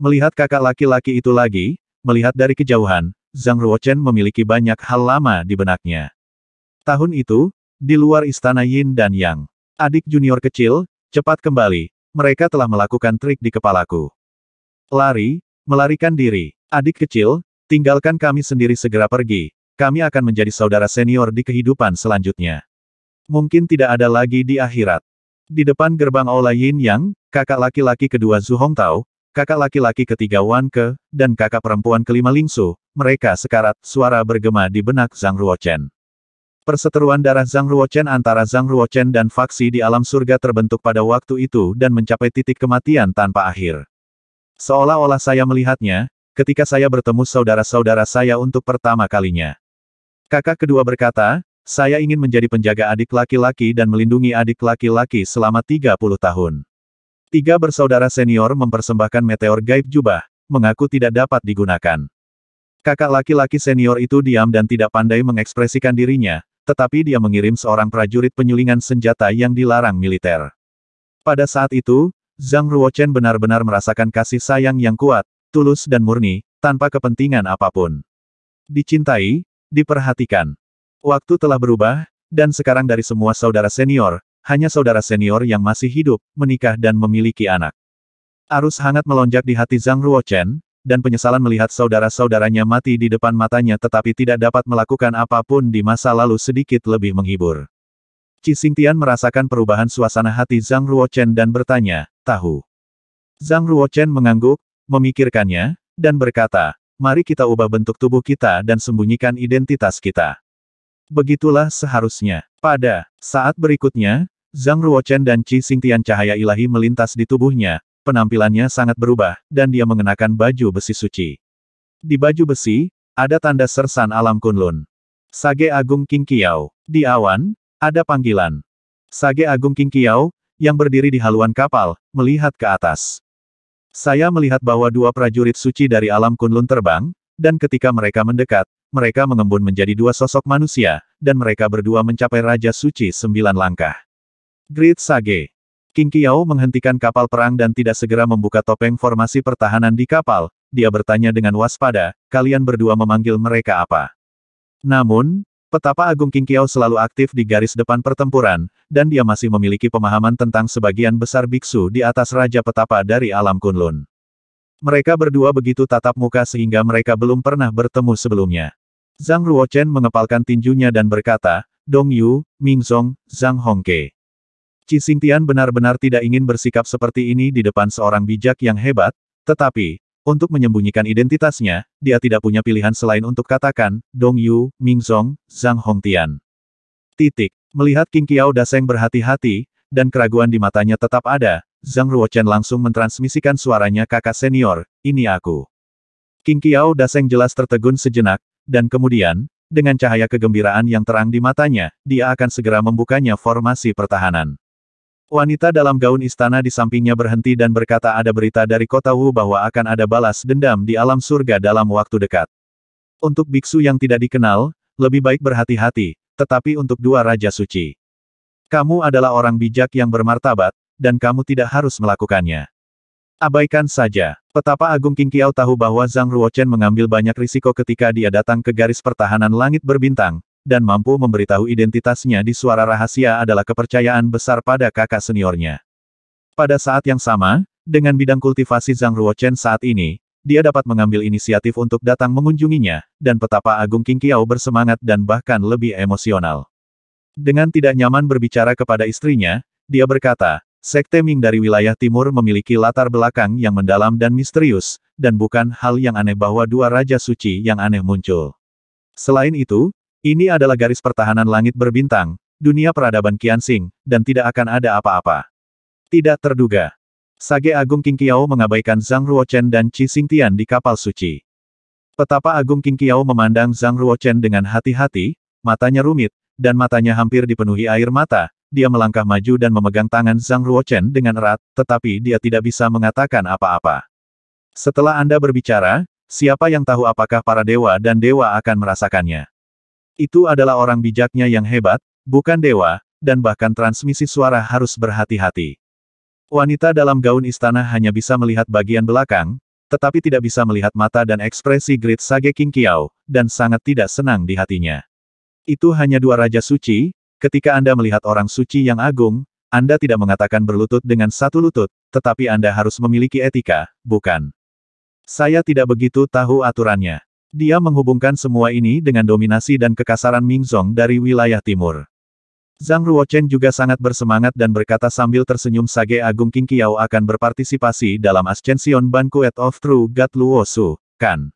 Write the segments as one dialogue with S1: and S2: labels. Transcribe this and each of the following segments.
S1: Melihat kakak laki-laki itu lagi, melihat dari kejauhan, Zhang Ruochen memiliki banyak hal lama di benaknya. Tahun itu, di luar istana Yin dan Yang, adik junior kecil, cepat kembali, mereka telah melakukan trik di kepalaku. Lari, melarikan diri, adik kecil, tinggalkan kami sendiri segera pergi, kami akan menjadi saudara senior di kehidupan selanjutnya. Mungkin tidak ada lagi di akhirat. Di depan gerbang Aula Yin Yang, kakak laki-laki kedua Zhu Hongtao, kakak laki-laki ketiga Wan Ke, dan kakak perempuan kelima Lingsu, mereka sekarat, suara bergema di benak Zhang Ruochen. Perseteruan darah Zhang Ruochen antara Zhang Ruochen dan faksi di alam surga terbentuk pada waktu itu dan mencapai titik kematian tanpa akhir. Seolah-olah saya melihatnya, ketika saya bertemu saudara-saudara saya untuk pertama kalinya. Kakak kedua berkata, saya ingin menjadi penjaga adik laki-laki dan melindungi adik laki-laki selama 30 tahun. Tiga bersaudara senior mempersembahkan meteor gaib jubah, mengaku tidak dapat digunakan. Kakak laki-laki senior itu diam dan tidak pandai mengekspresikan dirinya, tetapi dia mengirim seorang prajurit penyulingan senjata yang dilarang militer. Pada saat itu, Zhang Ruochen benar-benar merasakan kasih sayang yang kuat, tulus dan murni, tanpa kepentingan apapun. Dicintai, diperhatikan. Waktu telah berubah, dan sekarang dari semua saudara senior, hanya saudara senior yang masih hidup, menikah dan memiliki anak. Arus hangat melonjak di hati Zhang Ruochen, dan penyesalan melihat saudara-saudaranya mati di depan matanya tetapi tidak dapat melakukan apapun di masa lalu sedikit lebih menghibur. Cixingtian merasakan perubahan suasana hati Zhang Ruochen dan bertanya, tahu. Zhang Ruochen mengangguk, memikirkannya, dan berkata, mari kita ubah bentuk tubuh kita dan sembunyikan identitas kita begitulah seharusnya. Pada saat berikutnya, Zhang Ruochen dan Qi Xingtian cahaya ilahi melintas di tubuhnya, penampilannya sangat berubah, dan dia mengenakan baju besi suci. Di baju besi, ada tanda sersan alam kunlun. Sage Agung King Kiao. Di awan, ada panggilan. Sage Agung King Kiao, yang berdiri di haluan kapal, melihat ke atas. Saya melihat bahwa dua prajurit suci dari alam kunlun terbang, dan ketika mereka mendekat, mereka mengembun menjadi dua sosok manusia, dan mereka berdua mencapai Raja Suci sembilan langkah. Great Sage. King Kiao menghentikan kapal perang dan tidak segera membuka topeng formasi pertahanan di kapal, dia bertanya dengan waspada, kalian berdua memanggil mereka apa? Namun, petapa Agung King Kiao selalu aktif di garis depan pertempuran, dan dia masih memiliki pemahaman tentang sebagian besar biksu di atas Raja Petapa dari alam Kunlun. Mereka berdua begitu tatap muka sehingga mereka belum pernah bertemu sebelumnya. Zhang Ruochen mengepalkan tinjunya dan berkata, Dong Yu, Ming Zhong, Zhang Hongke. Qi Xingtian benar-benar tidak ingin bersikap seperti ini di depan seorang bijak yang hebat, tetapi, untuk menyembunyikan identitasnya, dia tidak punya pilihan selain untuk katakan, Dong Yu, Ming Zhong, Zhang Hongtian. Titik. Melihat King Qiao Daseng berhati-hati, dan keraguan di matanya tetap ada, Zhang Ruochen langsung mentransmisikan suaranya kakak senior, ini aku. King Qiao Daseng jelas tertegun sejenak, dan kemudian, dengan cahaya kegembiraan yang terang di matanya, dia akan segera membukanya formasi pertahanan. Wanita dalam gaun istana di sampingnya berhenti dan berkata ada berita dari kota Wu bahwa akan ada balas dendam di alam surga dalam waktu dekat. Untuk biksu yang tidak dikenal, lebih baik berhati-hati, tetapi untuk dua raja suci. Kamu adalah orang bijak yang bermartabat, dan kamu tidak harus melakukannya. Abaikan saja. Petapa Agung King Kiao tahu bahwa Zhang Ruochen mengambil banyak risiko ketika dia datang ke garis pertahanan langit berbintang, dan mampu memberitahu identitasnya di suara rahasia adalah kepercayaan besar pada kakak seniornya. Pada saat yang sama, dengan bidang kultivasi Zhang Ruochen saat ini, dia dapat mengambil inisiatif untuk datang mengunjunginya, dan petapa Agung King Kiao bersemangat dan bahkan lebih emosional. Dengan tidak nyaman berbicara kepada istrinya, dia berkata, Sekte Ming dari wilayah timur memiliki latar belakang yang mendalam dan misterius, dan bukan hal yang aneh bahwa dua Raja Suci yang aneh muncul. Selain itu, ini adalah garis pertahanan langit berbintang, dunia peradaban Qiansing, dan tidak akan ada apa-apa. Tidak terduga. Sage Agung King Qiao mengabaikan Zhang Ruochen dan Qi Xingtian di kapal suci. Petapa Agung King Qiao memandang Zhang Ruochen dengan hati-hati, matanya rumit, dan matanya hampir dipenuhi air mata, dia melangkah maju dan memegang tangan Zhang Ruochen dengan erat, tetapi dia tidak bisa mengatakan apa-apa. Setelah Anda berbicara, siapa yang tahu apakah para dewa dan dewa akan merasakannya? Itu adalah orang bijaknya yang hebat, bukan dewa, dan bahkan transmisi suara harus berhati-hati. Wanita dalam gaun istana hanya bisa melihat bagian belakang, tetapi tidak bisa melihat mata dan ekspresi Great Sage King Kiao, dan sangat tidak senang di hatinya. Itu hanya dua raja suci, Ketika Anda melihat orang suci yang agung, Anda tidak mengatakan berlutut dengan satu lutut, tetapi Anda harus memiliki etika, bukan? Saya tidak begitu tahu aturannya. Dia menghubungkan semua ini dengan dominasi dan kekasaran Mingzong dari wilayah timur. Zhang Ruochen juga sangat bersemangat dan berkata sambil tersenyum Sage Agung King Kiao akan berpartisipasi dalam Ascension Banquet of True God Luo Su, kan?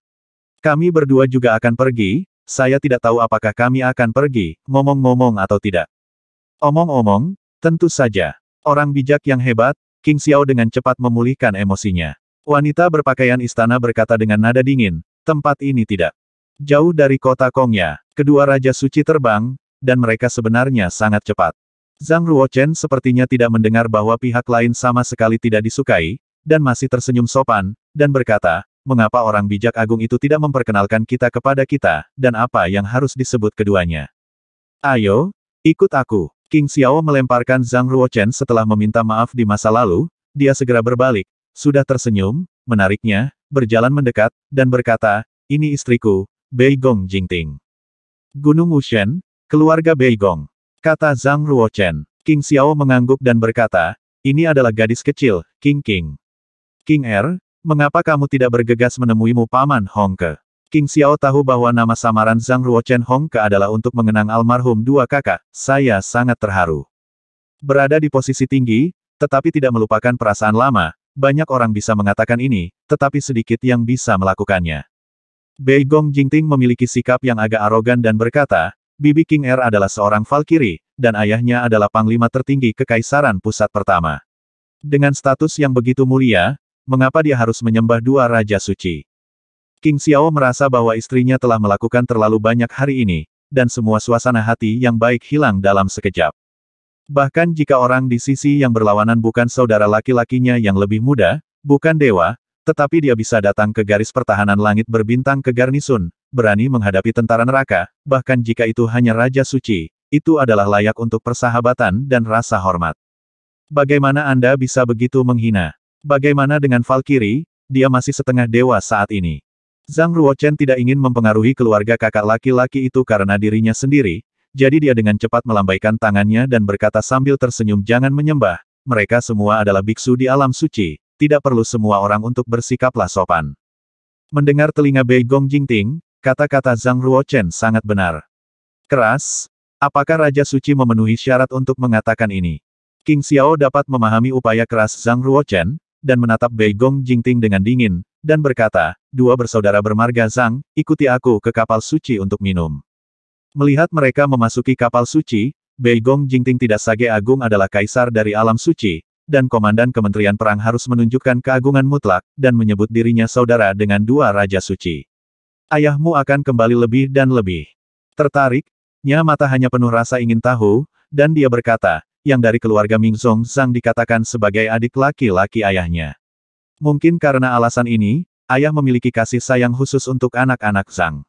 S1: Kami berdua juga akan pergi, saya tidak tahu apakah kami akan pergi, ngomong-ngomong atau tidak. Omong-omong, tentu saja. Orang bijak yang hebat, King Xiao dengan cepat memulihkan emosinya. Wanita berpakaian istana berkata dengan nada dingin, tempat ini tidak jauh dari kota Kongya. Kedua Raja Suci terbang, dan mereka sebenarnya sangat cepat. Zhang Ruochen sepertinya tidak mendengar bahwa pihak lain sama sekali tidak disukai, dan masih tersenyum sopan, dan berkata, mengapa orang bijak agung itu tidak memperkenalkan kita kepada kita, dan apa yang harus disebut keduanya. Ayo, ikut aku. King Xiao melemparkan Zhang Ruochen setelah meminta maaf di masa lalu, dia segera berbalik, sudah tersenyum, menariknya, berjalan mendekat, dan berkata, ini istriku, Bei Gong Jingting. Gunung Wushen, keluarga Bei Gong. Kata Zhang Ruochen, King Xiao mengangguk dan berkata, ini adalah gadis kecil, King King. King Er, Mengapa kamu tidak bergegas menemuimu Paman Hongke? King Xiao tahu bahwa nama samaran Zhang Ruochen Hongke adalah untuk mengenang almarhum dua kakak, saya sangat terharu. Berada di posisi tinggi, tetapi tidak melupakan perasaan lama, banyak orang bisa mengatakan ini, tetapi sedikit yang bisa melakukannya. Bei Gong Jingting memiliki sikap yang agak arogan dan berkata, Bibi King Er adalah seorang Valkyrie, dan ayahnya adalah panglima tertinggi kekaisaran pusat pertama. Dengan status yang begitu mulia, mengapa dia harus menyembah dua raja suci? King Xiao merasa bahwa istrinya telah melakukan terlalu banyak hari ini, dan semua suasana hati yang baik hilang dalam sekejap. Bahkan jika orang di sisi yang berlawanan bukan saudara laki-lakinya yang lebih muda, bukan dewa, tetapi dia bisa datang ke garis pertahanan langit berbintang ke garnisun, berani menghadapi tentara neraka, bahkan jika itu hanya Raja Suci, itu adalah layak untuk persahabatan dan rasa hormat. Bagaimana Anda bisa begitu menghina? Bagaimana dengan Valkyrie, dia masih setengah dewa saat ini. Zhang Ruochen tidak ingin mempengaruhi keluarga kakak laki-laki itu karena dirinya sendiri, jadi dia dengan cepat melambaikan tangannya dan berkata sambil tersenyum jangan menyembah, mereka semua adalah biksu di alam suci, tidak perlu semua orang untuk bersikaplah sopan. Mendengar telinga Bei Gong Jingting, kata-kata Zhang Ruochen sangat benar. Keras, apakah Raja Suci memenuhi syarat untuk mengatakan ini? King Xiao dapat memahami upaya keras Zhang Ruochen, dan menatap Bei Gong Jingting dengan dingin, dan berkata, dua bersaudara bermarga Zhang, ikuti aku ke kapal suci untuk minum. Melihat mereka memasuki kapal suci, Bei Gong Jingting tidak sage agung adalah kaisar dari alam suci, dan komandan Kementerian Perang harus menunjukkan keagungan mutlak, dan menyebut dirinya saudara dengan dua raja suci. Ayahmu akan kembali lebih dan lebih. Tertarik? Nya mata hanya penuh rasa ingin tahu, dan dia berkata, yang dari keluarga Mingzong Zhang dikatakan sebagai adik laki-laki ayahnya. Mungkin karena alasan ini, ayah memiliki kasih sayang khusus untuk anak-anak Zhang.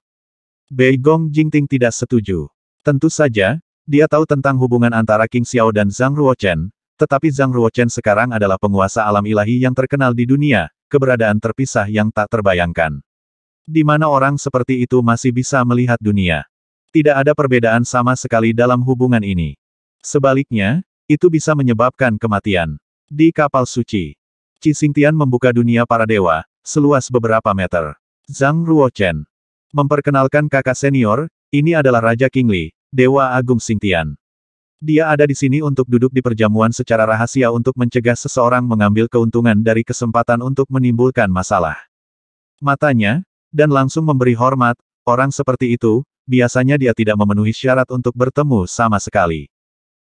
S1: Bei Gong Jingting tidak setuju. Tentu saja, dia tahu tentang hubungan antara King Xiao dan Zhang Ruochen, tetapi Zhang Ruochen sekarang adalah penguasa alam ilahi yang terkenal di dunia, keberadaan terpisah yang tak terbayangkan. Di mana orang seperti itu masih bisa melihat dunia. Tidak ada perbedaan sama sekali dalam hubungan ini. Sebaliknya, itu bisa menyebabkan kematian. Di kapal suci, Qixingtian membuka dunia para dewa, seluas beberapa meter. Zhang Ruochen memperkenalkan kakak senior, ini adalah Raja Kingli, Dewa Agung Singtian. Dia ada di sini untuk duduk di perjamuan secara rahasia untuk mencegah seseorang mengambil keuntungan dari kesempatan untuk menimbulkan masalah. Matanya, dan langsung memberi hormat, orang seperti itu, biasanya dia tidak memenuhi syarat untuk bertemu sama sekali.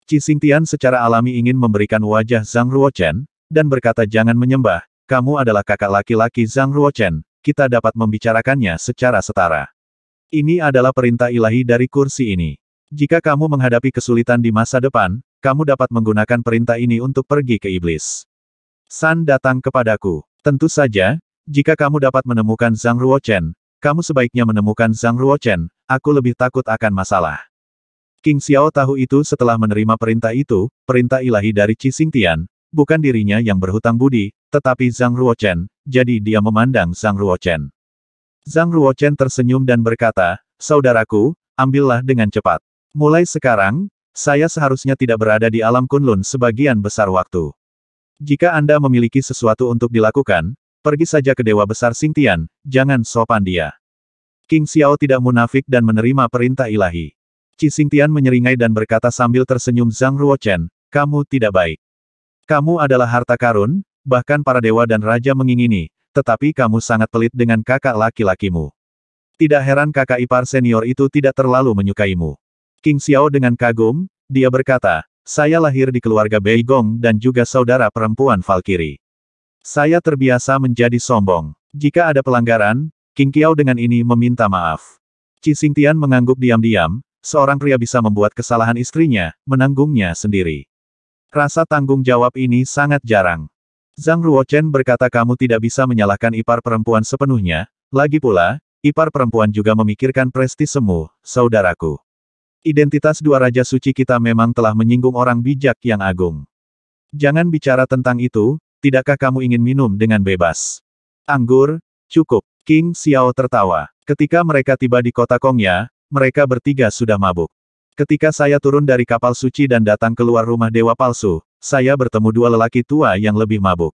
S1: Qi Xingtian secara alami ingin memberikan wajah Zhang Ruochen, dan berkata jangan menyembah, kamu adalah kakak laki-laki Zhang Ruochen, kita dapat membicarakannya secara setara. Ini adalah perintah ilahi dari kursi ini. Jika kamu menghadapi kesulitan di masa depan, kamu dapat menggunakan perintah ini untuk pergi ke iblis. San datang kepadaku. Tentu saja, jika kamu dapat menemukan Zhang Ruochen, kamu sebaiknya menemukan Zhang Ruochen, aku lebih takut akan masalah. King Xiao tahu itu setelah menerima perintah itu, perintah ilahi dari Qi Tian, bukan dirinya yang berhutang budi, tetapi Zhang Ruochen, jadi dia memandang Zhang Ruochen. Zhang Ruochen tersenyum dan berkata, Saudaraku, ambillah dengan cepat. Mulai sekarang, saya seharusnya tidak berada di alam Kunlun sebagian besar waktu. Jika Anda memiliki sesuatu untuk dilakukan, pergi saja ke Dewa Besar Tian, jangan sopan dia. King Xiao tidak munafik dan menerima perintah ilahi. Qixing Xingtian menyeringai dan berkata sambil tersenyum Zhang Ruochen, kamu tidak baik. Kamu adalah harta karun, bahkan para dewa dan raja mengingini, tetapi kamu sangat pelit dengan kakak laki-lakimu. Tidak heran kakak ipar senior itu tidak terlalu menyukaimu. King Xiao dengan kagum, dia berkata, saya lahir di keluarga Bei Gong dan juga saudara perempuan Valkyrie. Saya terbiasa menjadi sombong. Jika ada pelanggaran, King Xiao dengan ini meminta maaf. Qi Xingtian mengangguk diam-diam, seorang pria bisa membuat kesalahan istrinya, menanggungnya sendiri. Rasa tanggung jawab ini sangat jarang. Zhang Ruochen berkata kamu tidak bisa menyalahkan ipar perempuan sepenuhnya, lagi pula, ipar perempuan juga memikirkan prestis semu, saudaraku. Identitas dua raja suci kita memang telah menyinggung orang bijak yang agung. Jangan bicara tentang itu, tidakkah kamu ingin minum dengan bebas? Anggur, cukup. King Xiao tertawa. Ketika mereka tiba di kota Kongya, mereka bertiga sudah mabuk. Ketika saya turun dari kapal suci dan datang keluar rumah dewa palsu, saya bertemu dua lelaki tua yang lebih mabuk.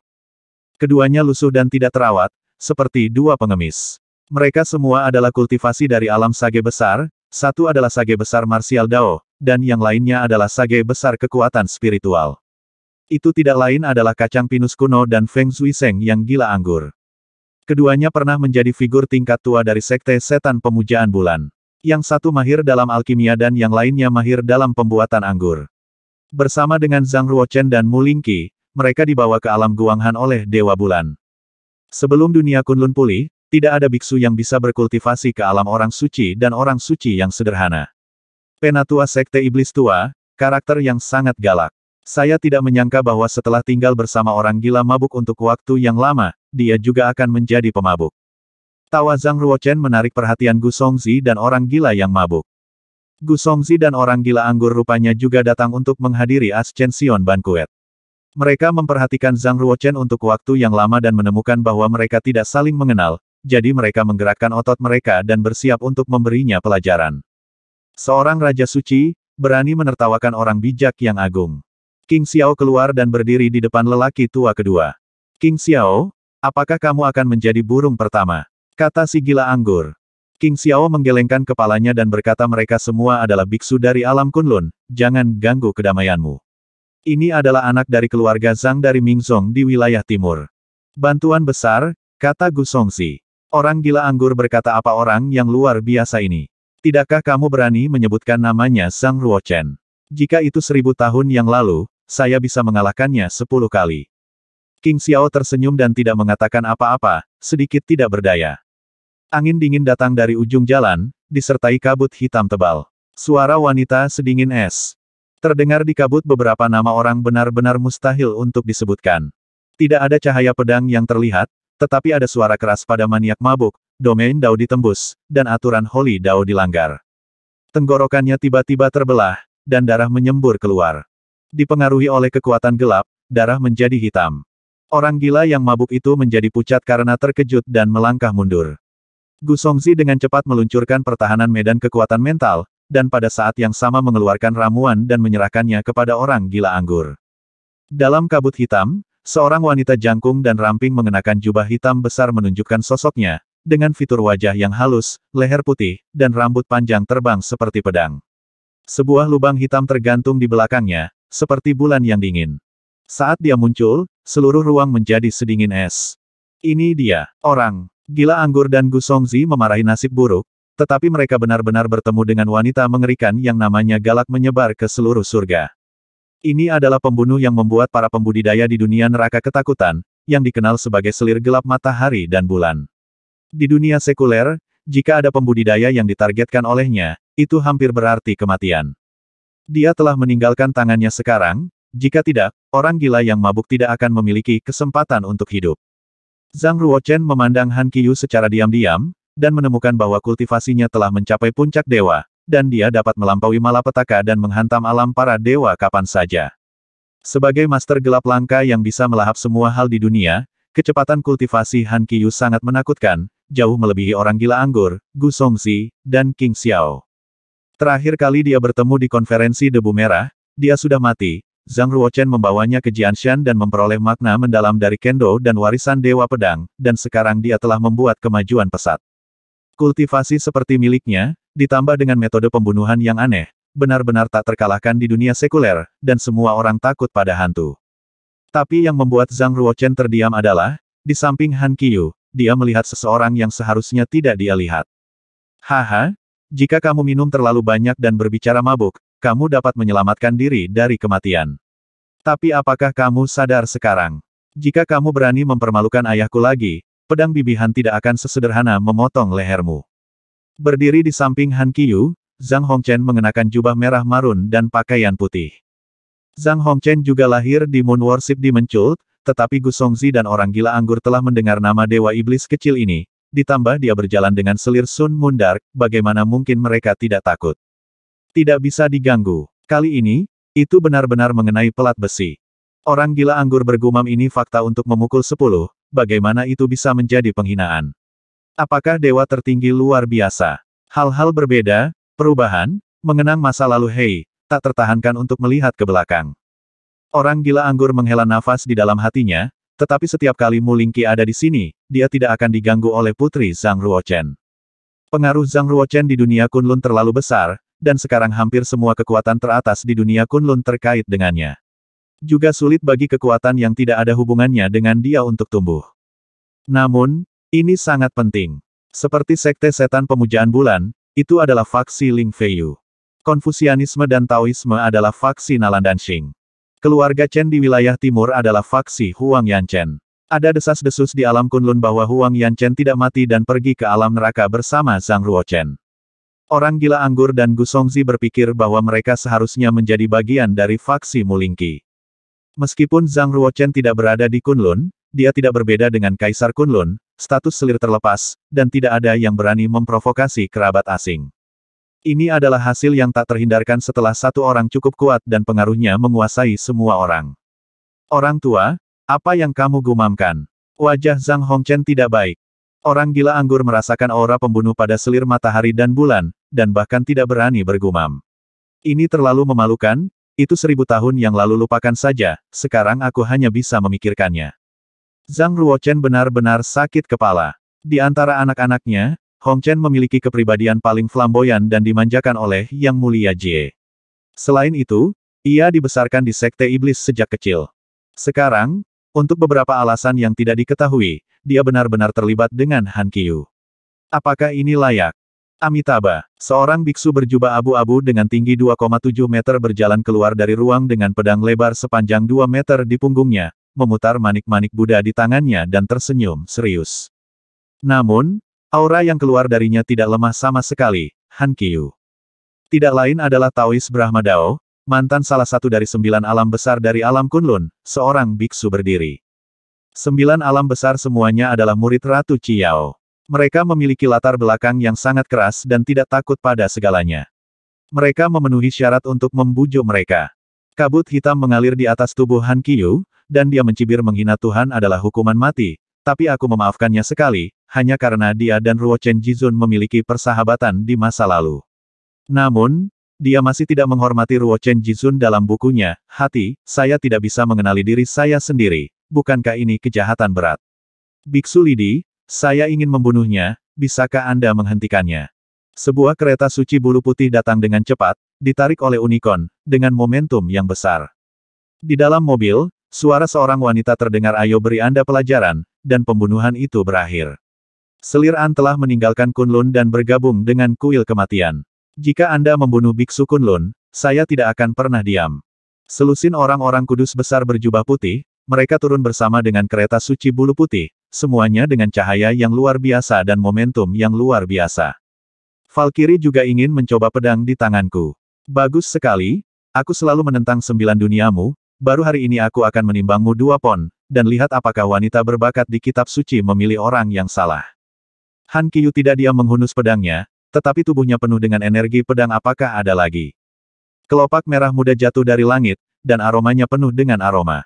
S1: Keduanya lusuh dan tidak terawat, seperti dua pengemis. Mereka semua adalah kultivasi dari alam sage besar, satu adalah sage besar martial dao, dan yang lainnya adalah sage besar kekuatan spiritual. Itu tidak lain adalah kacang pinus kuno dan Feng Shui Seng yang gila anggur. Keduanya pernah menjadi figur tingkat tua dari sekte setan pemujaan bulan. Yang satu mahir dalam alkimia dan yang lainnya mahir dalam pembuatan anggur. Bersama dengan Zhang Ruochen dan Mu Lingqi, mereka dibawa ke alam Guanghan oleh Dewa Bulan. Sebelum dunia Kunlun pulih, tidak ada biksu yang bisa berkultivasi ke alam orang suci dan orang suci yang sederhana. Penatua Sekte Iblis Tua, karakter yang sangat galak. Saya tidak menyangka bahwa setelah tinggal bersama orang gila mabuk untuk waktu yang lama, dia juga akan menjadi pemabuk. Tawa Zhang Ruochen menarik perhatian Gu Songzi dan orang gila yang mabuk. Gu Songzi dan orang gila anggur rupanya juga datang untuk menghadiri Ascension Banquet. Mereka memperhatikan Zhang Ruochen untuk waktu yang lama dan menemukan bahwa mereka tidak saling mengenal, jadi mereka menggerakkan otot mereka dan bersiap untuk memberinya pelajaran. Seorang Raja Suci, berani menertawakan orang bijak yang agung. King Xiao keluar dan berdiri di depan lelaki tua kedua. King Xiao, apakah kamu akan menjadi burung pertama? Kata si gila anggur. King Xiao menggelengkan kepalanya dan berkata mereka semua adalah biksu dari alam Kunlun, jangan ganggu kedamaianmu. Ini adalah anak dari keluarga Zhang dari Mingzong di wilayah timur. Bantuan besar, kata Gu Songxi. Orang gila anggur berkata apa orang yang luar biasa ini. Tidakkah kamu berani menyebutkan namanya Zhang Ruochen? Jika itu seribu tahun yang lalu, saya bisa mengalahkannya sepuluh kali. King Xiao tersenyum dan tidak mengatakan apa-apa, sedikit tidak berdaya. Angin dingin datang dari ujung jalan, disertai kabut hitam tebal. Suara wanita sedingin es. Terdengar di kabut beberapa nama orang benar-benar mustahil untuk disebutkan. Tidak ada cahaya pedang yang terlihat, tetapi ada suara keras pada maniak mabuk, domain Dao ditembus, dan aturan Holy Dao dilanggar. Tenggorokannya tiba-tiba terbelah, dan darah menyembur keluar. Dipengaruhi oleh kekuatan gelap, darah menjadi hitam. Orang gila yang mabuk itu menjadi pucat karena terkejut dan melangkah mundur. Gu Songzi dengan cepat meluncurkan pertahanan medan kekuatan mental, dan pada saat yang sama mengeluarkan ramuan dan menyerahkannya kepada orang gila anggur. Dalam kabut hitam, seorang wanita jangkung dan ramping mengenakan jubah hitam besar menunjukkan sosoknya, dengan fitur wajah yang halus, leher putih, dan rambut panjang terbang seperti pedang. Sebuah lubang hitam tergantung di belakangnya, seperti bulan yang dingin. Saat dia muncul, seluruh ruang menjadi sedingin es. Ini dia, orang. Gila Anggur dan Gu Songzi memarahi nasib buruk, tetapi mereka benar-benar bertemu dengan wanita mengerikan yang namanya galak menyebar ke seluruh surga. Ini adalah pembunuh yang membuat para pembudidaya di dunia neraka ketakutan, yang dikenal sebagai selir gelap matahari dan bulan. Di dunia sekuler, jika ada pembudidaya yang ditargetkan olehnya, itu hampir berarti kematian. Dia telah meninggalkan tangannya sekarang, jika tidak, orang gila yang mabuk tidak akan memiliki kesempatan untuk hidup. Zhang Ruochen memandang Han Qiyu secara diam-diam, dan menemukan bahwa kultivasinya telah mencapai puncak dewa, dan dia dapat melampaui malapetaka dan menghantam alam para dewa kapan saja. Sebagai master gelap langka yang bisa melahap semua hal di dunia, kecepatan kultivasi Han Qiyu sangat menakutkan, jauh melebihi orang gila anggur, Gu Songzi, dan King Xiao. Terakhir kali dia bertemu di konferensi Debu Merah, dia sudah mati, Zhang Ruochen membawanya ke Jianshan dan memperoleh makna mendalam dari Kendo dan warisan Dewa Pedang, dan sekarang dia telah membuat kemajuan pesat. Kultivasi seperti miliknya, ditambah dengan metode pembunuhan yang aneh, benar-benar tak terkalahkan di dunia sekuler, dan semua orang takut pada hantu. Tapi yang membuat Zhang Ruochen terdiam adalah, di samping Han Qiyu, dia melihat seseorang yang seharusnya tidak dia lihat. Haha, jika kamu minum terlalu banyak dan berbicara mabuk, kamu dapat menyelamatkan diri dari kematian. Tapi apakah kamu sadar sekarang? Jika kamu berani mempermalukan ayahku lagi, pedang bibihan tidak akan sesederhana memotong lehermu. Berdiri di samping Han Qiyu, Zhang Hongchen mengenakan jubah merah marun dan pakaian putih. Zhang Hongchen juga lahir di Moon Worship di Menchult, tetapi Gu Songzi dan orang gila anggur telah mendengar nama Dewa Iblis kecil ini, ditambah dia berjalan dengan selir Sun Mundark, bagaimana mungkin mereka tidak takut. Tidak bisa diganggu. Kali ini, itu benar-benar mengenai pelat besi. Orang gila anggur bergumam ini fakta untuk memukul sepuluh, bagaimana itu bisa menjadi penghinaan? Apakah dewa tertinggi luar biasa? Hal-hal berbeda, perubahan, mengenang masa lalu Hei, tak tertahankan untuk melihat ke belakang. Orang gila anggur menghela nafas di dalam hatinya, tetapi setiap kali Mulingki ada di sini, dia tidak akan diganggu oleh putri Zhang Ruochen. Pengaruh Zhang Ruochen di dunia Kunlun terlalu besar, dan sekarang hampir semua kekuatan teratas di dunia Kunlun terkait dengannya. Juga sulit bagi kekuatan yang tidak ada hubungannya dengan dia untuk tumbuh. Namun, ini sangat penting. Seperti sekte setan pemujaan bulan, itu adalah faksi Ling Feiyu. Konfusianisme dan Taoisme adalah faksi Nalan dan Xing. Keluarga Chen di wilayah timur adalah faksi Huang Yan Chen. Ada desas-desus di alam Kunlun bahwa Huang Yan Chen tidak mati dan pergi ke alam neraka bersama Zhang Ruochen. Orang gila Anggur dan Gusongzi berpikir bahwa mereka seharusnya menjadi bagian dari faksi Mulingki. Meskipun Zhang Ruochen tidak berada di Kunlun, dia tidak berbeda dengan Kaisar Kunlun, status selir terlepas, dan tidak ada yang berani memprovokasi kerabat asing. Ini adalah hasil yang tak terhindarkan setelah satu orang cukup kuat dan pengaruhnya menguasai semua orang. Orang tua, apa yang kamu gumamkan? Wajah Zhang Hongchen tidak baik. Orang gila anggur merasakan aura pembunuh pada selir matahari dan bulan, dan bahkan tidak berani bergumam. Ini terlalu memalukan, itu seribu tahun yang lalu lupakan saja, sekarang aku hanya bisa memikirkannya. Zhang Ruochen benar-benar sakit kepala. Di antara anak-anaknya, Hong Chen memiliki kepribadian paling flamboyan dan dimanjakan oleh Yang Mulia Jie. Selain itu, ia dibesarkan di Sekte Iblis sejak kecil. Sekarang, untuk beberapa alasan yang tidak diketahui, dia benar-benar terlibat dengan Han Qiu. Apakah ini layak? Amitabha, seorang biksu berjubah abu-abu dengan tinggi 2,7 meter berjalan keluar dari ruang dengan pedang lebar sepanjang 2 meter di punggungnya, memutar manik-manik Buddha di tangannya dan tersenyum serius. Namun, aura yang keluar darinya tidak lemah sama sekali, Han Kiyu. Tidak lain adalah Taois Brahma Dao, mantan salah satu dari sembilan alam besar dari alam Kunlun, seorang biksu berdiri. Sembilan alam besar semuanya adalah murid Ratu Chiao. Mereka memiliki latar belakang yang sangat keras dan tidak takut pada segalanya. Mereka memenuhi syarat untuk membujuk mereka. Kabut hitam mengalir di atas tubuh Han Kiyu, dan dia mencibir menghina Tuhan adalah hukuman mati, tapi aku memaafkannya sekali, hanya karena dia dan Ruo Chen Jizun memiliki persahabatan di masa lalu. Namun, dia masih tidak menghormati Ruo Chen Jizun dalam bukunya, Hati, saya tidak bisa mengenali diri saya sendiri, bukankah ini kejahatan berat? Biksu Lidi, saya ingin membunuhnya, bisakah Anda menghentikannya? Sebuah kereta suci bulu putih datang dengan cepat, ditarik oleh unicorn, dengan momentum yang besar. Di dalam mobil, suara seorang wanita terdengar ayo beri Anda pelajaran, dan pembunuhan itu berakhir. Selir An telah meninggalkan Kunlun dan bergabung dengan kuil kematian. Jika Anda membunuh biksu Kunlun, saya tidak akan pernah diam. Selusin orang-orang kudus besar berjubah putih, mereka turun bersama dengan kereta suci bulu putih, semuanya dengan cahaya yang luar biasa dan momentum yang luar biasa. Valkyrie juga ingin mencoba pedang di tanganku. Bagus sekali, aku selalu menentang sembilan duniamu, baru hari ini aku akan menimbangmu dua pon, dan lihat apakah wanita berbakat di kitab suci memilih orang yang salah. Han Kiyu tidak diam menghunus pedangnya, tetapi tubuhnya penuh dengan energi pedang apakah ada lagi. Kelopak merah muda jatuh dari langit, dan aromanya penuh dengan aroma.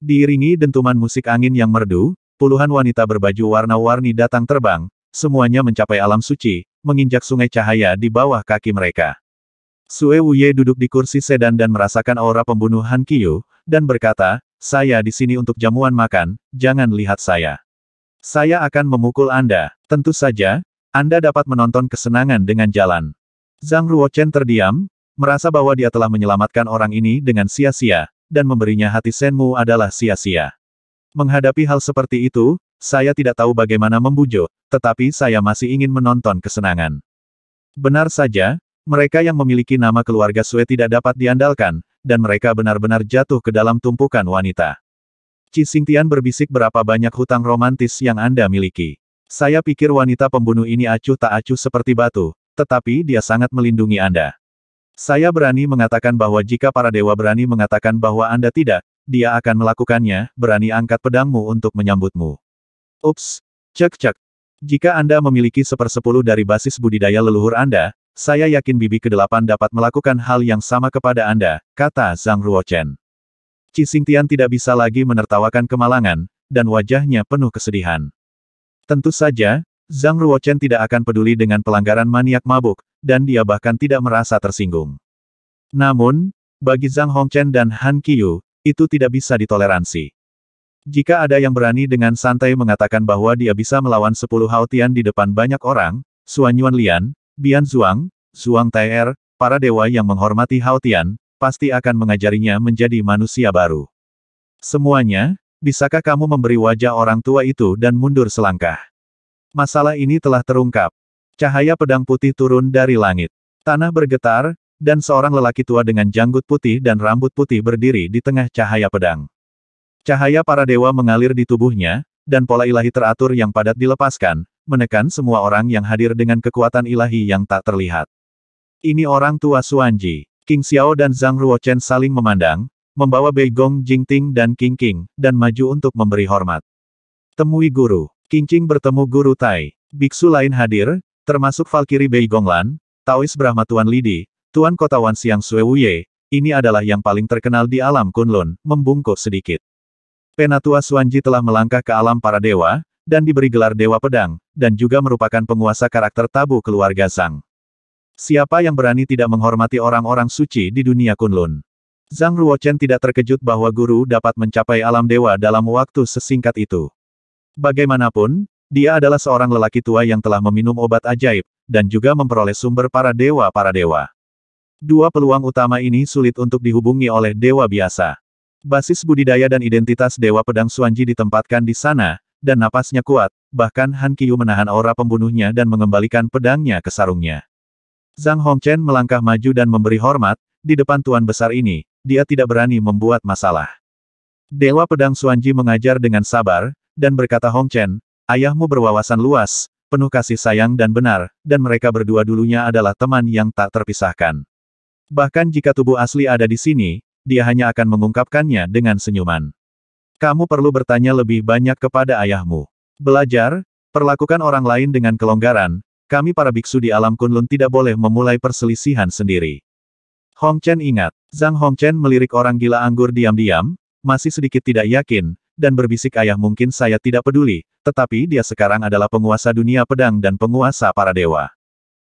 S1: Diiringi dentuman musik angin yang merdu, puluhan wanita berbaju warna-warni datang terbang, semuanya mencapai alam suci, menginjak sungai cahaya di bawah kaki mereka. Sue Wuye duduk di kursi sedan dan merasakan aura pembunuh Han Kiyu, dan berkata, saya di sini untuk jamuan makan, jangan lihat saya. Saya akan memukul Anda. Tentu saja, Anda dapat menonton kesenangan dengan jalan. Zhang Ruochen terdiam, merasa bahwa dia telah menyelamatkan orang ini dengan sia-sia, dan memberinya hati Senmu adalah sia-sia. Menghadapi hal seperti itu, saya tidak tahu bagaimana membujuk, tetapi saya masih ingin menonton kesenangan. Benar saja, mereka yang memiliki nama keluarga Sue tidak dapat diandalkan, dan mereka benar-benar jatuh ke dalam tumpukan wanita. Cisintian berbisik berapa banyak hutang romantis yang Anda miliki. Saya pikir wanita pembunuh ini acuh tak acuh seperti batu, tetapi dia sangat melindungi Anda. Saya berani mengatakan bahwa jika para dewa berani mengatakan bahwa Anda tidak, dia akan melakukannya, berani angkat pedangmu untuk menyambutmu. Ups! Cek-cek! Jika Anda memiliki sepersepuluh dari basis budidaya leluhur Anda, saya yakin bibi kedelapan dapat melakukan hal yang sama kepada Anda, kata Zhang Ruochen. Cixingtian tidak bisa lagi menertawakan kemalangan, dan wajahnya penuh kesedihan. Tentu saja, Zhang Ruochen tidak akan peduli dengan pelanggaran maniak mabuk, dan dia bahkan tidak merasa tersinggung. Namun, bagi Zhang Hongchen dan Han Qiu, itu tidak bisa ditoleransi. Jika ada yang berani dengan santai mengatakan bahwa dia bisa melawan sepuluh Haotian di depan banyak orang, Suan Yuan Lian, Bian Zhuang, Zhuang Tai Er, para dewa yang menghormati Haotian, pasti akan mengajarinya menjadi manusia baru. Semuanya, bisakah kamu memberi wajah orang tua itu dan mundur selangkah? Masalah ini telah terungkap. Cahaya pedang putih turun dari langit. Tanah bergetar, dan seorang lelaki tua dengan janggut putih dan rambut putih berdiri di tengah cahaya pedang. Cahaya para dewa mengalir di tubuhnya, dan pola ilahi teratur yang padat dilepaskan, menekan semua orang yang hadir dengan kekuatan ilahi yang tak terlihat. Ini orang tua Suanji. King Xiao dan Zhang Ruochen saling memandang, membawa Bei Gong Jingting dan King King, dan maju untuk memberi hormat. Temui guru. King King bertemu guru Tai. Biksu lain hadir, termasuk Valkyrie Bei Gonglan, Taois Brahmatuan Tuan Lidi, Tuan Kota Wan Siang Sue Wuye, ini adalah yang paling terkenal di alam Kunlun, membungkuk sedikit. Penatua Suanji telah melangkah ke alam para dewa, dan diberi gelar Dewa Pedang, dan juga merupakan penguasa karakter tabu keluarga Zhang. Siapa yang berani tidak menghormati orang-orang suci di dunia Kunlun? Zhang Ruochen tidak terkejut bahwa guru dapat mencapai alam dewa dalam waktu sesingkat itu. Bagaimanapun, dia adalah seorang lelaki tua yang telah meminum obat ajaib, dan juga memperoleh sumber para dewa-para dewa. Dua peluang utama ini sulit untuk dihubungi oleh dewa biasa. Basis budidaya dan identitas dewa pedang Suanji ditempatkan di sana, dan napasnya kuat, bahkan Han Kiyu menahan aura pembunuhnya dan mengembalikan pedangnya ke sarungnya. Zhang Hongchen melangkah maju dan memberi hormat, di depan tuan besar ini, dia tidak berani membuat masalah. Dewa Pedang Suanji mengajar dengan sabar, dan berkata Hongchen, ayahmu berwawasan luas, penuh kasih sayang dan benar, dan mereka berdua dulunya adalah teman yang tak terpisahkan. Bahkan jika tubuh asli ada di sini, dia hanya akan mengungkapkannya dengan senyuman. Kamu perlu bertanya lebih banyak kepada ayahmu. Belajar, perlakukan orang lain dengan kelonggaran, kami para biksu di alam Kunlun tidak boleh memulai perselisihan sendiri. Hong Chen ingat, Zhang Hong Chen melirik orang gila anggur diam-diam, masih sedikit tidak yakin, dan berbisik ayah mungkin saya tidak peduli, tetapi dia sekarang adalah penguasa dunia pedang dan penguasa para dewa.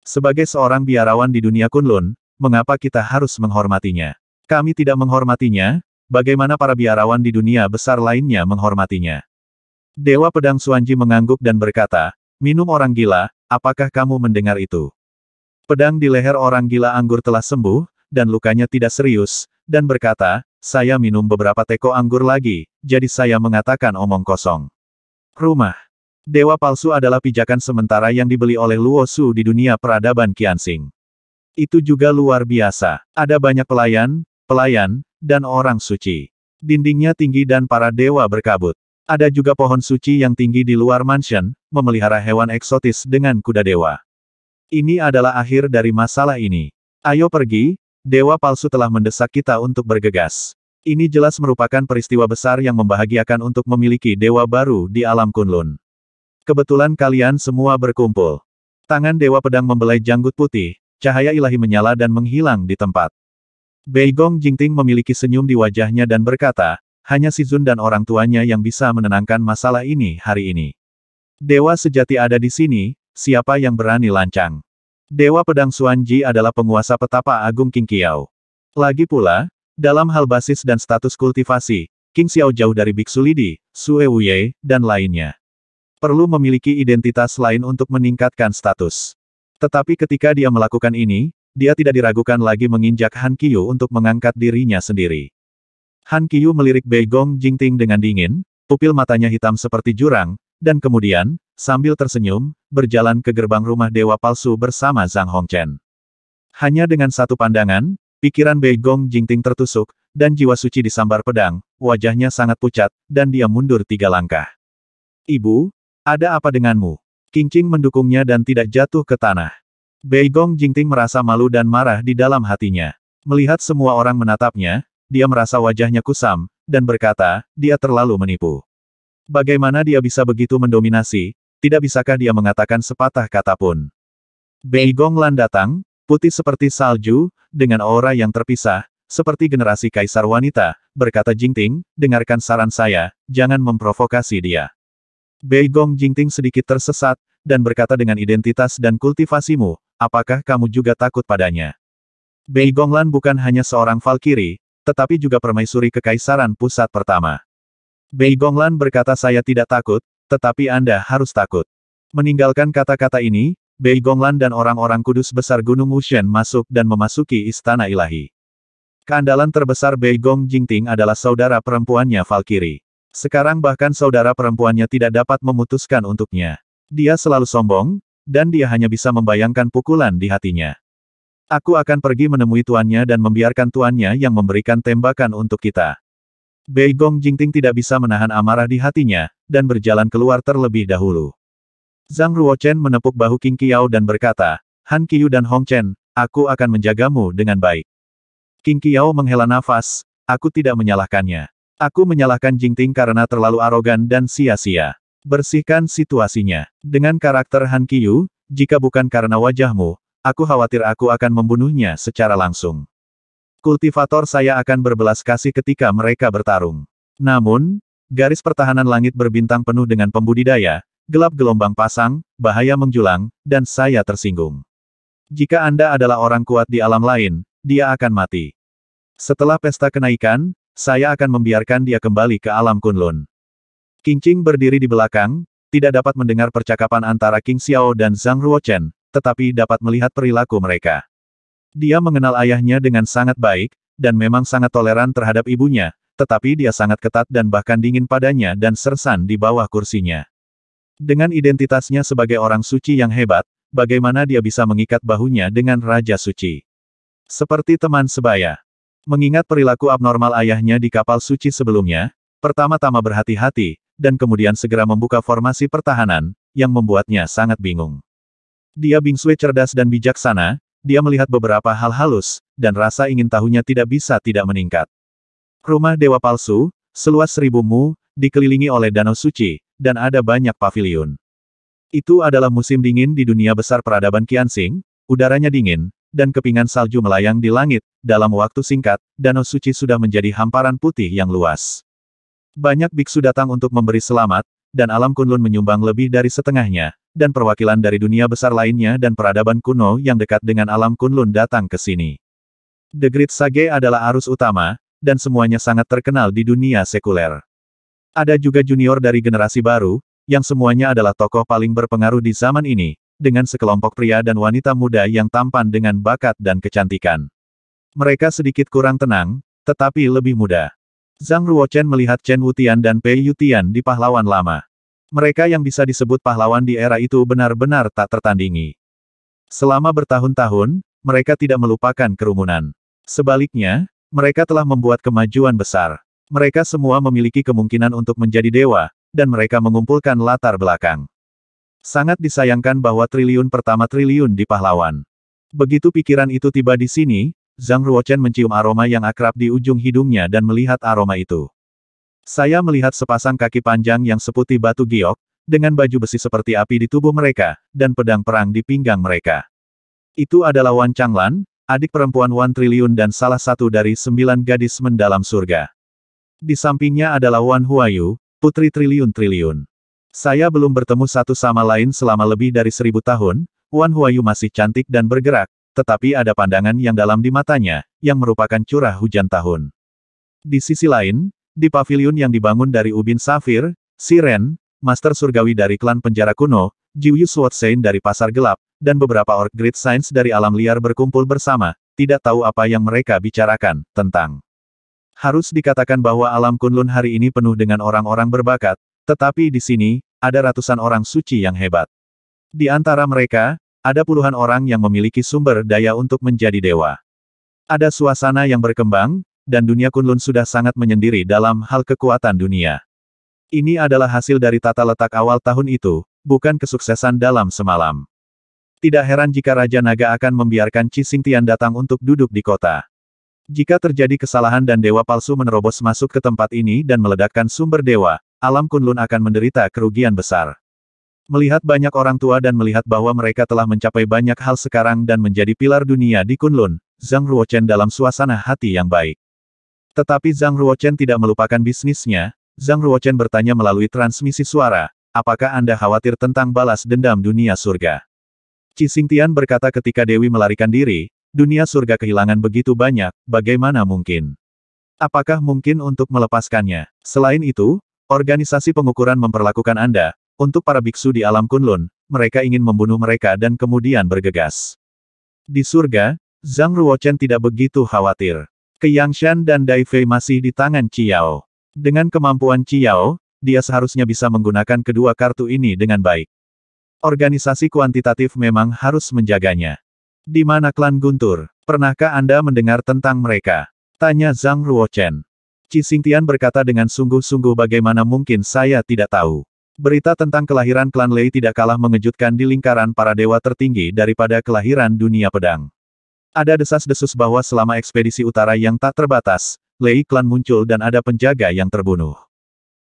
S1: Sebagai seorang biarawan di dunia Kunlun, mengapa kita harus menghormatinya? Kami tidak menghormatinya, bagaimana para biarawan di dunia besar lainnya menghormatinya? Dewa Pedang Suanji mengangguk dan berkata, minum orang gila, apakah kamu mendengar itu? Pedang di leher orang gila anggur telah sembuh, dan lukanya tidak serius, dan berkata, saya minum beberapa teko anggur lagi, jadi saya mengatakan omong kosong. Rumah. Dewa palsu adalah pijakan sementara yang dibeli oleh Luosu di dunia peradaban Qianxing. Itu juga luar biasa. Ada banyak pelayan, pelayan, dan orang suci. Dindingnya tinggi dan para dewa berkabut. Ada juga pohon suci yang tinggi di luar mansion, memelihara hewan eksotis dengan kuda dewa. Ini adalah akhir dari masalah ini. Ayo pergi, dewa palsu telah mendesak kita untuk bergegas. Ini jelas merupakan peristiwa besar yang membahagiakan untuk memiliki dewa baru di alam Kunlun. Kebetulan kalian semua berkumpul. Tangan dewa pedang membelai janggut putih, Cahaya ilahi menyala dan menghilang di tempat. Beigong Jingting memiliki senyum di wajahnya dan berkata, hanya si Zun dan orang tuanya yang bisa menenangkan masalah ini hari ini. Dewa sejati ada di sini, siapa yang berani lancang? Dewa Pedang Suanji adalah penguasa petapa Agung King Kiao. Lagi pula, dalam hal basis dan status kultivasi, King Xiao jauh dari Biksu Lidi, Sue Wuye, dan lainnya. Perlu memiliki identitas lain untuk meningkatkan status. Tetapi ketika dia melakukan ini, dia tidak diragukan lagi menginjak Han Qiu untuk mengangkat dirinya sendiri. Han Qiu melirik Bei Gong Jingting dengan dingin, pupil matanya hitam seperti jurang, dan kemudian, sambil tersenyum, berjalan ke gerbang rumah dewa palsu bersama Zhang Hongchen. Hanya dengan satu pandangan, pikiran Bei Gong Jingting tertusuk, dan jiwa suci disambar pedang, wajahnya sangat pucat, dan dia mundur tiga langkah. Ibu, ada apa denganmu? Qingqing mendukungnya dan tidak jatuh ke tanah. Bei Gong Jingting merasa malu dan marah di dalam hatinya. Melihat semua orang menatapnya, dia merasa wajahnya kusam, dan berkata, dia terlalu menipu. Bagaimana dia bisa begitu mendominasi, tidak bisakah dia mengatakan sepatah kata pun. Bei Gong Lan datang, putih seperti salju, dengan aura yang terpisah, seperti generasi kaisar wanita, berkata Jingting, dengarkan saran saya, jangan memprovokasi dia. Bei Gong Jingting sedikit tersesat, dan berkata dengan identitas dan kultivasimu, apakah kamu juga takut padanya? Bei Gonglan bukan hanya seorang Valkiri, tetapi juga permaisuri kekaisaran pusat pertama. Bei Gonglan berkata saya tidak takut, tetapi Anda harus takut. Meninggalkan kata-kata ini, Bei Gonglan dan orang-orang kudus besar Gunung Wushen masuk dan memasuki Istana Ilahi. Keandalan terbesar Bei Gong Jingting adalah saudara perempuannya Valkyrie. Sekarang bahkan saudara perempuannya tidak dapat memutuskan untuknya. Dia selalu sombong, dan dia hanya bisa membayangkan pukulan di hatinya. Aku akan pergi menemui tuannya dan membiarkan tuannya yang memberikan tembakan untuk kita. Bei Gong Jingting tidak bisa menahan amarah di hatinya, dan berjalan keluar terlebih dahulu. Zhang Ruochen menepuk bahu King Qiao dan berkata, Han Qiu dan Hong Chen, aku akan menjagamu dengan baik. King Qiao menghela nafas, aku tidak menyalahkannya. Aku menyalahkan Jingting karena terlalu arogan dan sia-sia. Bersihkan situasinya. Dengan karakter Han Kiyu, jika bukan karena wajahmu, aku khawatir aku akan membunuhnya secara langsung. Kultivator saya akan berbelas kasih ketika mereka bertarung. Namun, garis pertahanan langit berbintang penuh dengan pembudidaya, gelap gelombang pasang, bahaya menjulang, dan saya tersinggung. Jika Anda adalah orang kuat di alam lain, dia akan mati. Setelah pesta kenaikan, saya akan membiarkan dia kembali ke alam Kunlun. King Qing berdiri di belakang, tidak dapat mendengar percakapan antara King Xiao dan Zhang Ruochen, tetapi dapat melihat perilaku mereka. Dia mengenal ayahnya dengan sangat baik, dan memang sangat toleran terhadap ibunya, tetapi dia sangat ketat dan bahkan dingin padanya dan sersan di bawah kursinya. Dengan identitasnya sebagai orang suci yang hebat, bagaimana dia bisa mengikat bahunya dengan Raja Suci? Seperti teman sebaya, Mengingat perilaku abnormal ayahnya di kapal suci sebelumnya, pertama-tama berhati-hati, dan kemudian segera membuka formasi pertahanan, yang membuatnya sangat bingung. Dia bingsui cerdas dan bijaksana, dia melihat beberapa hal halus, dan rasa ingin tahunya tidak bisa tidak meningkat. Rumah dewa palsu, seluas seribu mu, dikelilingi oleh danau suci, dan ada banyak paviliun. Itu adalah musim dingin di dunia besar peradaban Qiansing, udaranya dingin, dan kepingan salju melayang di langit, dalam waktu singkat, Danau Suci sudah menjadi hamparan putih yang luas. Banyak biksu datang untuk memberi selamat, dan alam Kunlun menyumbang lebih dari setengahnya, dan perwakilan dari dunia besar lainnya dan peradaban kuno yang dekat dengan alam Kunlun datang ke sini. The Great Sage adalah arus utama, dan semuanya sangat terkenal di dunia sekuler. Ada juga junior dari generasi baru, yang semuanya adalah tokoh paling berpengaruh di zaman ini, dengan sekelompok pria dan wanita muda yang tampan dengan bakat dan kecantikan. Mereka sedikit kurang tenang, tetapi lebih mudah. Zhang Ruochen melihat Chen Wutian dan Pei Yutian di pahlawan lama. Mereka yang bisa disebut pahlawan di era itu benar-benar tak tertandingi. Selama bertahun-tahun, mereka tidak melupakan kerumunan. Sebaliknya, mereka telah membuat kemajuan besar. Mereka semua memiliki kemungkinan untuk menjadi dewa, dan mereka mengumpulkan latar belakang. Sangat disayangkan bahwa triliun pertama triliun di pahlawan. Begitu pikiran itu tiba di sini, Zhang Ruochen mencium aroma yang akrab di ujung hidungnya dan melihat aroma itu. Saya melihat sepasang kaki panjang yang seputih batu giok, dengan baju besi seperti api di tubuh mereka, dan pedang perang di pinggang mereka. Itu adalah Wan Changlan, adik perempuan Wan Triliun dan salah satu dari sembilan gadis mendalam surga. Di sampingnya adalah Wan Huayu, putri Triliun Triliun. Saya belum bertemu satu sama lain selama lebih dari seribu tahun, Wan Huayu masih cantik dan bergerak, tetapi ada pandangan yang dalam di matanya, yang merupakan curah hujan tahun. Di sisi lain, di pavilion yang dibangun dari Ubin Safir, Siren, Master Surgawi dari klan penjara kuno, Jiuyu Swatsein dari Pasar Gelap, dan beberapa Orc Great Science dari alam liar berkumpul bersama, tidak tahu apa yang mereka bicarakan, tentang. Harus dikatakan bahwa alam Kunlun hari ini penuh dengan orang-orang berbakat, tetapi di sini, ada ratusan orang suci yang hebat. Di antara mereka, ada puluhan orang yang memiliki sumber daya untuk menjadi dewa. Ada suasana yang berkembang, dan dunia Kunlun sudah sangat menyendiri dalam hal kekuatan dunia. Ini adalah hasil dari tata letak awal tahun itu, bukan kesuksesan dalam semalam. Tidak heran jika Raja Naga akan membiarkan Tian datang untuk duduk di kota. Jika terjadi kesalahan dan dewa palsu menerobos masuk ke tempat ini dan meledakkan sumber dewa, alam Kunlun akan menderita kerugian besar. Melihat banyak orang tua dan melihat bahwa mereka telah mencapai banyak hal sekarang dan menjadi pilar dunia di Kunlun, Zhang Ruochen dalam suasana hati yang baik. Tetapi Zhang Ruochen tidak melupakan bisnisnya, Zhang Ruochen bertanya melalui transmisi suara, apakah Anda khawatir tentang balas dendam dunia surga? Cisintian berkata ketika Dewi melarikan diri, dunia surga kehilangan begitu banyak, bagaimana mungkin? Apakah mungkin untuk melepaskannya? Selain itu, organisasi pengukuran memperlakukan Anda, untuk para biksu di alam Kunlun, mereka ingin membunuh mereka dan kemudian bergegas. Di surga, Zhang Ruochen tidak begitu khawatir. Keyangshan dan Dai Fei masih di tangan Ciao. Dengan kemampuan Ciao, dia seharusnya bisa menggunakan kedua kartu ini dengan baik. Organisasi kuantitatif memang harus menjaganya. Di mana klan Guntur? Pernahkah Anda mendengar tentang mereka? Tanya Zhang Ruochen. Qi Xingtian berkata dengan sungguh-sungguh bagaimana mungkin saya tidak tahu. Berita tentang kelahiran klan Lei tidak kalah mengejutkan di lingkaran para dewa tertinggi daripada kelahiran dunia pedang. Ada desas-desus bahwa selama ekspedisi utara yang tak terbatas, Lei klan muncul dan ada penjaga yang terbunuh.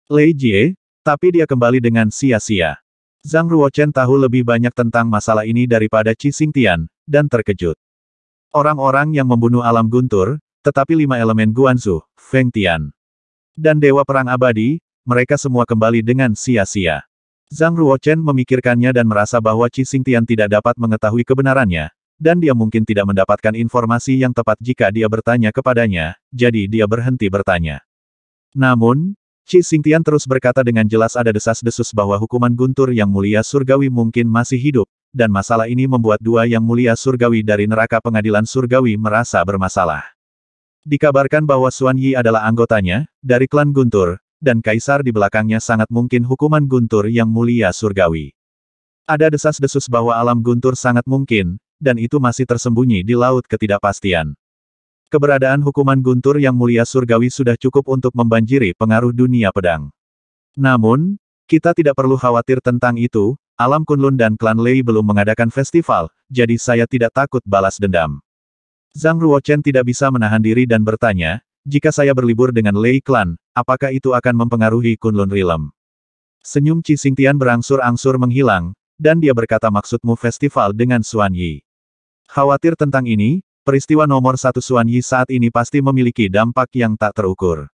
S1: Lei Jie, tapi dia kembali dengan sia-sia. Zhang Ruochen tahu lebih banyak tentang masalah ini daripada Qi Xingtian, dan terkejut. Orang-orang yang membunuh alam guntur, tetapi lima elemen Guanzu, Feng Tian, dan Dewa Perang Abadi, mereka semua kembali dengan sia-sia. Zhang Ruochen memikirkannya dan merasa bahwa Qi Xingtian tidak dapat mengetahui kebenarannya, dan dia mungkin tidak mendapatkan informasi yang tepat jika dia bertanya kepadanya, jadi dia berhenti bertanya. Namun, Qi Xingtian terus berkata dengan jelas ada desas-desus bahwa hukuman guntur yang mulia surgawi mungkin masih hidup, dan masalah ini membuat dua yang mulia surgawi dari neraka pengadilan surgawi merasa bermasalah. Dikabarkan bahwa Suan Yi adalah anggotanya, dari klan Guntur, dan kaisar di belakangnya sangat mungkin hukuman guntur yang mulia surgawi. Ada desas-desus bahwa alam guntur sangat mungkin, dan itu masih tersembunyi di laut ketidakpastian. Keberadaan hukuman guntur yang mulia surgawi sudah cukup untuk membanjiri pengaruh dunia pedang. Namun, kita tidak perlu khawatir tentang itu, alam Kunlun dan klan Lei belum mengadakan festival, jadi saya tidak takut balas dendam. Zhang Ruochen tidak bisa menahan diri dan bertanya, jika saya berlibur dengan Lei Clan, apakah itu akan mempengaruhi Kunlun Rilem? Senyum Ci Xingtian berangsur-angsur menghilang, dan dia berkata maksudmu festival dengan Xuan Yi. Khawatir tentang ini, peristiwa nomor satu Xuan Yi saat ini pasti memiliki dampak yang tak terukur.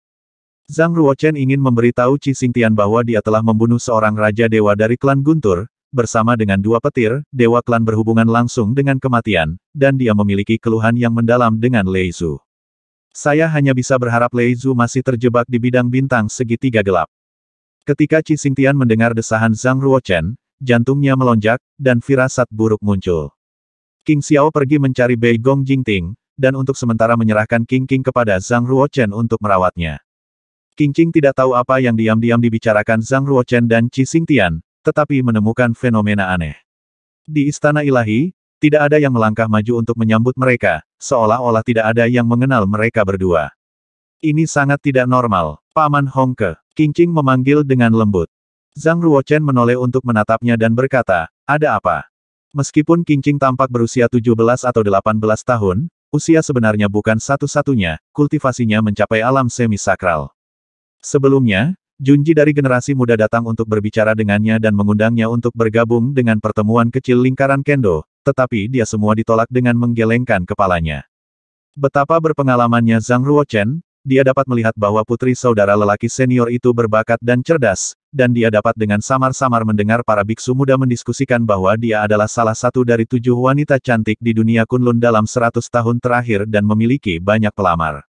S1: Zhang Ruochen ingin memberitahu Ci Xingtian bahwa dia telah membunuh seorang Raja Dewa dari klan Guntur, bersama dengan dua petir, Dewa Klan berhubungan langsung dengan kematian, dan dia memiliki keluhan yang mendalam dengan Lei Zu. Saya hanya bisa berharap Lei Zhu masih terjebak di bidang bintang segitiga gelap. Ketika Qi Xingtian mendengar desahan Zhang Ruochen, jantungnya melonjak, dan firasat buruk muncul. King Xiao pergi mencari Bei Gong Jingting, dan untuk sementara menyerahkan King King kepada Zhang Ruochen untuk merawatnya. King Qing tidak tahu apa yang diam-diam dibicarakan Zhang Ruochen dan Qi Xingtian, tetapi menemukan fenomena aneh. Di Istana Ilahi, tidak ada yang melangkah maju untuk menyambut mereka, seolah-olah tidak ada yang mengenal mereka berdua. Ini sangat tidak normal. Paman Hongke, Kincing memanggil dengan lembut. Zhang Ruochen menoleh untuk menatapnya dan berkata, ada apa? Meskipun Kincing tampak berusia 17 atau 18 tahun, usia sebenarnya bukan satu-satunya, kultivasinya mencapai alam semi-sakral. Sebelumnya, Junji dari generasi muda datang untuk berbicara dengannya dan mengundangnya untuk bergabung dengan pertemuan kecil lingkaran kendo, tetapi dia semua ditolak dengan menggelengkan kepalanya. Betapa berpengalamannya Zhang Ruochen, dia dapat melihat bahwa putri saudara lelaki senior itu berbakat dan cerdas, dan dia dapat dengan samar-samar mendengar para biksu muda mendiskusikan bahwa dia adalah salah satu dari tujuh wanita cantik di dunia Kunlun dalam seratus tahun terakhir dan memiliki banyak pelamar.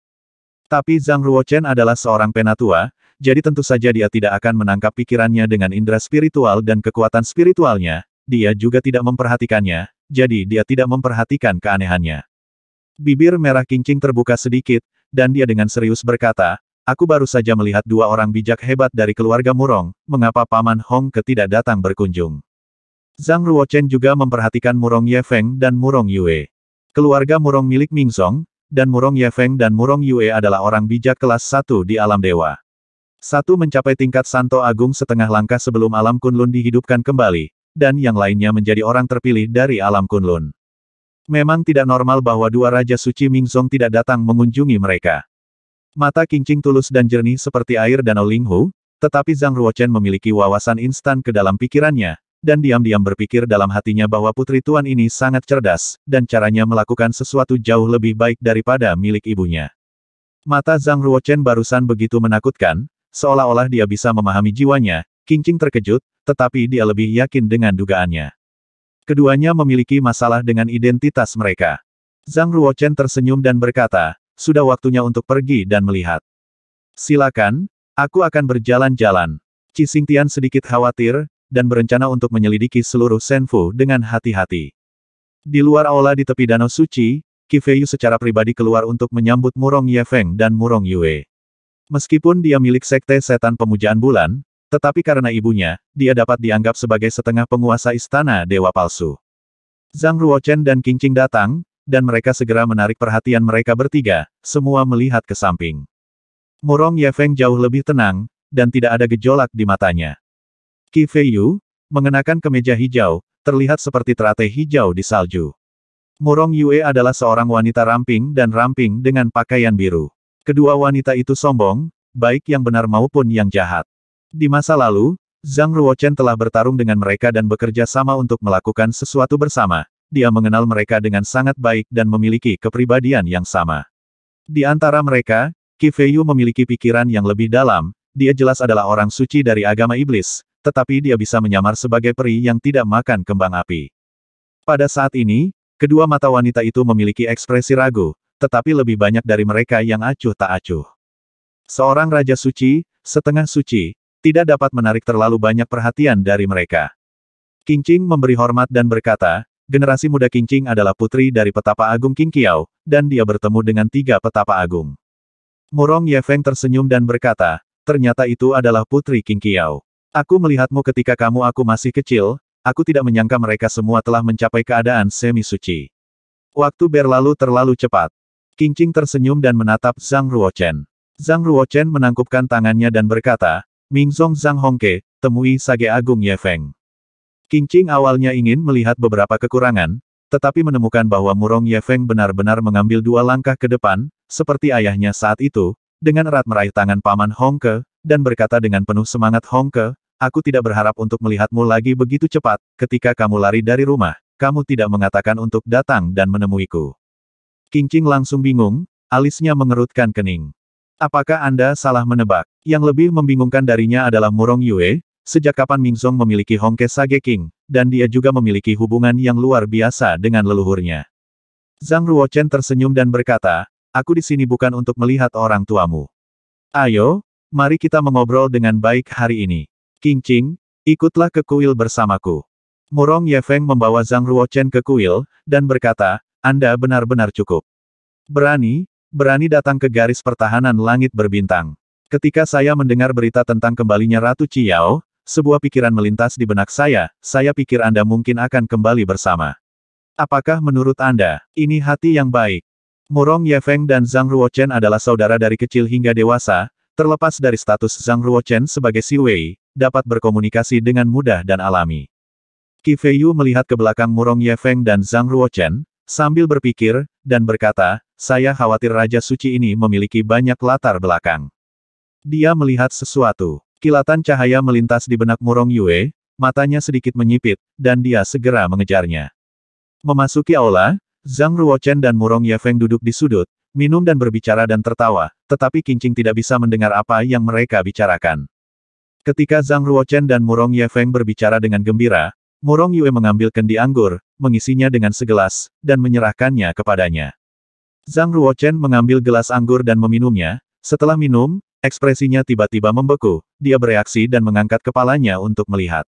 S1: Tapi Zhang Ruochen adalah seorang penatua, jadi tentu saja dia tidak akan menangkap pikirannya dengan indera spiritual dan kekuatan spiritualnya, dia juga tidak memperhatikannya, jadi dia tidak memperhatikan keanehannya. Bibir merah kincing terbuka sedikit, dan dia dengan serius berkata, Aku baru saja melihat dua orang bijak hebat dari keluarga Murong, mengapa Paman Hong ketidak datang berkunjung. Zhang Ruochen juga memperhatikan Murong Yefeng dan Murong Yue. Keluarga Murong milik Ming Song, dan Murong Yefeng dan Murong Yue adalah orang bijak kelas satu di alam dewa. Satu mencapai tingkat Santo Agung setengah langkah sebelum alam Kunlun dihidupkan kembali, dan yang lainnya menjadi orang terpilih dari alam Kunlun. Memang tidak normal bahwa dua Raja Suci Ming Mingzong tidak datang mengunjungi mereka. Mata kincing tulus dan jernih seperti air danau Linghu, tetapi Zhang Ruochen memiliki wawasan instan ke dalam pikirannya, dan diam-diam berpikir dalam hatinya bahwa putri tuan ini sangat cerdas, dan caranya melakukan sesuatu jauh lebih baik daripada milik ibunya. Mata Zhang Ruochen barusan begitu menakutkan, seolah-olah dia bisa memahami jiwanya, Kincing terkejut, tetapi dia lebih yakin dengan dugaannya. Keduanya memiliki masalah dengan identitas mereka. Zhang Ruochen tersenyum dan berkata, sudah waktunya untuk pergi dan melihat. Silakan, aku akan berjalan-jalan. Singtian sedikit khawatir, dan berencana untuk menyelidiki seluruh Senfu dengan hati-hati. Di luar aula di tepi Danau Suci, Kifeiyu secara pribadi keluar untuk menyambut Murong Yefeng dan Murong Yue. Meskipun dia milik Sekte Setan Pemujaan Bulan, tetapi karena ibunya, dia dapat dianggap sebagai setengah penguasa istana dewa palsu. Zhang Ruochen dan Qingqing datang, dan mereka segera menarik perhatian mereka bertiga, semua melihat ke samping. Murong Yefeng jauh lebih tenang, dan tidak ada gejolak di matanya. Qi Feiyu, mengenakan kemeja hijau, terlihat seperti teratai hijau di salju. Murong Yue adalah seorang wanita ramping dan ramping dengan pakaian biru. Kedua wanita itu sombong, baik yang benar maupun yang jahat. Di masa lalu, Zhang Ruochen telah bertarung dengan mereka dan bekerja sama untuk melakukan sesuatu bersama. Dia mengenal mereka dengan sangat baik dan memiliki kepribadian yang sama. Di antara mereka, Kifeyu memiliki pikiran yang lebih dalam, dia jelas adalah orang suci dari agama iblis, tetapi dia bisa menyamar sebagai peri yang tidak makan kembang api. Pada saat ini, kedua mata wanita itu memiliki ekspresi ragu, tetapi lebih banyak dari mereka yang acuh tak acuh. Seorang raja suci, setengah suci, tidak dapat menarik terlalu banyak perhatian dari mereka. King Qing memberi hormat dan berkata, generasi muda King Qing adalah putri dari petapa agung King Kiao, dan dia bertemu dengan tiga petapa agung. Murong Yefeng tersenyum dan berkata, ternyata itu adalah putri King Kiao. Aku melihatmu ketika kamu aku masih kecil, aku tidak menyangka mereka semua telah mencapai keadaan semi-suci. Waktu berlalu terlalu cepat. King Qing tersenyum dan menatap Zhang Ruochen. Zhang Ruochen menangkupkan tangannya dan berkata, Mingzong Zhang Hongke, temui Sage Agung Ye Feng. King awalnya ingin melihat beberapa kekurangan, tetapi menemukan bahwa Murong Ye Feng benar-benar mengambil dua langkah ke depan, seperti ayahnya saat itu, dengan erat meraih tangan paman Hongke, dan berkata dengan penuh semangat Hongke, aku tidak berharap untuk melihatmu lagi begitu cepat, ketika kamu lari dari rumah, kamu tidak mengatakan untuk datang dan menemuiku. King langsung bingung, alisnya mengerutkan kening. Apakah Anda salah menebak? Yang lebih membingungkan darinya adalah Murong Yue, sejak kapan Ming Song memiliki Hongke Sage King, dan dia juga memiliki hubungan yang luar biasa dengan leluhurnya. Zhang Ruochen tersenyum dan berkata, aku di sini bukan untuk melihat orang tuamu. Ayo, mari kita mengobrol dengan baik hari ini. King Qing, ikutlah ke kuil bersamaku. Murong Yefeng membawa Zhang Ruochen ke kuil, dan berkata, Anda benar-benar cukup. Berani, berani datang ke garis pertahanan langit berbintang. Ketika saya mendengar berita tentang kembalinya Ratu Chiao, sebuah pikiran melintas di benak saya, saya pikir Anda mungkin akan kembali bersama. Apakah menurut Anda, ini hati yang baik? Murong Yefeng dan Zhang Ruochen adalah saudara dari kecil hingga dewasa, terlepas dari status Zhang Ruochen sebagai Si Wei, dapat berkomunikasi dengan mudah dan alami. Qi Feiyu melihat ke belakang Murong Yefeng dan Zhang Ruochen, sambil berpikir, dan berkata, saya khawatir Raja Suci ini memiliki banyak latar belakang. Dia melihat sesuatu. Kilatan cahaya melintas di benak Murong Yue, matanya sedikit menyipit, dan dia segera mengejarnya. Memasuki aula, Zhang Ruochen dan Murong Yefeng duduk di sudut, minum dan berbicara dan tertawa, tetapi Kincing tidak bisa mendengar apa yang mereka bicarakan. Ketika Zhang Ruochen dan Murong Yefeng berbicara dengan gembira, Murong Yue mengambil kendi anggur, mengisinya dengan segelas, dan menyerahkannya kepadanya. Zhang Ruochen mengambil gelas anggur dan meminumnya, setelah minum, ekspresinya tiba-tiba membeku, dia bereaksi dan mengangkat kepalanya untuk melihat.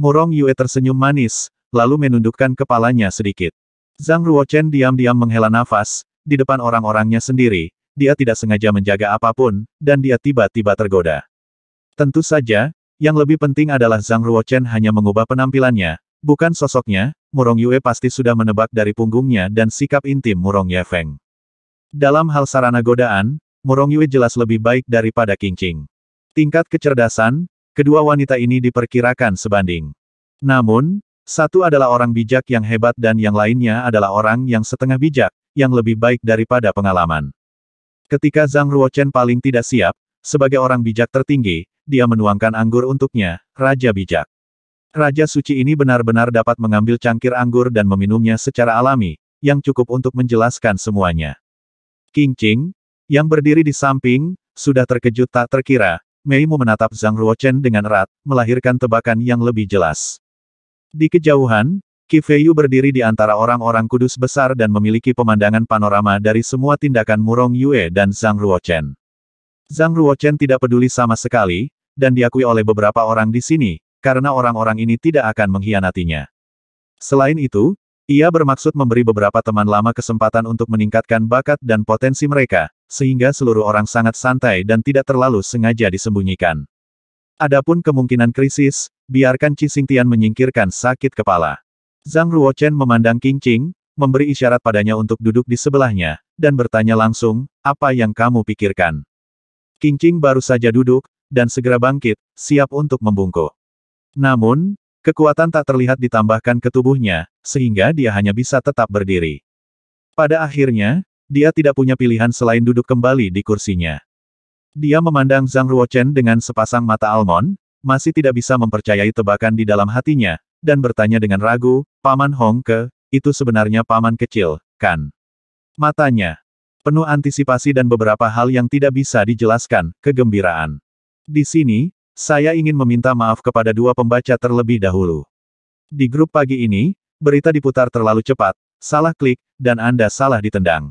S1: Murong Yue tersenyum manis, lalu menundukkan kepalanya sedikit. Zhang Ruochen diam-diam menghela nafas, di depan orang-orangnya sendiri, dia tidak sengaja menjaga apapun, dan dia tiba-tiba tergoda. Tentu saja, yang lebih penting adalah Zhang Ruochen hanya mengubah penampilannya, Bukan sosoknya, Murong Yue pasti sudah menebak dari punggungnya dan sikap intim Murong Ye Feng. Dalam hal sarana godaan, Murong Yue jelas lebih baik daripada King Qing. Tingkat kecerdasan, kedua wanita ini diperkirakan sebanding. Namun, satu adalah orang bijak yang hebat dan yang lainnya adalah orang yang setengah bijak, yang lebih baik daripada pengalaman. Ketika Zhang Ruochen paling tidak siap, sebagai orang bijak tertinggi, dia menuangkan anggur untuknya, Raja Bijak. Raja suci ini benar-benar dapat mengambil cangkir anggur dan meminumnya secara alami, yang cukup untuk menjelaskan semuanya. King Qing, yang berdiri di samping, sudah terkejut tak terkira, Mei Mu menatap Zhang Ruochen dengan erat, melahirkan tebakan yang lebih jelas. Di kejauhan, Qi Feiyu berdiri di antara orang-orang kudus besar dan memiliki pemandangan panorama dari semua tindakan Murong Yue dan Zhang Ruochen. Zhang Ruochen tidak peduli sama sekali, dan diakui oleh beberapa orang di sini, karena orang-orang ini tidak akan mengkhianatinya. Selain itu, ia bermaksud memberi beberapa teman lama kesempatan untuk meningkatkan bakat dan potensi mereka, sehingga seluruh orang sangat santai dan tidak terlalu sengaja disembunyikan. Adapun kemungkinan krisis, biarkan Qi Tian menyingkirkan sakit kepala. Zhang Ruochen memandang King Qing, memberi isyarat padanya untuk duduk di sebelahnya, dan bertanya langsung, apa yang kamu pikirkan? King Qing baru saja duduk, dan segera bangkit, siap untuk membungkuk. Namun, kekuatan tak terlihat ditambahkan ke tubuhnya, sehingga dia hanya bisa tetap berdiri. Pada akhirnya, dia tidak punya pilihan selain duduk kembali di kursinya. Dia memandang Zhang Ruochen dengan sepasang mata almond, masih tidak bisa mempercayai tebakan di dalam hatinya, dan bertanya dengan ragu, Paman Hong Ke, itu sebenarnya paman kecil, kan? Matanya, penuh antisipasi dan beberapa hal yang tidak bisa dijelaskan, kegembiraan. Di sini, saya ingin meminta maaf kepada dua pembaca terlebih dahulu. Di grup pagi ini, berita diputar terlalu cepat, salah klik, dan Anda salah ditendang.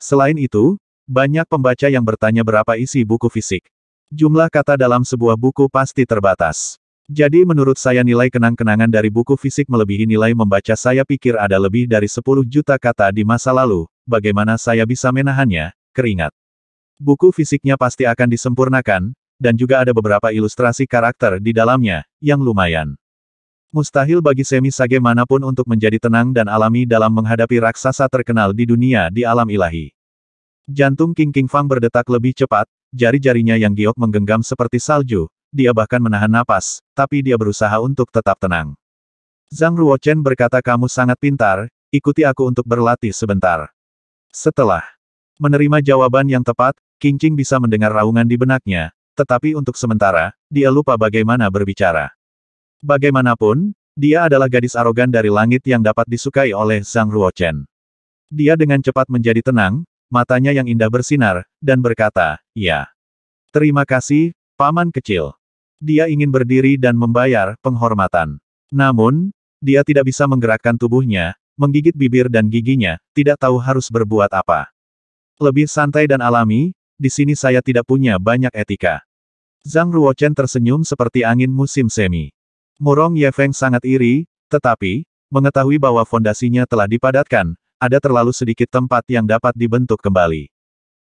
S1: Selain itu, banyak pembaca yang bertanya berapa isi buku fisik. Jumlah kata dalam sebuah buku pasti terbatas. Jadi menurut saya nilai kenang-kenangan dari buku fisik melebihi nilai membaca saya pikir ada lebih dari 10 juta kata di masa lalu, bagaimana saya bisa menahannya, keringat. Buku fisiknya pasti akan disempurnakan, dan juga ada beberapa ilustrasi karakter di dalamnya, yang lumayan. Mustahil bagi semi sage manapun untuk menjadi tenang dan alami dalam menghadapi raksasa terkenal di dunia di alam ilahi. Jantung King King Fang berdetak lebih cepat, jari-jarinya yang giok menggenggam seperti salju, dia bahkan menahan napas, tapi dia berusaha untuk tetap tenang. Zhang Ruochen berkata kamu sangat pintar, ikuti aku untuk berlatih sebentar. Setelah menerima jawaban yang tepat, King King bisa mendengar raungan di benaknya, tetapi untuk sementara, dia lupa bagaimana berbicara. Bagaimanapun, dia adalah gadis arogan dari langit yang dapat disukai oleh Zhang Ruochen. Dia dengan cepat menjadi tenang, matanya yang indah bersinar, dan berkata, Ya. Terima kasih, Paman kecil. Dia ingin berdiri dan membayar penghormatan. Namun, dia tidak bisa menggerakkan tubuhnya, menggigit bibir dan giginya, tidak tahu harus berbuat apa. Lebih santai dan alami, di sini saya tidak punya banyak etika. Zhang Ruochen tersenyum seperti angin musim semi. Murong Yefeng sangat iri, tetapi, mengetahui bahwa fondasinya telah dipadatkan, ada terlalu sedikit tempat yang dapat dibentuk kembali.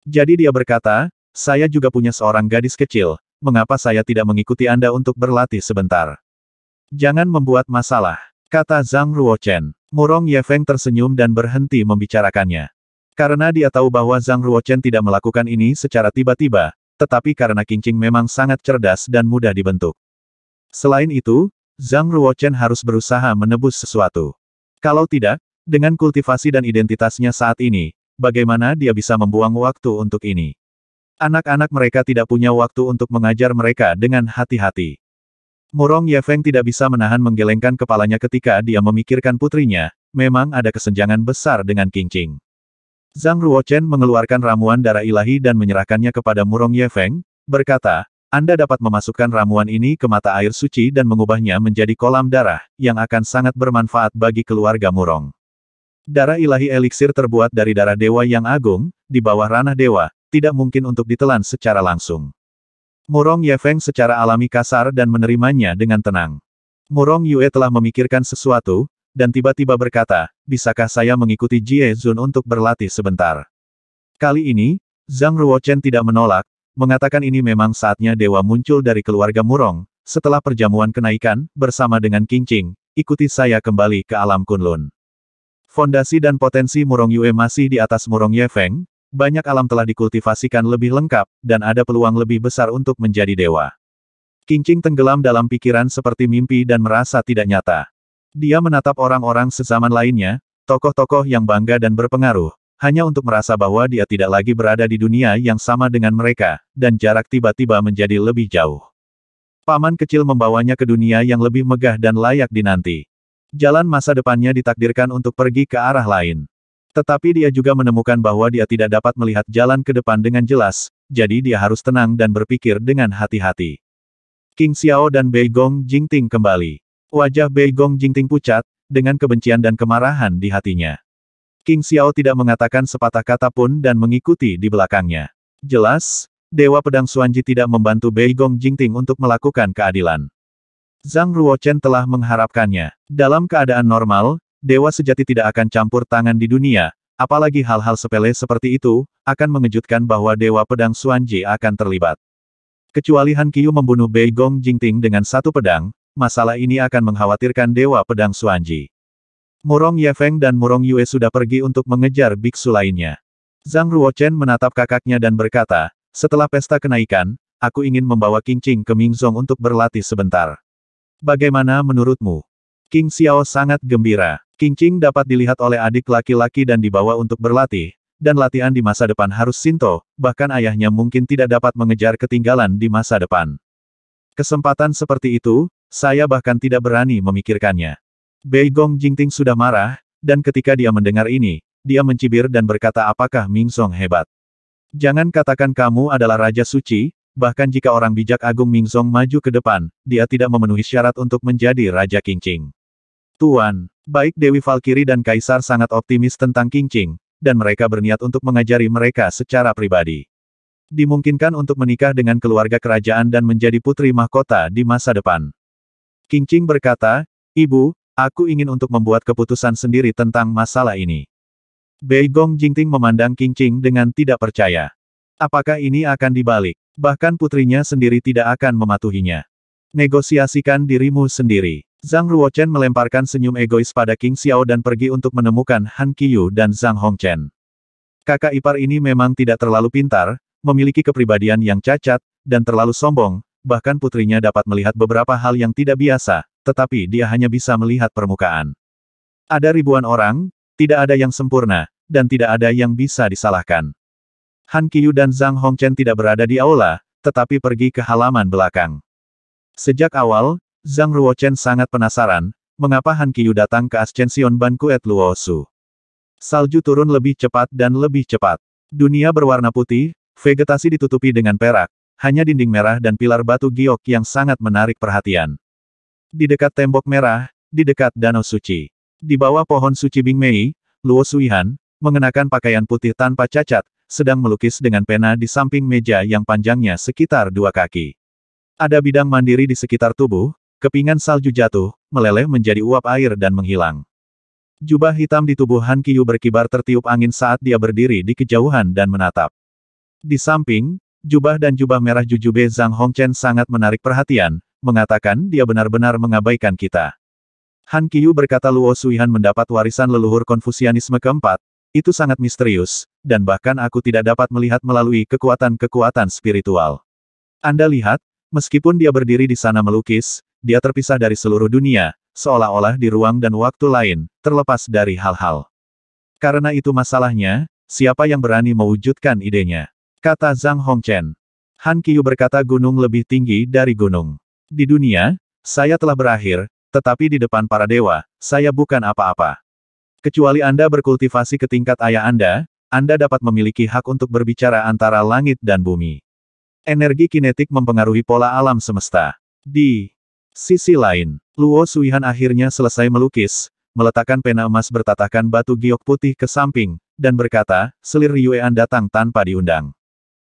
S1: Jadi dia berkata, saya juga punya seorang gadis kecil, mengapa saya tidak mengikuti Anda untuk berlatih sebentar? Jangan membuat masalah, kata Zhang Ruochen. Murong Yefeng tersenyum dan berhenti membicarakannya. Karena dia tahu bahwa Zhang Ruochen tidak melakukan ini secara tiba-tiba, tetapi karena Qingqing memang sangat cerdas dan mudah dibentuk. Selain itu, Zhang Ruochen harus berusaha menebus sesuatu. Kalau tidak, dengan kultivasi dan identitasnya saat ini, bagaimana dia bisa membuang waktu untuk ini? Anak-anak mereka tidak punya waktu untuk mengajar mereka dengan hati-hati. Murong Yefeng tidak bisa menahan menggelengkan kepalanya ketika dia memikirkan putrinya, memang ada kesenjangan besar dengan Qingqing. Zhang Ruochen mengeluarkan ramuan darah ilahi dan menyerahkannya kepada Murong Yefeng, berkata, Anda dapat memasukkan ramuan ini ke mata air suci dan mengubahnya menjadi kolam darah, yang akan sangat bermanfaat bagi keluarga Murong. Darah ilahi eliksir terbuat dari darah dewa yang agung, di bawah ranah dewa, tidak mungkin untuk ditelan secara langsung. Murong Yefeng secara alami kasar dan menerimanya dengan tenang. Murong Yue telah memikirkan sesuatu, dan tiba-tiba berkata, bisakah saya mengikuti Jie Zun untuk berlatih sebentar? Kali ini, Zhang Ruochen tidak menolak, mengatakan ini memang saatnya dewa muncul dari keluarga Murong, setelah perjamuan kenaikan, bersama dengan Qingqing, ikuti saya kembali ke alam Kunlun. Fondasi dan potensi Murong Yue masih di atas Murong Ye banyak alam telah dikultivasikan lebih lengkap, dan ada peluang lebih besar untuk menjadi dewa. Kincing tenggelam dalam pikiran seperti mimpi dan merasa tidak nyata. Dia menatap orang-orang sezaman lainnya, tokoh-tokoh yang bangga dan berpengaruh, hanya untuk merasa bahwa dia tidak lagi berada di dunia yang sama dengan mereka, dan jarak tiba-tiba menjadi lebih jauh. Paman kecil membawanya ke dunia yang lebih megah dan layak dinanti. Jalan masa depannya ditakdirkan untuk pergi ke arah lain. Tetapi dia juga menemukan bahwa dia tidak dapat melihat jalan ke depan dengan jelas, jadi dia harus tenang dan berpikir dengan hati-hati. King Xiao dan Bei Gong Jingting kembali. Wajah Bei Gong Jingting pucat, dengan kebencian dan kemarahan di hatinya. King Xiao tidak mengatakan sepatah kata pun dan mengikuti di belakangnya. Jelas, Dewa Pedang Suanji tidak membantu Bei Gong Jingting untuk melakukan keadilan. Zhang Ruochen telah mengharapkannya. Dalam keadaan normal, Dewa Sejati tidak akan campur tangan di dunia, apalagi hal-hal sepele seperti itu, akan mengejutkan bahwa Dewa Pedang Suanji akan terlibat. Kecuali Han Qiu membunuh Bei Gong Jingting dengan satu pedang, masalah ini akan mengkhawatirkan Dewa Pedang Suanji. Murong Yefeng dan Murong Yue sudah pergi untuk mengejar biksu lainnya. Zhang Ruochen menatap kakaknya dan berkata, setelah pesta kenaikan, aku ingin membawa King Qingqing ke Mingzong untuk berlatih sebentar. Bagaimana menurutmu? King Xiao sangat gembira. King Qingqing dapat dilihat oleh adik laki-laki dan dibawa untuk berlatih, dan latihan di masa depan harus Sinto, bahkan ayahnya mungkin tidak dapat mengejar ketinggalan di masa depan. Kesempatan seperti itu, saya bahkan tidak berani memikirkannya. Bei Gong Jingting sudah marah, dan ketika dia mendengar ini, dia mencibir dan berkata apakah Ming Song hebat. Jangan katakan kamu adalah Raja Suci, bahkan jika orang bijak agung Ming Song maju ke depan, dia tidak memenuhi syarat untuk menjadi Raja Ching. Tuan, baik Dewi Valkyrie dan Kaisar sangat optimis tentang Ching, dan mereka berniat untuk mengajari mereka secara pribadi. Dimungkinkan untuk menikah dengan keluarga kerajaan dan menjadi putri mahkota di masa depan. Kincing berkata, Ibu, aku ingin untuk membuat keputusan sendiri tentang masalah ini. Bei Gong Jingting memandang Kincing dengan tidak percaya. Apakah ini akan dibalik? Bahkan putrinya sendiri tidak akan mematuhinya. Negosiasikan dirimu sendiri. Zhang Ruochen melemparkan senyum egois pada King Xiao dan pergi untuk menemukan Han Qiyu dan Zhang Hongchen. Kakak ipar ini memang tidak terlalu pintar, memiliki kepribadian yang cacat, dan terlalu sombong, bahkan putrinya dapat melihat beberapa hal yang tidak biasa, tetapi dia hanya bisa melihat permukaan. Ada ribuan orang, tidak ada yang sempurna, dan tidak ada yang bisa disalahkan. Han Qiyu dan Zhang Hongchen tidak berada di aula, tetapi pergi ke halaman belakang. Sejak awal, Zhang Ruochen sangat penasaran, mengapa Han Qiyu datang ke Ascension Banku Luo Luosu. Salju turun lebih cepat dan lebih cepat. Dunia berwarna putih, vegetasi ditutupi dengan perak, hanya dinding merah dan pilar batu giok yang sangat menarik perhatian. Di dekat tembok merah, di dekat danau suci. Di bawah pohon suci Bingmei, Luo Suihan, mengenakan pakaian putih tanpa cacat, sedang melukis dengan pena di samping meja yang panjangnya sekitar dua kaki. Ada bidang mandiri di sekitar tubuh, kepingan salju jatuh, meleleh menjadi uap air dan menghilang. Jubah hitam di tubuh Han Kiyu berkibar tertiup angin saat dia berdiri di kejauhan dan menatap. Di samping, Jubah dan jubah merah Jujube Zhang Hongchen sangat menarik perhatian, mengatakan dia benar-benar mengabaikan kita. Han Qiyu berkata Luo Suihan mendapat warisan leluhur Konfusianisme keempat, itu sangat misterius, dan bahkan aku tidak dapat melihat melalui kekuatan-kekuatan spiritual. Anda lihat, meskipun dia berdiri di sana melukis, dia terpisah dari seluruh dunia, seolah-olah di ruang dan waktu lain, terlepas dari hal-hal. Karena itu masalahnya, siapa yang berani mewujudkan idenya? kata Zhang Hongchen. Han Qiu berkata gunung lebih tinggi dari gunung. Di dunia, saya telah berakhir, tetapi di depan para dewa, saya bukan apa-apa. Kecuali Anda berkultivasi ke tingkat ayah Anda, Anda dapat memiliki hak untuk berbicara antara langit dan bumi. Energi kinetik mempengaruhi pola alam semesta. Di sisi lain, Luo Suihan akhirnya selesai melukis, meletakkan pena emas bertatahkan batu giok putih ke samping, dan berkata, Selir Yuean datang tanpa diundang.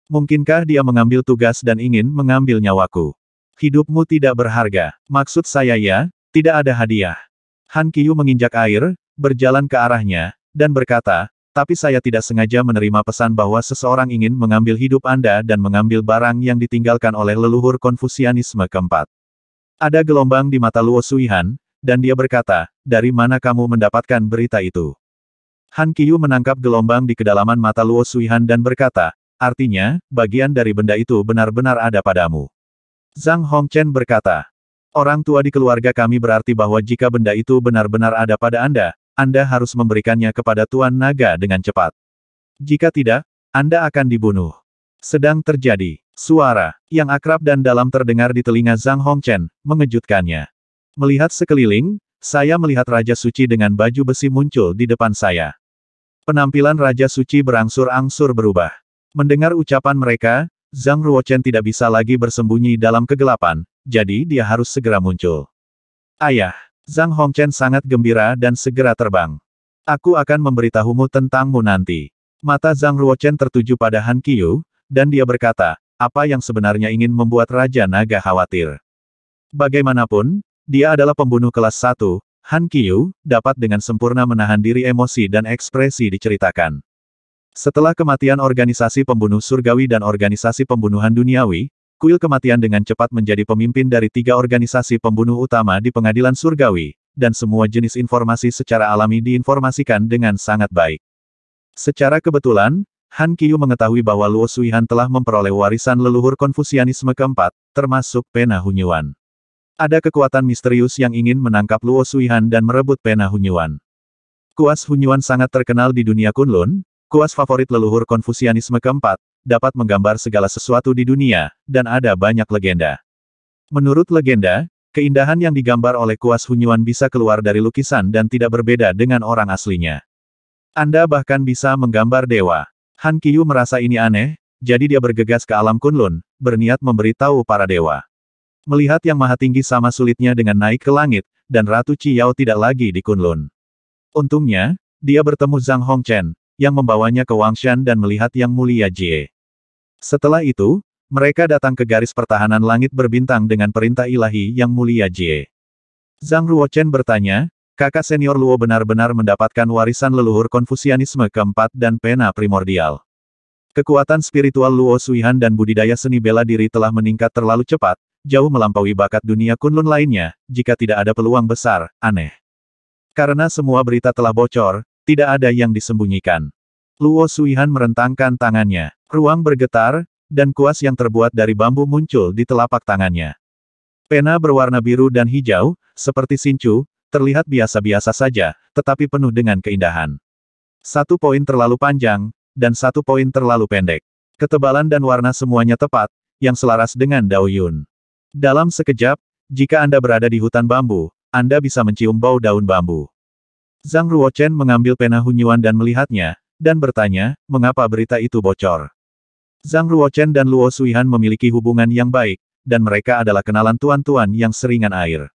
S1: Mungkinkah dia mengambil tugas dan ingin mengambil nyawaku? Hidupmu tidak berharga. Maksud saya ya, tidak ada hadiah. Han Kiyu menginjak air, berjalan ke arahnya, dan berkata, tapi saya tidak sengaja menerima pesan bahwa seseorang ingin mengambil hidup Anda dan mengambil barang yang ditinggalkan oleh leluhur konfusianisme keempat. Ada gelombang di mata Luo Suihan, dan dia berkata, dari mana kamu mendapatkan berita itu? Han Kiyu menangkap gelombang di kedalaman mata Luo Suihan dan berkata, Artinya, bagian dari benda itu benar-benar ada padamu. Zhang Hongchen berkata, Orang tua di keluarga kami berarti bahwa jika benda itu benar-benar ada pada Anda, Anda harus memberikannya kepada Tuan Naga dengan cepat. Jika tidak, Anda akan dibunuh. Sedang terjadi, suara, yang akrab dan dalam terdengar di telinga Zhang Hongchen, mengejutkannya. Melihat sekeliling, saya melihat Raja Suci dengan baju besi muncul di depan saya. Penampilan Raja Suci berangsur-angsur berubah. Mendengar ucapan mereka, Zhang Ruochen tidak bisa lagi bersembunyi dalam kegelapan, jadi dia harus segera muncul. Ayah, Zhang Hongchen sangat gembira dan segera terbang. Aku akan memberitahumu tentangmu nanti. Mata Zhang Ruochen tertuju pada Han Qiyu, dan dia berkata, apa yang sebenarnya ingin membuat Raja Naga khawatir. Bagaimanapun, dia adalah pembunuh kelas 1, Han Qiyu, dapat dengan sempurna menahan diri emosi dan ekspresi diceritakan. Setelah kematian organisasi pembunuh surgawi dan organisasi pembunuhan duniawi, kuil kematian dengan cepat menjadi pemimpin dari tiga organisasi pembunuh utama di pengadilan surgawi, dan semua jenis informasi secara alami diinformasikan dengan sangat baik. Secara kebetulan, Han Qiyu mengetahui bahwa Luo Suihan telah memperoleh warisan leluhur konfusianisme keempat, termasuk pena Hunyuan. Ada kekuatan misterius yang ingin menangkap Luo Suihan dan merebut pena Hunyuan. Kuas Hunyuan sangat terkenal di dunia Kunlun, Kuas favorit leluhur Konfusianisme keempat, dapat menggambar segala sesuatu di dunia, dan ada banyak legenda. Menurut legenda, keindahan yang digambar oleh kuas Hunyuan bisa keluar dari lukisan dan tidak berbeda dengan orang aslinya. Anda bahkan bisa menggambar dewa. Han Kiyu merasa ini aneh, jadi dia bergegas ke alam Kunlun, berniat memberitahu para dewa. Melihat yang maha tinggi sama sulitnya dengan naik ke langit, dan Ratu Ciyao tidak lagi di Kunlun. Untungnya, dia bertemu Zhang Hongchen, yang membawanya ke Wangshan dan melihat Yang Mulia Jie. Setelah itu, mereka datang ke garis pertahanan langit berbintang dengan perintah ilahi Yang Mulia Jie. Zhang Ruochen bertanya, kakak senior Luo benar-benar mendapatkan warisan leluhur konfusianisme keempat dan pena primordial. Kekuatan spiritual Luo Suihan dan budidaya seni bela diri telah meningkat terlalu cepat, jauh melampaui bakat dunia kunlun lainnya, jika tidak ada peluang besar, aneh. Karena semua berita telah bocor, tidak ada yang disembunyikan. Luo Suihan merentangkan tangannya. Ruang bergetar, dan kuas yang terbuat dari bambu muncul di telapak tangannya. Pena berwarna biru dan hijau, seperti sincu, terlihat biasa-biasa saja, tetapi penuh dengan keindahan. Satu poin terlalu panjang, dan satu poin terlalu pendek. Ketebalan dan warna semuanya tepat, yang selaras dengan Dao Dalam sekejap, jika Anda berada di hutan bambu, Anda bisa mencium bau daun bambu. Zhang Ruochen mengambil pena Hunyuan dan melihatnya, dan bertanya, mengapa berita itu bocor. Zhang Ruochen dan Luo Suihan memiliki hubungan yang baik, dan mereka adalah kenalan tuan-tuan yang seringan air.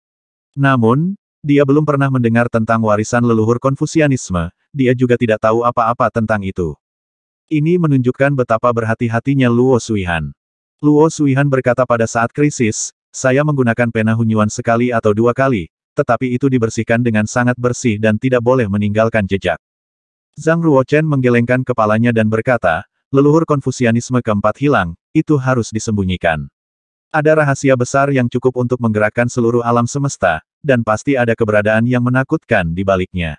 S1: Namun, dia belum pernah mendengar tentang warisan leluhur Konfusianisme, dia juga tidak tahu apa-apa tentang itu. Ini menunjukkan betapa berhati-hatinya Luo Suihan. Luo Suihan berkata pada saat krisis, saya menggunakan pena hunyuan sekali atau dua kali, tetapi itu dibersihkan dengan sangat bersih dan tidak boleh meninggalkan jejak. Zhang Ruochen menggelengkan kepalanya dan berkata, leluhur konfusianisme keempat hilang, itu harus disembunyikan. Ada rahasia besar yang cukup untuk menggerakkan seluruh alam semesta, dan pasti ada keberadaan yang menakutkan di baliknya.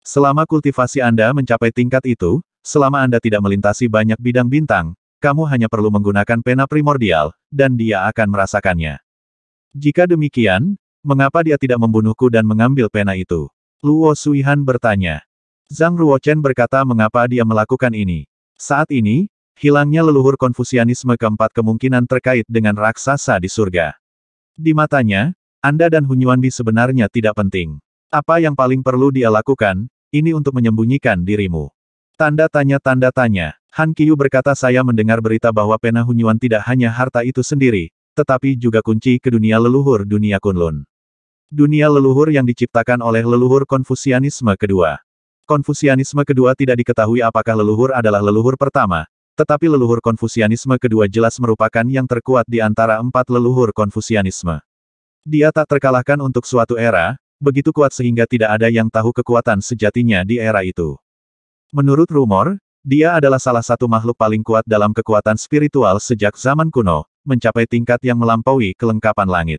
S1: Selama kultivasi Anda mencapai tingkat itu, selama Anda tidak melintasi banyak bidang bintang, kamu hanya perlu menggunakan pena primordial, dan dia akan merasakannya. Jika demikian, Mengapa dia tidak membunuhku dan mengambil pena itu? Luo Suihan bertanya. Zhang Ruochen berkata mengapa dia melakukan ini. Saat ini, hilangnya leluhur konfusianisme keempat kemungkinan terkait dengan raksasa di surga. Di matanya, Anda dan Hunyuanbi sebenarnya tidak penting. Apa yang paling perlu dia lakukan, ini untuk menyembunyikan dirimu. Tanda tanya tanda tanya. Han Kiyu berkata saya mendengar berita bahwa pena Hunyuan tidak hanya harta itu sendiri, tetapi juga kunci ke dunia leluhur dunia Kunlun. Dunia leluhur yang diciptakan oleh leluhur Konfusianisme kedua. Konfusianisme kedua tidak diketahui apakah leluhur adalah leluhur pertama, tetapi leluhur Konfusianisme kedua jelas merupakan yang terkuat di antara empat leluhur Konfusianisme. Dia tak terkalahkan untuk suatu era, begitu kuat sehingga tidak ada yang tahu kekuatan sejatinya di era itu. Menurut rumor, dia adalah salah satu makhluk paling kuat dalam kekuatan spiritual sejak zaman kuno, mencapai tingkat yang melampaui kelengkapan langit.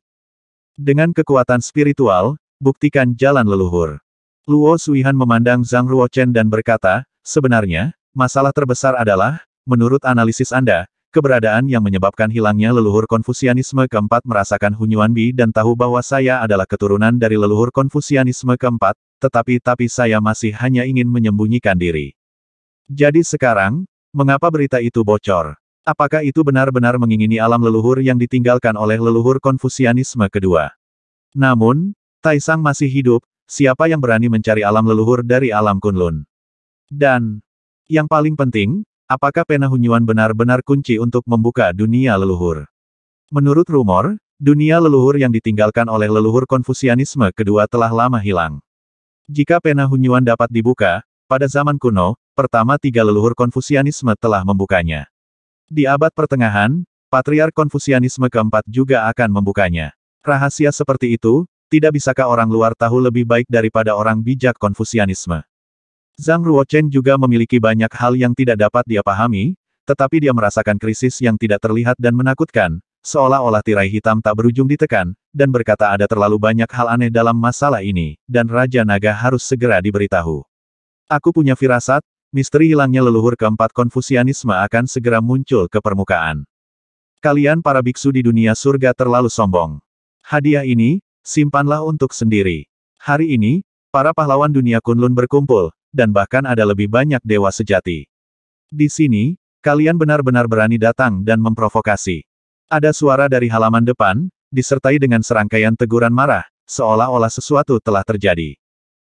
S1: Dengan kekuatan spiritual, buktikan jalan leluhur. Luo Suihan memandang Zhang Ruochen dan berkata, sebenarnya, masalah terbesar adalah, menurut analisis Anda, keberadaan yang menyebabkan hilangnya leluhur Konfusianisme keempat merasakan Hunyuan Bi dan tahu bahwa saya adalah keturunan dari leluhur Konfusianisme keempat, tetapi tapi saya masih hanya ingin menyembunyikan diri. Jadi sekarang, mengapa berita itu bocor? Apakah itu benar-benar mengingini alam leluhur yang ditinggalkan oleh leluhur konfusianisme kedua? Namun, Taisang masih hidup, siapa yang berani mencari alam leluhur dari alam Kunlun? Dan, yang paling penting, apakah pena Hunyuan benar-benar kunci untuk membuka dunia leluhur? Menurut rumor, dunia leluhur yang ditinggalkan oleh leluhur konfusianisme kedua telah lama hilang. Jika pena Hunyuan dapat dibuka, pada zaman kuno, pertama tiga leluhur konfusianisme telah membukanya. Di abad pertengahan, Patriark Konfusianisme keempat juga akan membukanya. Rahasia seperti itu, tidak bisakah orang luar tahu lebih baik daripada orang bijak Konfusianisme? Zhang Ruochen juga memiliki banyak hal yang tidak dapat dia pahami, tetapi dia merasakan krisis yang tidak terlihat dan menakutkan, seolah-olah tirai hitam tak berujung ditekan, dan berkata ada terlalu banyak hal aneh dalam masalah ini, dan Raja Naga harus segera diberitahu. Aku punya firasat, misteri hilangnya leluhur keempat Konfusianisme akan segera muncul ke permukaan. Kalian para biksu di dunia surga terlalu sombong. Hadiah ini, simpanlah untuk sendiri. Hari ini, para pahlawan dunia Kunlun berkumpul, dan bahkan ada lebih banyak dewa sejati. Di sini, kalian benar-benar berani datang dan memprovokasi. Ada suara dari halaman depan, disertai dengan serangkaian teguran marah, seolah-olah sesuatu telah terjadi.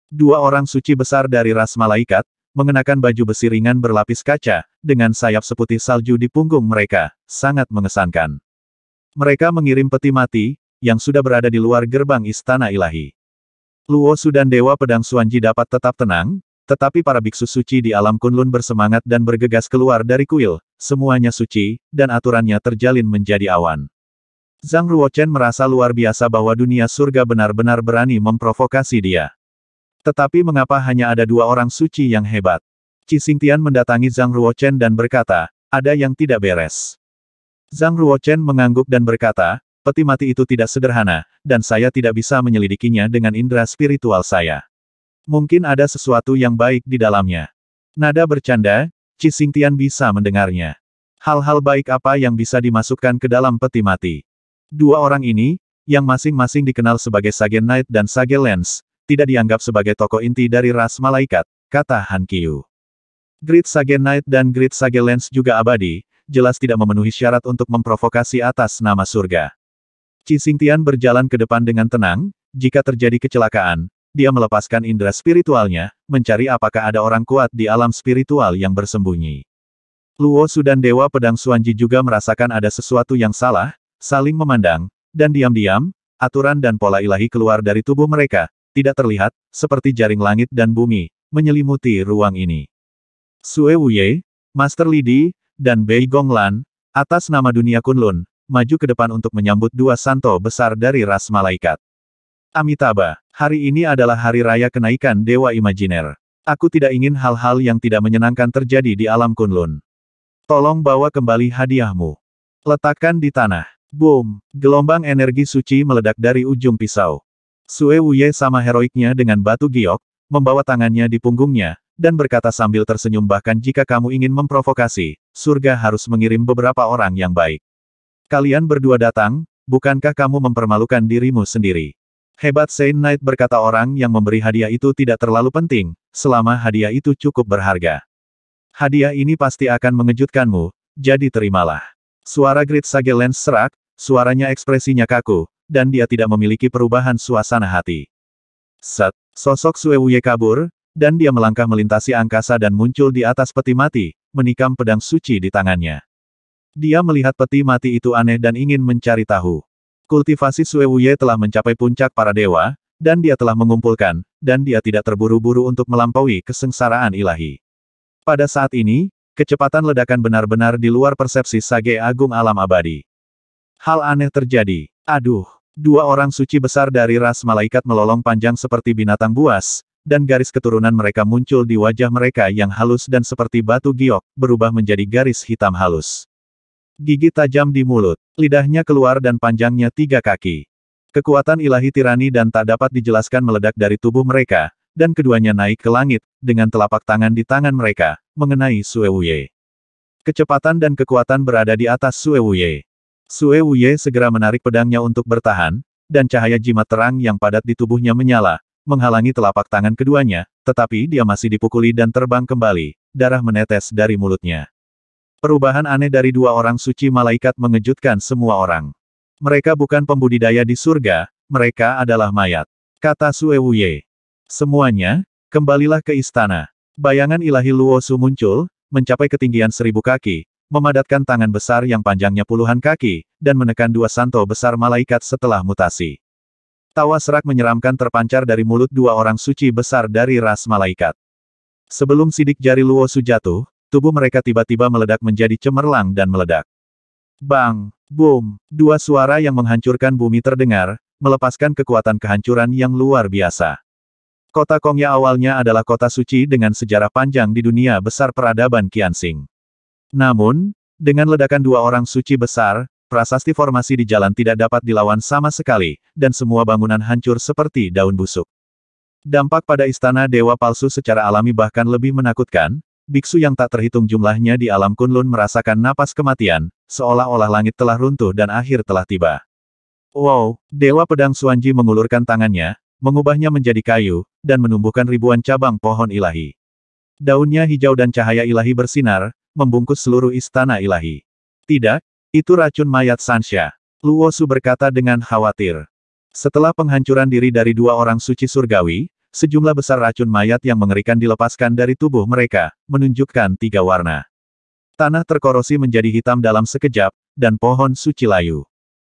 S1: Dua orang suci besar dari ras malaikat, mengenakan baju besi ringan berlapis kaca, dengan sayap seputih salju di punggung mereka, sangat mengesankan. Mereka mengirim peti mati, yang sudah berada di luar gerbang istana ilahi. Luo Sudan Dewa Pedang Suanji dapat tetap tenang, tetapi para biksu suci di alam Kunlun bersemangat dan bergegas keluar dari kuil, semuanya suci, dan aturannya terjalin menjadi awan. Zhang Ruochen merasa luar biasa bahwa dunia surga benar-benar berani memprovokasi dia. Tetapi mengapa hanya ada dua orang suci yang hebat? Cisintian mendatangi Zhang Ruochen dan berkata, ada yang tidak beres. Zhang Ruochen mengangguk dan berkata, peti mati itu tidak sederhana, dan saya tidak bisa menyelidikinya dengan indera spiritual saya. Mungkin ada sesuatu yang baik di dalamnya. Nada bercanda, Cisintian bisa mendengarnya. Hal-hal baik apa yang bisa dimasukkan ke dalam peti mati. Dua orang ini, yang masing-masing dikenal sebagai Sage Knight dan Sage Lens, tidak dianggap sebagai tokoh inti dari ras malaikat, kata Han Kiyu. Great Sage Knight dan Grid Sage Lens juga abadi, jelas tidak memenuhi syarat untuk memprovokasi atas nama surga. Cisintian berjalan ke depan dengan tenang, jika terjadi kecelakaan, dia melepaskan indera spiritualnya, mencari apakah ada orang kuat di alam spiritual yang bersembunyi. Luo Su dan Dewa Pedang Suanji juga merasakan ada sesuatu yang salah, saling memandang, dan diam-diam, aturan dan pola ilahi keluar dari tubuh mereka, tidak terlihat, seperti jaring langit dan bumi, menyelimuti ruang ini. Sue Wuye, Master Li Di, dan Bei Gonglan, atas nama dunia Kunlun, maju ke depan untuk menyambut dua santo besar dari ras malaikat. Amitabha, hari ini adalah hari raya kenaikan Dewa Imajiner. Aku tidak ingin hal-hal yang tidak menyenangkan terjadi di alam Kunlun. Tolong bawa kembali hadiahmu. Letakkan di tanah. Boom! Gelombang energi suci meledak dari ujung pisau. Sue Wuye sama heroiknya dengan batu giok, membawa tangannya di punggungnya, dan berkata sambil tersenyum bahkan jika kamu ingin memprovokasi, surga harus mengirim beberapa orang yang baik. Kalian berdua datang, bukankah kamu mempermalukan dirimu sendiri? Hebat Saint Knight berkata orang yang memberi hadiah itu tidak terlalu penting, selama hadiah itu cukup berharga. Hadiah ini pasti akan mengejutkanmu, jadi terimalah. Suara Grit Sage Lens serak, suaranya ekspresinya kaku, dan dia tidak memiliki perubahan suasana hati. Set, sosok Wuye kabur, dan dia melangkah melintasi angkasa dan muncul di atas peti mati, menikam pedang suci di tangannya. Dia melihat peti mati itu aneh dan ingin mencari tahu. Kultivasi Wuye telah mencapai puncak para dewa, dan dia telah mengumpulkan, dan dia tidak terburu-buru untuk melampaui kesengsaraan ilahi. Pada saat ini, kecepatan ledakan benar-benar di luar persepsi Sage Agung Alam Abadi. Hal aneh terjadi. Aduh, Dua orang suci besar dari ras malaikat melolong panjang seperti binatang buas, dan garis keturunan mereka muncul di wajah mereka yang halus dan seperti batu giok, berubah menjadi garis hitam halus. Gigi tajam di mulut, lidahnya keluar dan panjangnya tiga kaki. Kekuatan ilahi tirani dan tak dapat dijelaskan meledak dari tubuh mereka, dan keduanya naik ke langit, dengan telapak tangan di tangan mereka, mengenai Suewuye. Kecepatan dan kekuatan berada di atas Suewuye. Sue Wuye segera menarik pedangnya untuk bertahan, dan cahaya jimat terang yang padat di tubuhnya menyala, menghalangi telapak tangan keduanya, tetapi dia masih dipukuli dan terbang kembali, darah menetes dari mulutnya. Perubahan aneh dari dua orang suci malaikat mengejutkan semua orang. Mereka bukan pembudidaya di surga, mereka adalah mayat. Kata Sue Wuye. Semuanya, kembalilah ke istana. Bayangan ilahi Luosu muncul, mencapai ketinggian seribu kaki, memadatkan tangan besar yang panjangnya puluhan kaki, dan menekan dua santo besar malaikat setelah mutasi. Tawa serak menyeramkan terpancar dari mulut dua orang suci besar dari ras malaikat. Sebelum sidik jari Luo Su jatuh, tubuh mereka tiba-tiba meledak menjadi cemerlang dan meledak. Bang, boom, dua suara yang menghancurkan bumi terdengar, melepaskan kekuatan kehancuran yang luar biasa. Kota Kongya awalnya adalah kota suci dengan sejarah panjang di dunia besar peradaban Qianxing. Namun, dengan ledakan dua orang suci besar, prasasti formasi di jalan tidak dapat dilawan sama sekali, dan semua bangunan hancur seperti daun busuk. Dampak pada istana dewa palsu secara alami bahkan lebih menakutkan, biksu yang tak terhitung jumlahnya di alam Kunlun merasakan napas kematian, seolah-olah langit telah runtuh dan akhir telah tiba. Wow, Dewa Pedang Suanji mengulurkan tangannya, mengubahnya menjadi kayu, dan menumbuhkan ribuan cabang pohon ilahi. Daunnya hijau dan cahaya ilahi bersinar, membungkus seluruh istana ilahi. Tidak, itu racun mayat Sansha. Luosu berkata dengan khawatir. Setelah penghancuran diri dari dua orang suci surgawi, sejumlah besar racun mayat yang mengerikan dilepaskan dari tubuh mereka, menunjukkan tiga warna. Tanah terkorosi menjadi hitam dalam sekejap, dan pohon suci layu.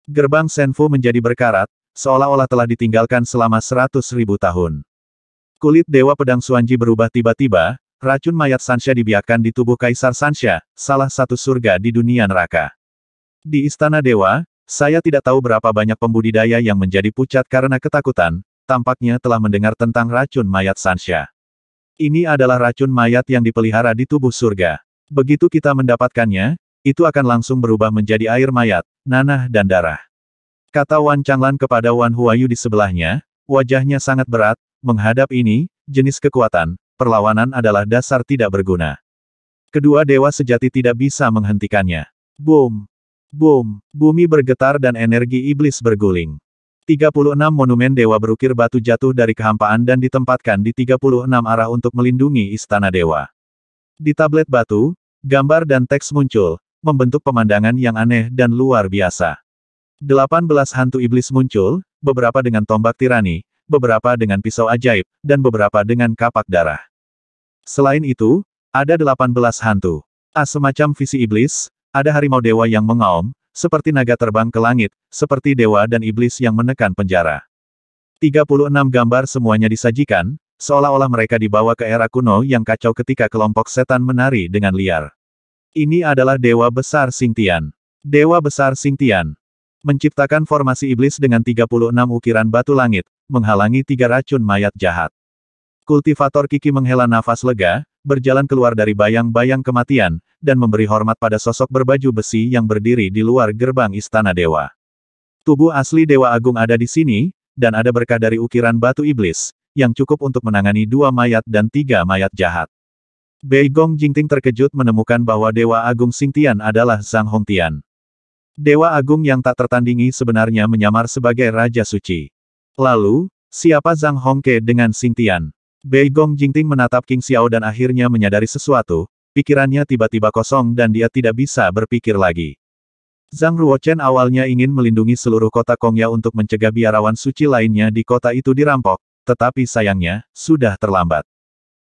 S1: Gerbang Senfu menjadi berkarat, seolah-olah telah ditinggalkan selama seratus ribu tahun. Kulit Dewa Pedang Suanji berubah tiba-tiba, Racun mayat Sansha dibiarkan di tubuh Kaisar Sansha, salah satu surga di dunia neraka. Di Istana Dewa, saya tidak tahu berapa banyak pembudidaya yang menjadi pucat karena ketakutan, tampaknya telah mendengar tentang racun mayat Sansha. Ini adalah racun mayat yang dipelihara di tubuh surga. Begitu kita mendapatkannya, itu akan langsung berubah menjadi air mayat, nanah dan darah. Kata Wan Changlan kepada Wan Huayu di sebelahnya, wajahnya sangat berat, menghadap ini, jenis kekuatan, perlawanan adalah dasar tidak berguna. Kedua dewa sejati tidak bisa menghentikannya. Boom! Boom! Bumi bergetar dan energi iblis berguling. 36 monumen dewa berukir batu jatuh dari kehampaan dan ditempatkan di 36 arah untuk melindungi istana dewa. Di tablet batu, gambar dan teks muncul, membentuk pemandangan yang aneh dan luar biasa. 18 hantu iblis muncul, beberapa dengan tombak tirani, beberapa dengan pisau ajaib, dan beberapa dengan kapak darah. Selain itu, ada delapan belas hantu. A ah, semacam visi iblis, ada harimau dewa yang mengaum, seperti naga terbang ke langit, seperti dewa dan iblis yang menekan penjara. 36 gambar semuanya disajikan, seolah-olah mereka dibawa ke era kuno yang kacau ketika kelompok setan menari dengan liar. Ini adalah Dewa Besar Singtian. Dewa Besar Singtian menciptakan formasi iblis dengan 36 ukiran batu langit, menghalangi tiga racun mayat jahat. Kultivator Kiki menghela nafas lega, berjalan keluar dari bayang-bayang kematian, dan memberi hormat pada sosok berbaju besi yang berdiri di luar gerbang Istana Dewa. Tubuh asli Dewa Agung ada di sini, dan ada berkah dari ukiran batu iblis, yang cukup untuk menangani dua mayat dan tiga mayat jahat. Bei Gong Jingting terkejut menemukan bahwa Dewa Agung Singtian adalah Zhang Hongtian. Dewa Agung yang tak tertandingi sebenarnya menyamar sebagai Raja Suci. Lalu, siapa Zhang Hongke dengan Xingtian? Bei Gong Jingting menatap King Xiao dan akhirnya menyadari sesuatu, pikirannya tiba-tiba kosong dan dia tidak bisa berpikir lagi. Zhang Ruochen awalnya ingin melindungi seluruh kota Kongya untuk mencegah biarawan suci lainnya di kota itu dirampok, tetapi sayangnya, sudah terlambat.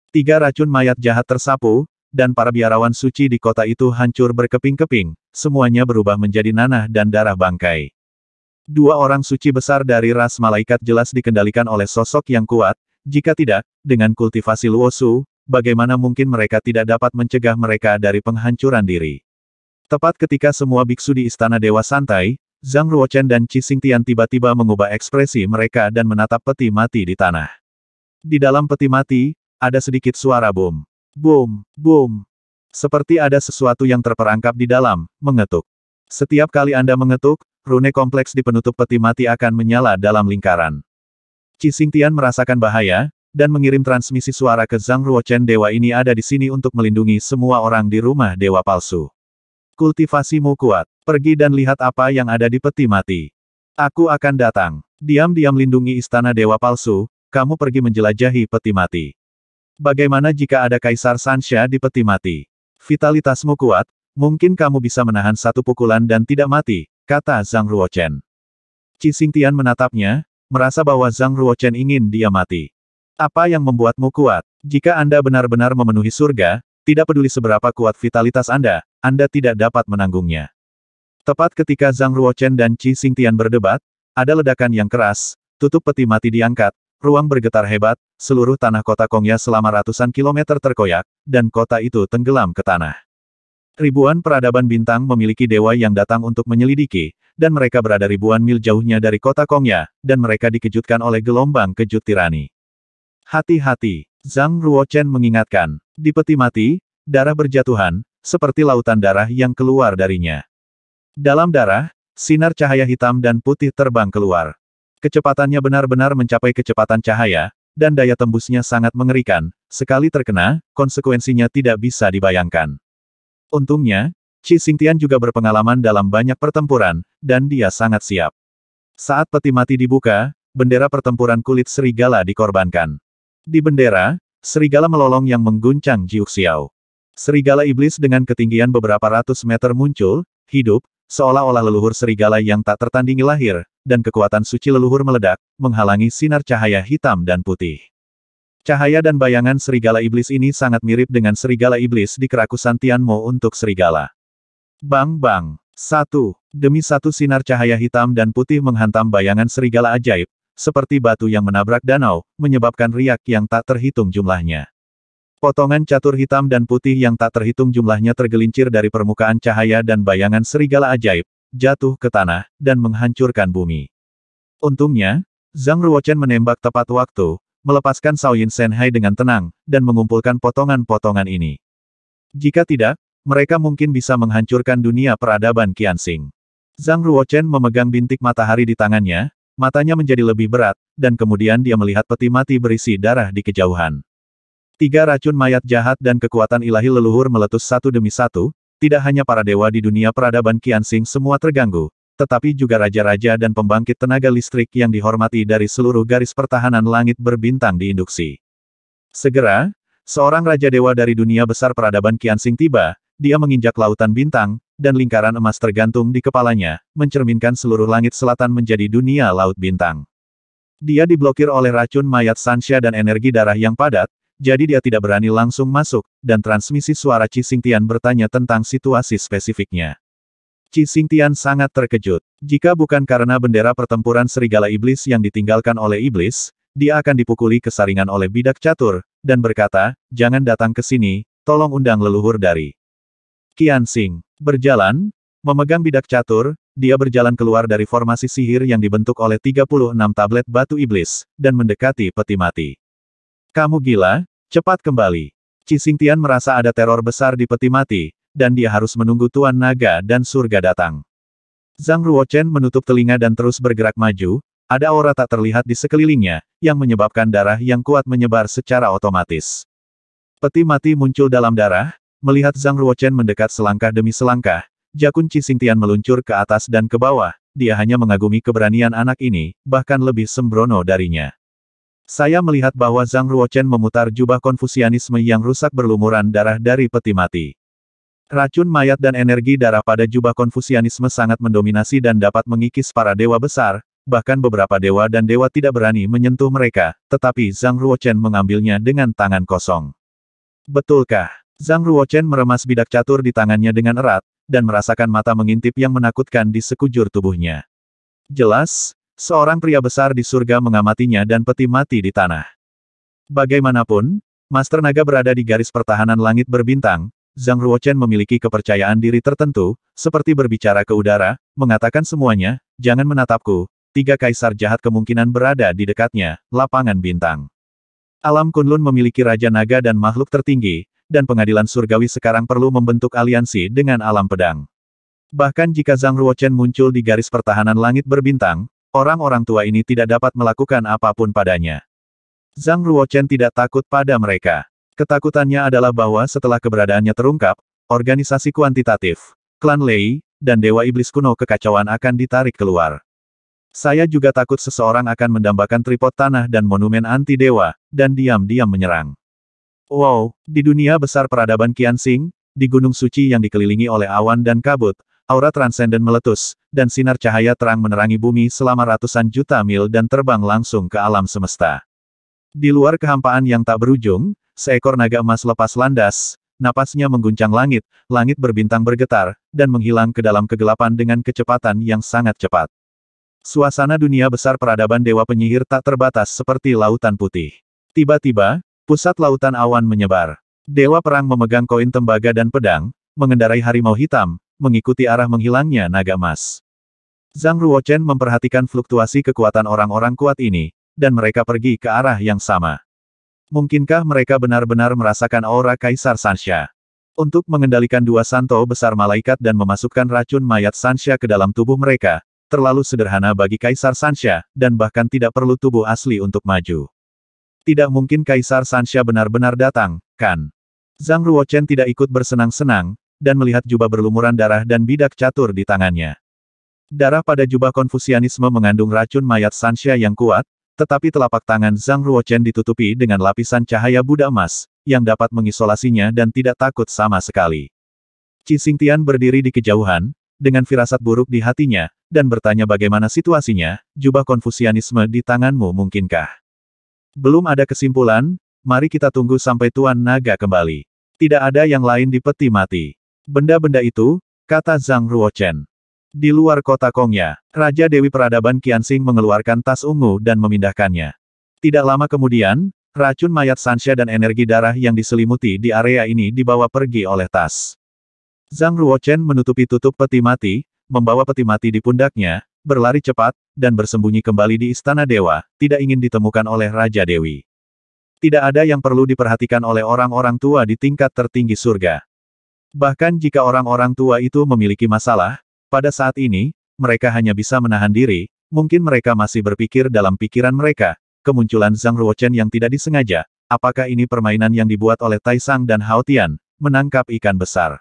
S1: Tiga racun mayat jahat tersapu, dan para biarawan suci di kota itu hancur berkeping-keping, semuanya berubah menjadi nanah dan darah bangkai. Dua orang suci besar dari ras malaikat jelas dikendalikan oleh sosok yang kuat, jika tidak, dengan kultivasi Luosu, bagaimana mungkin mereka tidak dapat mencegah mereka dari penghancuran diri. Tepat ketika semua biksu di Istana Dewa santai, Zhang Ruochen dan Qi Xingtian tiba-tiba mengubah ekspresi mereka dan menatap peti mati di tanah. Di dalam peti mati, ada sedikit suara bom. Boom, boom. Seperti ada sesuatu yang terperangkap di dalam, mengetuk. Setiap kali Anda mengetuk, rune kompleks di penutup peti mati akan menyala dalam lingkaran. Cisintian Tian merasakan bahaya, dan mengirim transmisi suara ke Zhang Ruochen Dewa ini ada di sini untuk melindungi semua orang di rumah Dewa Palsu. Kultivasimu kuat, pergi dan lihat apa yang ada di peti mati. Aku akan datang. Diam-diam lindungi istana Dewa Palsu, kamu pergi menjelajahi peti mati. Bagaimana jika ada Kaisar Sansha di peti mati? Vitalitasmu kuat, mungkin kamu bisa menahan satu pukulan dan tidak mati, kata Zhang Ruochen. Qi Xingtian menatapnya, merasa bahwa Zhang Ruochen ingin dia mati. Apa yang membuatmu kuat? Jika Anda benar-benar memenuhi surga, tidak peduli seberapa kuat vitalitas Anda, Anda tidak dapat menanggungnya. Tepat ketika Zhang Ruochen dan Qi Xingtian berdebat, ada ledakan yang keras, tutup peti mati diangkat, Ruang bergetar hebat, seluruh tanah kota Kongya selama ratusan kilometer terkoyak, dan kota itu tenggelam ke tanah. Ribuan peradaban bintang memiliki dewa yang datang untuk menyelidiki, dan mereka berada ribuan mil jauhnya dari kota Kongya, dan mereka dikejutkan oleh gelombang kejut tirani. Hati-hati, Zhang Ruochen mengingatkan, di peti mati, darah berjatuhan, seperti lautan darah yang keluar darinya. Dalam darah, sinar cahaya hitam dan putih terbang keluar. Kecepatannya benar-benar mencapai kecepatan cahaya, dan daya tembusnya sangat mengerikan, sekali terkena, konsekuensinya tidak bisa dibayangkan. Untungnya, Qi Xingtian juga berpengalaman dalam banyak pertempuran, dan dia sangat siap. Saat peti mati dibuka, bendera pertempuran kulit serigala dikorbankan. Di bendera, serigala melolong yang mengguncang Jiuxiao. Serigala iblis dengan ketinggian beberapa ratus meter muncul, hidup, seolah-olah leluhur serigala yang tak tertandingi lahir, dan kekuatan suci leluhur meledak, menghalangi sinar cahaya hitam dan putih. Cahaya dan bayangan serigala iblis ini sangat mirip dengan serigala iblis di kerakusan Tianmo untuk serigala. Bang bang, satu, demi satu sinar cahaya hitam dan putih menghantam bayangan serigala ajaib, seperti batu yang menabrak danau, menyebabkan riak yang tak terhitung jumlahnya. Potongan catur hitam dan putih yang tak terhitung jumlahnya tergelincir dari permukaan cahaya dan bayangan serigala ajaib, jatuh ke tanah, dan menghancurkan bumi. Untungnya, Zhang Ruochen menembak tepat waktu, melepaskan Yin Senhai dengan tenang, dan mengumpulkan potongan-potongan ini. Jika tidak, mereka mungkin bisa menghancurkan dunia peradaban Qiansing. Zhang Ruochen memegang bintik matahari di tangannya, matanya menjadi lebih berat, dan kemudian dia melihat peti mati berisi darah di kejauhan. Tiga racun mayat jahat dan kekuatan ilahi leluhur meletus satu demi satu, tidak hanya para dewa di dunia peradaban Sing semua terganggu, tetapi juga raja-raja dan pembangkit tenaga listrik yang dihormati dari seluruh garis pertahanan langit berbintang di induksi. Segera, seorang raja dewa dari dunia besar peradaban Sing tiba, dia menginjak lautan bintang, dan lingkaran emas tergantung di kepalanya, mencerminkan seluruh langit selatan menjadi dunia laut bintang. Dia diblokir oleh racun mayat sansya dan energi darah yang padat, jadi dia tidak berani langsung masuk, dan transmisi suara Ci Xingtian bertanya tentang situasi spesifiknya. Ci Xingtian sangat terkejut. Jika bukan karena bendera pertempuran serigala iblis yang ditinggalkan oleh iblis, dia akan dipukuli kesaringan oleh bidak catur, dan berkata, jangan datang ke sini, tolong undang leluhur dari Qian Xing. Berjalan, memegang bidak catur, dia berjalan keluar dari formasi sihir yang dibentuk oleh 36 tablet batu iblis, dan mendekati peti mati. Kamu gila? Cepat kembali. Cising Tian merasa ada teror besar di peti mati, dan dia harus menunggu Tuan Naga dan surga datang. Zhang Ruochen menutup telinga dan terus bergerak maju, ada aura tak terlihat di sekelilingnya, yang menyebabkan darah yang kuat menyebar secara otomatis. Peti mati muncul dalam darah, melihat Zhang Ruochen mendekat selangkah demi selangkah, Jakun Cising Tian meluncur ke atas dan ke bawah, dia hanya mengagumi keberanian anak ini, bahkan lebih sembrono darinya. Saya melihat bahwa Zhang Ruochen memutar jubah konfusianisme yang rusak berlumuran darah dari peti mati. Racun mayat dan energi darah pada jubah konfusianisme sangat mendominasi dan dapat mengikis para dewa besar, bahkan beberapa dewa dan dewa tidak berani menyentuh mereka, tetapi Zhang Ruochen mengambilnya dengan tangan kosong. Betulkah? Zhang Ruochen meremas bidak catur di tangannya dengan erat, dan merasakan mata mengintip yang menakutkan di sekujur tubuhnya. Jelas, Seorang pria besar di surga mengamatinya dan peti mati di tanah. Bagaimanapun, Master Naga berada di garis pertahanan langit berbintang, Zhang Ruochen memiliki kepercayaan diri tertentu, seperti berbicara ke udara, mengatakan semuanya, jangan menatapku, tiga kaisar jahat kemungkinan berada di dekatnya, lapangan bintang. Alam Kunlun memiliki Raja Naga dan makhluk tertinggi, dan pengadilan surgawi sekarang perlu membentuk aliansi dengan alam pedang. Bahkan jika Zhang Ruochen muncul di garis pertahanan langit berbintang, Orang-orang tua ini tidak dapat melakukan apapun padanya. Zhang Ruochen tidak takut pada mereka. Ketakutannya adalah bahwa setelah keberadaannya terungkap, organisasi kuantitatif, klan Lei, dan Dewa Iblis kuno kekacauan akan ditarik keluar. Saya juga takut seseorang akan mendambakan tripod tanah dan monumen anti-dewa, dan diam-diam menyerang. Wow, di dunia besar peradaban Qianxing, di Gunung Suci yang dikelilingi oleh awan dan kabut, Aura transenden meletus, dan sinar cahaya terang menerangi bumi selama ratusan juta mil dan terbang langsung ke alam semesta. Di luar kehampaan yang tak berujung, seekor naga emas lepas landas, napasnya mengguncang langit, langit berbintang bergetar, dan menghilang ke dalam kegelapan dengan kecepatan yang sangat cepat. Suasana dunia besar peradaban Dewa Penyihir tak terbatas seperti lautan putih. Tiba-tiba, pusat lautan awan menyebar. Dewa Perang memegang koin tembaga dan pedang, mengendarai harimau hitam, mengikuti arah menghilangnya naga emas. Zhang Ruochen memperhatikan fluktuasi kekuatan orang-orang kuat ini, dan mereka pergi ke arah yang sama. Mungkinkah mereka benar-benar merasakan aura Kaisar Sansha? Untuk mengendalikan dua santo besar malaikat dan memasukkan racun mayat Sansha ke dalam tubuh mereka, terlalu sederhana bagi Kaisar Sansha, dan bahkan tidak perlu tubuh asli untuk maju. Tidak mungkin Kaisar Sansha benar-benar datang, kan? Zhang Ruochen tidak ikut bersenang-senang, dan melihat jubah berlumuran darah dan bidak catur di tangannya. Darah pada jubah konfusianisme mengandung racun mayat Sansha yang kuat, tetapi telapak tangan Zhang Ruochen ditutupi dengan lapisan cahaya Buddha emas, yang dapat mengisolasinya dan tidak takut sama sekali. Qi Xingtian berdiri di kejauhan, dengan firasat buruk di hatinya, dan bertanya bagaimana situasinya, jubah konfusianisme di tanganmu mungkinkah? Belum ada kesimpulan, mari kita tunggu sampai Tuan Naga kembali. Tidak ada yang lain di peti mati. Benda-benda itu, kata Zhang Ruochen. Di luar kota Kongya, Raja Dewi Peradaban Qianxing mengeluarkan tas ungu dan memindahkannya. Tidak lama kemudian, racun mayat Sansha dan energi darah yang diselimuti di area ini dibawa pergi oleh tas. Zhang Ruochen menutupi tutup peti mati, membawa peti mati di pundaknya, berlari cepat, dan bersembunyi kembali di Istana Dewa, tidak ingin ditemukan oleh Raja Dewi. Tidak ada yang perlu diperhatikan oleh orang-orang tua di tingkat tertinggi surga. Bahkan jika orang-orang tua itu memiliki masalah, pada saat ini, mereka hanya bisa menahan diri, mungkin mereka masih berpikir dalam pikiran mereka, kemunculan Zhang Ruochen yang tidak disengaja, apakah ini permainan yang dibuat oleh Taishang dan Hao Tian, menangkap ikan besar.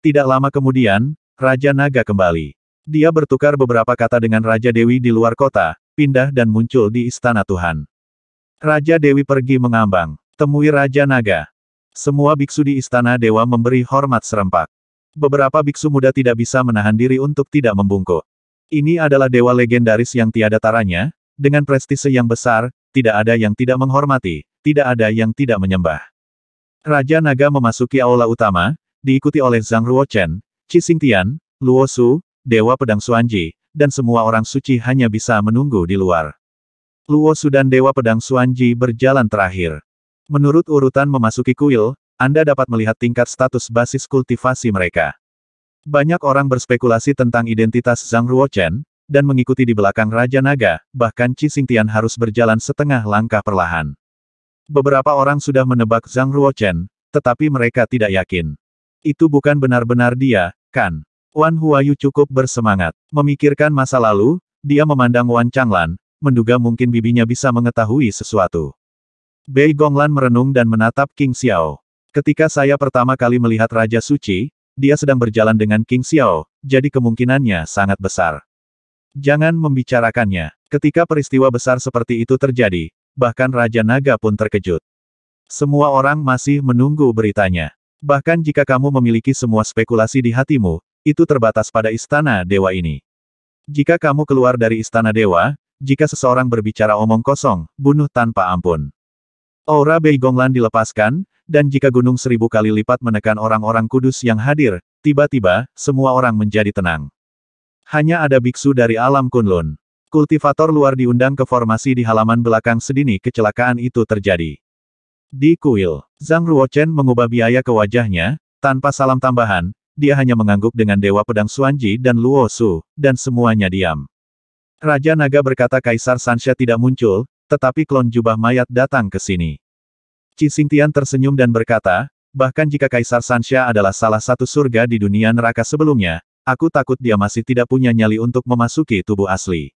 S1: Tidak lama kemudian, Raja Naga kembali. Dia bertukar beberapa kata dengan Raja Dewi di luar kota, pindah dan muncul di Istana Tuhan. Raja Dewi pergi mengambang, temui Raja Naga, semua biksu di istana dewa memberi hormat serempak. Beberapa biksu muda tidak bisa menahan diri untuk tidak membungkuk. Ini adalah dewa legendaris yang tiada taranya, dengan prestise yang besar, tidak ada yang tidak menghormati, tidak ada yang tidak menyembah. Raja Naga memasuki aula utama, diikuti oleh Zhang Ruochen, Qi Xingtian, Luo Su, Dewa Pedang Suanji, dan semua orang suci hanya bisa menunggu di luar. Luo Su dan Dewa Pedang Suanji berjalan terakhir. Menurut urutan memasuki kuil, Anda dapat melihat tingkat status basis kultivasi mereka. Banyak orang berspekulasi tentang identitas Zhang Ruochen, dan mengikuti di belakang Raja Naga, bahkan Xingtian harus berjalan setengah langkah perlahan. Beberapa orang sudah menebak Zhang Ruochen, tetapi mereka tidak yakin. Itu bukan benar-benar dia, kan? Wan Huayu cukup bersemangat. Memikirkan masa lalu, dia memandang Wan Changlan, menduga mungkin bibinya bisa mengetahui sesuatu. Bei Gonglan merenung dan menatap King Xiao. Ketika saya pertama kali melihat Raja Suci, dia sedang berjalan dengan King Xiao, jadi kemungkinannya sangat besar. Jangan membicarakannya. Ketika peristiwa besar seperti itu terjadi, bahkan Raja Naga pun terkejut. Semua orang masih menunggu beritanya. Bahkan jika kamu memiliki semua spekulasi di hatimu, itu terbatas pada istana dewa ini. Jika kamu keluar dari istana dewa, jika seseorang berbicara omong kosong, bunuh tanpa ampun. Aura Gonglan dilepaskan, dan jika gunung seribu kali lipat menekan orang-orang kudus yang hadir, tiba-tiba, semua orang menjadi tenang. Hanya ada biksu dari alam Kunlun. Kultivator luar diundang ke formasi di halaman belakang sedini kecelakaan itu terjadi. Di kuil, Zhang Ruochen mengubah biaya ke wajahnya, tanpa salam tambahan, dia hanya mengangguk dengan Dewa Pedang Suanji dan Luo Su, dan semuanya diam. Raja Naga berkata Kaisar Sansha tidak muncul, tetapi klon jubah mayat datang ke sini. Xingtian tersenyum dan berkata, bahkan jika Kaisar Sansha adalah salah satu surga di dunia neraka sebelumnya, aku takut dia masih tidak punya nyali untuk memasuki tubuh asli.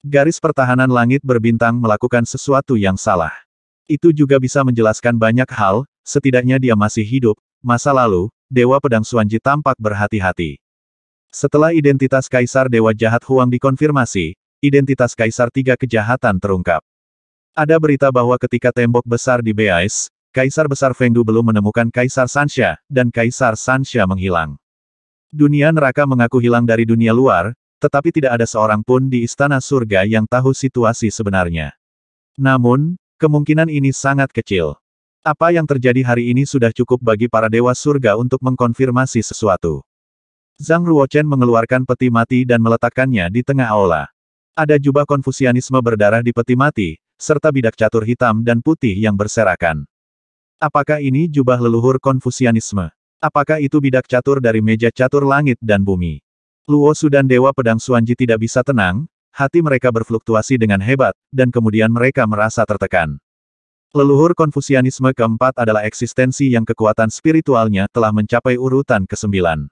S1: Garis pertahanan langit berbintang melakukan sesuatu yang salah. Itu juga bisa menjelaskan banyak hal, setidaknya dia masih hidup, masa lalu, Dewa Pedang Suanji tampak berhati-hati. Setelah identitas Kaisar Dewa Jahat Huang dikonfirmasi, identitas Kaisar Tiga Kejahatan terungkap. Ada berita bahwa ketika tembok besar di Beais, Kaisar Besar Fengdu belum menemukan Kaisar Sansha, dan Kaisar Sansha menghilang. Dunia neraka mengaku hilang dari dunia luar, tetapi tidak ada seorang pun di istana surga yang tahu situasi sebenarnya. Namun, kemungkinan ini sangat kecil. Apa yang terjadi hari ini sudah cukup bagi para dewa surga untuk mengkonfirmasi sesuatu. Zhang Ruochen mengeluarkan peti mati dan meletakkannya di tengah aula. Ada jubah konfusianisme berdarah di peti mati, serta bidak catur hitam dan putih yang berserakan. Apakah ini jubah leluhur konfusianisme? Apakah itu bidak catur dari meja catur langit dan bumi? Luo Su dan Dewa Pedang Suanji tidak bisa tenang, hati mereka berfluktuasi dengan hebat, dan kemudian mereka merasa tertekan. Leluhur konfusianisme keempat adalah eksistensi yang kekuatan spiritualnya telah mencapai urutan kesembilan.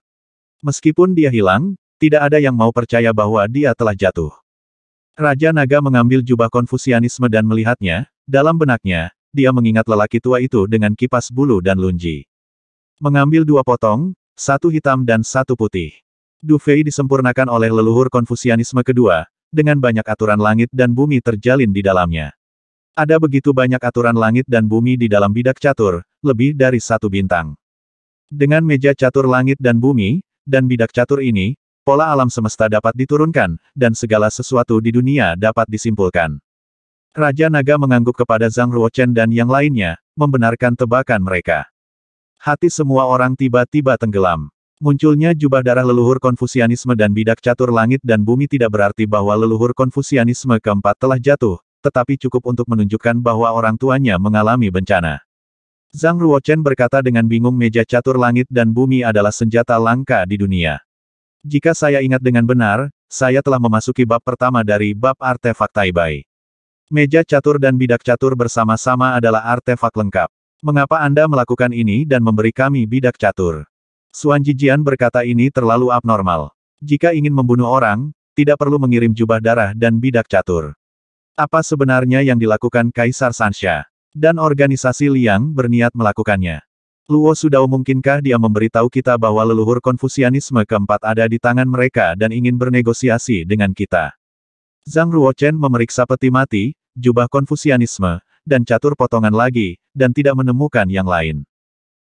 S1: Meskipun dia hilang, tidak ada yang mau percaya bahwa dia telah jatuh. Raja Naga mengambil jubah konfusianisme dan melihatnya, dalam benaknya, dia mengingat lelaki tua itu dengan kipas bulu dan lunji. Mengambil dua potong, satu hitam dan satu putih. Dufei disempurnakan oleh leluhur konfusianisme kedua, dengan banyak aturan langit dan bumi terjalin di dalamnya. Ada begitu banyak aturan langit dan bumi di dalam bidak catur, lebih dari satu bintang. Dengan meja catur langit dan bumi, dan bidak catur ini, pola alam semesta dapat diturunkan, dan segala sesuatu di dunia dapat disimpulkan. Raja Naga mengangguk kepada Zhang Ruochen dan yang lainnya, membenarkan tebakan mereka. Hati semua orang tiba-tiba tenggelam. Munculnya jubah darah leluhur konfusianisme dan bidak catur langit dan bumi tidak berarti bahwa leluhur konfusianisme keempat telah jatuh, tetapi cukup untuk menunjukkan bahwa orang tuanya mengalami bencana. Zhang Ruochen berkata dengan bingung meja catur langit dan bumi adalah senjata langka di dunia. Jika saya ingat dengan benar, saya telah memasuki bab pertama dari bab artefak Taibai. Meja catur dan bidak catur bersama-sama adalah artefak lengkap. Mengapa Anda melakukan ini dan memberi kami bidak catur? Suan Jijian berkata ini terlalu abnormal. Jika ingin membunuh orang, tidak perlu mengirim jubah darah dan bidak catur. Apa sebenarnya yang dilakukan Kaisar Sansha? Dan organisasi Liang berniat melakukannya. Luo Sudao mungkinkah dia memberitahu kita bahwa leluhur konfusianisme keempat ada di tangan mereka dan ingin bernegosiasi dengan kita. Zhang Ruochen memeriksa peti mati, jubah konfusianisme, dan catur potongan lagi, dan tidak menemukan yang lain.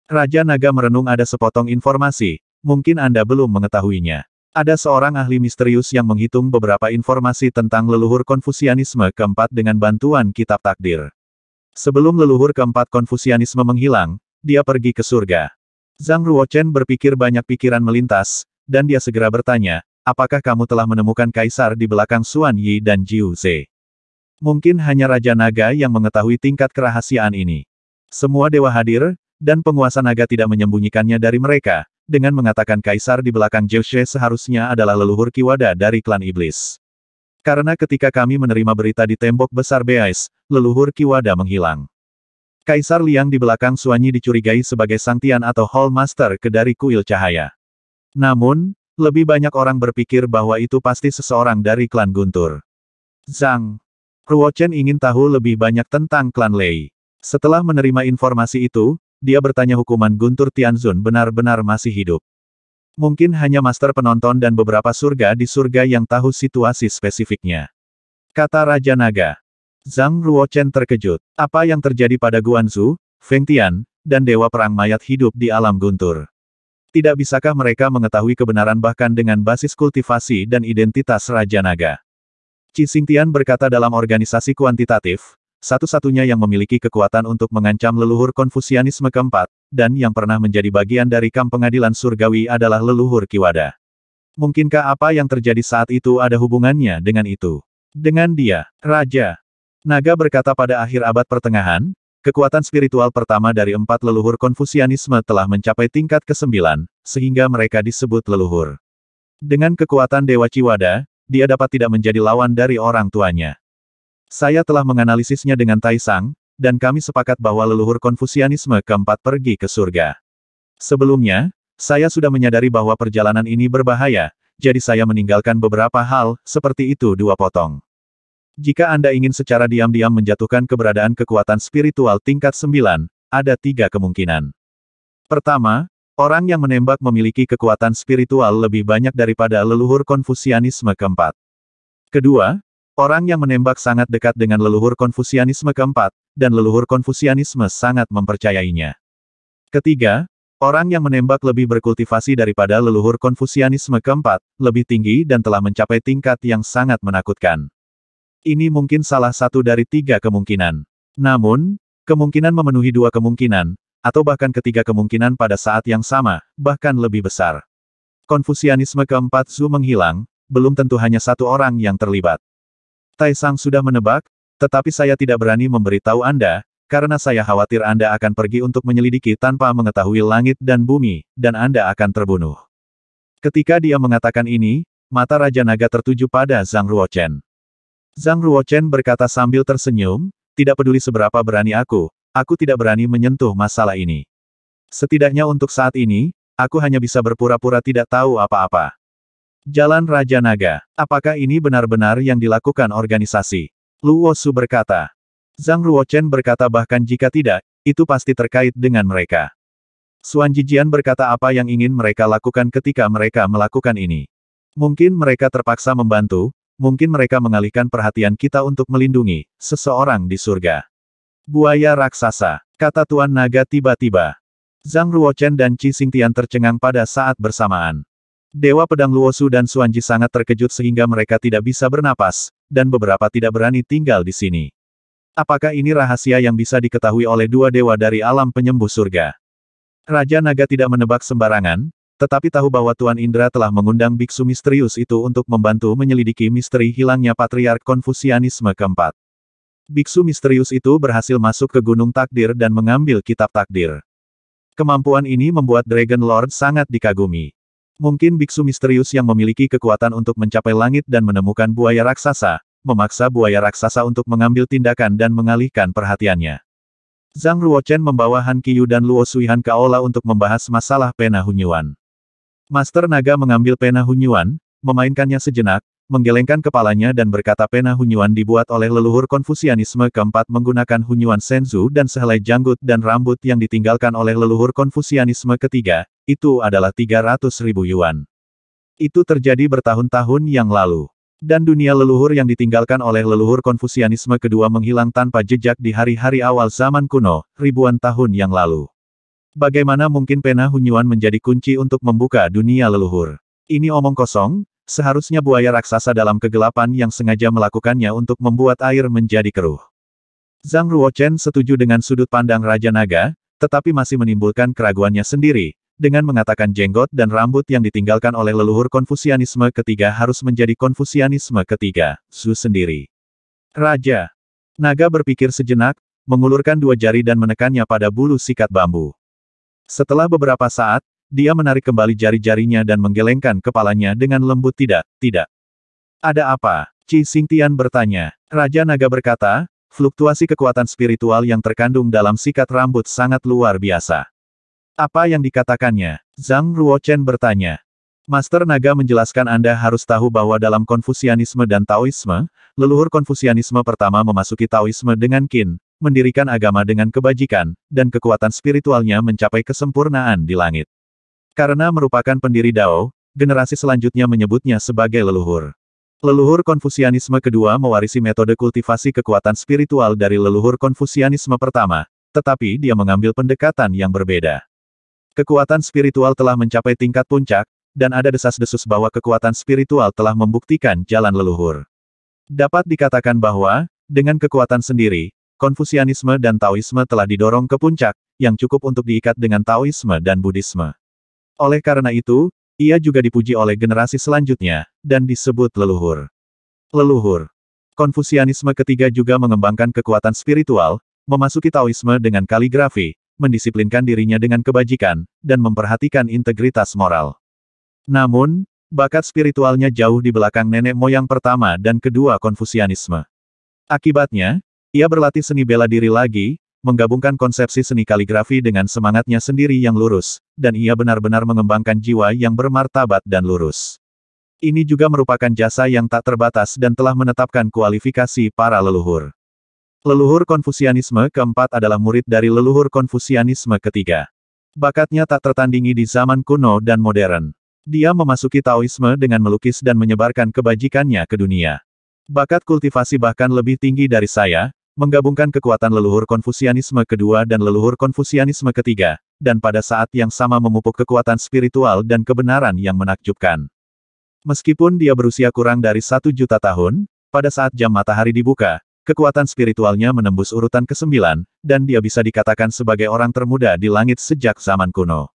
S1: Raja Naga merenung ada sepotong informasi, mungkin Anda belum mengetahuinya. Ada seorang ahli misterius yang menghitung beberapa informasi tentang leluhur konfusianisme keempat dengan bantuan kitab takdir. Sebelum leluhur keempat konfusianisme menghilang, dia pergi ke surga. Zhang Ruochen berpikir banyak pikiran melintas, dan dia segera bertanya, apakah kamu telah menemukan kaisar di belakang Suan Yi dan Jiu Ze? Mungkin hanya Raja Naga yang mengetahui tingkat kerahasiaan ini. Semua dewa hadir, dan penguasa naga tidak menyembunyikannya dari mereka, dengan mengatakan kaisar di belakang Jiu She seharusnya adalah leluhur kiwada dari klan iblis. Karena ketika kami menerima berita di tembok besar Beis, leluhur kiwada menghilang. Kaisar Liang di belakang Suanyi dicurigai sebagai Sangtian atau Hall Master ke dari kuil cahaya. Namun, lebih banyak orang berpikir bahwa itu pasti seseorang dari klan Guntur. Zhang. Chen ingin tahu lebih banyak tentang klan Lei. Setelah menerima informasi itu, dia bertanya hukuman Guntur Tianzun benar-benar masih hidup. Mungkin hanya master penonton dan beberapa surga di surga yang tahu situasi spesifiknya. Kata Raja Naga. Zhang Ruochen terkejut. Apa yang terjadi pada Guanzu, Feng Tian, dan Dewa Perang Mayat hidup di alam guntur? Tidak bisakah mereka mengetahui kebenaran bahkan dengan basis kultivasi dan identitas Raja Naga? Qi Xingtian berkata dalam organisasi kuantitatif, satu-satunya yang memiliki kekuatan untuk mengancam leluhur konfusianisme keempat, dan yang pernah menjadi bagian dari kamp pengadilan surgawi adalah leluhur Kiwada. Mungkinkah apa yang terjadi saat itu ada hubungannya dengan itu? Dengan dia, Raja, Naga berkata pada akhir abad pertengahan, kekuatan spiritual pertama dari empat leluhur Konfusianisme telah mencapai tingkat ke-9, sehingga mereka disebut leluhur. Dengan kekuatan Dewa Ciwada, dia dapat tidak menjadi lawan dari orang tuanya. Saya telah menganalisisnya dengan Taisang, dan kami sepakat bahwa leluhur Konfusianisme keempat pergi ke surga. Sebelumnya, saya sudah menyadari bahwa perjalanan ini berbahaya, jadi saya meninggalkan beberapa hal, seperti itu dua potong. Jika Anda ingin secara diam-diam menjatuhkan keberadaan kekuatan spiritual tingkat 9, ada tiga kemungkinan. Pertama, orang yang menembak memiliki kekuatan spiritual lebih banyak daripada leluhur konfusianisme keempat. Kedua, orang yang menembak sangat dekat dengan leluhur konfusianisme keempat, dan leluhur konfusianisme sangat mempercayainya. Ketiga, Orang yang menembak lebih berkultivasi daripada leluhur konfusianisme keempat, lebih tinggi dan telah mencapai tingkat yang sangat menakutkan. Ini mungkin salah satu dari tiga kemungkinan. Namun, kemungkinan memenuhi dua kemungkinan, atau bahkan ketiga kemungkinan pada saat yang sama, bahkan lebih besar. Konfusianisme keempat Zhu menghilang, belum tentu hanya satu orang yang terlibat. Taisang sudah menebak, tetapi saya tidak berani memberitahu Anda, karena saya khawatir Anda akan pergi untuk menyelidiki tanpa mengetahui langit dan bumi, dan Anda akan terbunuh. Ketika dia mengatakan ini, mata Raja Naga tertuju pada Zhang Ruochen. Zhang Ruochen berkata sambil tersenyum, tidak peduli seberapa berani aku, aku tidak berani menyentuh masalah ini. Setidaknya untuk saat ini, aku hanya bisa berpura-pura tidak tahu apa-apa. Jalan Raja Naga, apakah ini benar-benar yang dilakukan organisasi? Luo Su berkata. Zhang Ruochen berkata bahkan jika tidak, itu pasti terkait dengan mereka. Suan Jijian berkata apa yang ingin mereka lakukan ketika mereka melakukan ini. Mungkin mereka terpaksa membantu, mungkin mereka mengalihkan perhatian kita untuk melindungi seseorang di surga. Buaya raksasa, kata Tuan Naga tiba-tiba. Zhang Ruochen dan Qi Xingtian tercengang pada saat bersamaan. Dewa Pedang Luosu dan Suanji sangat terkejut sehingga mereka tidak bisa bernapas, dan beberapa tidak berani tinggal di sini. Apakah ini rahasia yang bisa diketahui oleh dua dewa dari alam penyembuh surga? Raja Naga tidak menebak sembarangan, tetapi tahu bahwa Tuan Indra telah mengundang biksu misterius itu untuk membantu menyelidiki misteri hilangnya Patriark Konfusianisme keempat. Biksu misterius itu berhasil masuk ke Gunung Takdir dan mengambil kitab takdir. Kemampuan ini membuat Dragon Lord sangat dikagumi. Mungkin biksu misterius yang memiliki kekuatan untuk mencapai langit dan menemukan buaya raksasa, memaksa buaya raksasa untuk mengambil tindakan dan mengalihkan perhatiannya. Zhang Ruochen membawa Han Qiyu dan Luo Suihan ke aula untuk membahas masalah pena Hunyuan. Master Naga mengambil pena Hunyuan, memainkannya sejenak, menggelengkan kepalanya dan berkata pena Hunyuan dibuat oleh leluhur Konfusianisme keempat menggunakan Hunyuan Senzu dan sehelai janggut dan rambut yang ditinggalkan oleh leluhur Konfusianisme ketiga, itu adalah 300 ribu yuan. Itu terjadi bertahun-tahun yang lalu. Dan dunia leluhur yang ditinggalkan oleh leluhur Konfusianisme kedua menghilang tanpa jejak di hari-hari awal zaman kuno, ribuan tahun yang lalu. Bagaimana mungkin pena Hunyuan menjadi kunci untuk membuka dunia leluhur? Ini omong kosong, seharusnya buaya raksasa dalam kegelapan yang sengaja melakukannya untuk membuat air menjadi keruh. Zhang Ruochen setuju dengan sudut pandang Raja Naga, tetapi masih menimbulkan keraguannya sendiri, dengan mengatakan jenggot dan rambut yang ditinggalkan oleh leluhur Konfusianisme ketiga harus menjadi Konfusianisme ketiga, Su sendiri. Raja. Naga berpikir sejenak, mengulurkan dua jari dan menekannya pada bulu sikat bambu. Setelah beberapa saat, dia menarik kembali jari-jarinya dan menggelengkan kepalanya dengan lembut tidak, tidak. Ada apa? Qi Xingtian bertanya. Raja Naga berkata, fluktuasi kekuatan spiritual yang terkandung dalam sikat rambut sangat luar biasa. Apa yang dikatakannya? Zhang Ruochen bertanya. Master Naga menjelaskan Anda harus tahu bahwa dalam Konfusianisme dan Taoisme, leluhur Konfusianisme pertama memasuki Taoisme dengan kin, mendirikan agama dengan kebajikan, dan kekuatan spiritualnya mencapai kesempurnaan di langit. Karena merupakan pendiri Dao, generasi selanjutnya menyebutnya sebagai leluhur. Leluhur Konfusianisme kedua mewarisi metode kultivasi kekuatan spiritual dari leluhur Konfusianisme pertama, tetapi dia mengambil pendekatan yang berbeda. Kekuatan spiritual telah mencapai tingkat puncak, dan ada desas-desus bahwa kekuatan spiritual telah membuktikan jalan leluhur. Dapat dikatakan bahwa, dengan kekuatan sendiri, Konfusianisme dan Taoisme telah didorong ke puncak, yang cukup untuk diikat dengan Taoisme dan Buddhisme. Oleh karena itu, ia juga dipuji oleh generasi selanjutnya, dan disebut leluhur. Leluhur. Konfusianisme ketiga juga mengembangkan kekuatan spiritual, memasuki Taoisme dengan kaligrafi, mendisiplinkan dirinya dengan kebajikan, dan memperhatikan integritas moral. Namun, bakat spiritualnya jauh di belakang nenek moyang pertama dan kedua Konfusianisme. Akibatnya, ia berlatih seni bela diri lagi, menggabungkan konsepsi seni kaligrafi dengan semangatnya sendiri yang lurus, dan ia benar-benar mengembangkan jiwa yang bermartabat dan lurus. Ini juga merupakan jasa yang tak terbatas dan telah menetapkan kualifikasi para leluhur. Leluhur Konfusianisme keempat adalah murid dari leluhur Konfusianisme ketiga. Bakatnya tak tertandingi di zaman kuno dan modern. Dia memasuki Taoisme dengan melukis dan menyebarkan kebajikannya ke dunia. Bakat kultivasi bahkan lebih tinggi dari saya, menggabungkan kekuatan leluhur Konfusianisme kedua dan leluhur Konfusianisme ketiga, dan pada saat yang sama memupuk kekuatan spiritual dan kebenaran yang menakjubkan. Meskipun dia berusia kurang dari satu juta tahun, pada saat jam matahari dibuka, kekuatan spiritualnya menembus urutan ke-9, dan dia bisa dikatakan sebagai orang termuda di langit sejak zaman kuno.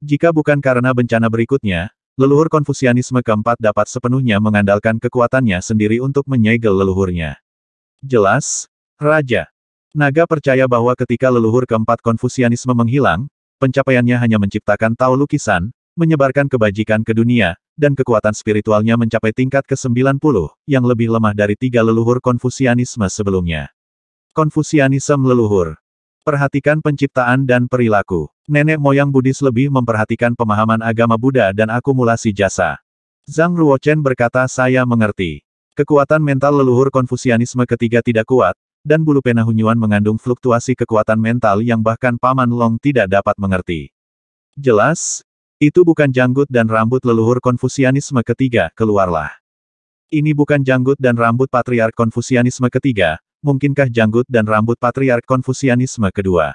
S1: Jika bukan karena bencana berikutnya, leluhur Konfusianisme keempat dapat sepenuhnya mengandalkan kekuatannya sendiri untuk menyegel leluhurnya. Jelas, Raja. Naga percaya bahwa ketika leluhur keempat Konfusianisme menghilang, pencapaiannya hanya menciptakan tau lukisan, menyebarkan kebajikan ke dunia, dan kekuatan spiritualnya mencapai tingkat ke-90, yang lebih lemah dari tiga leluhur Konfusianisme sebelumnya. Konfusianisme leluhur. Perhatikan penciptaan dan perilaku. Nenek moyang Buddhis lebih memperhatikan pemahaman agama Buddha dan akumulasi jasa. Zhang Ruochen berkata saya mengerti. Kekuatan mental leluhur Konfusianisme ketiga tidak kuat, dan bulu pena Hunyuan mengandung fluktuasi kekuatan mental yang bahkan Paman Long tidak dapat mengerti. Jelas, itu bukan janggut dan rambut leluhur konfusianisme ketiga, keluarlah. Ini bukan janggut dan rambut patriark konfusianisme ketiga, mungkinkah janggut dan rambut patriark konfusianisme kedua?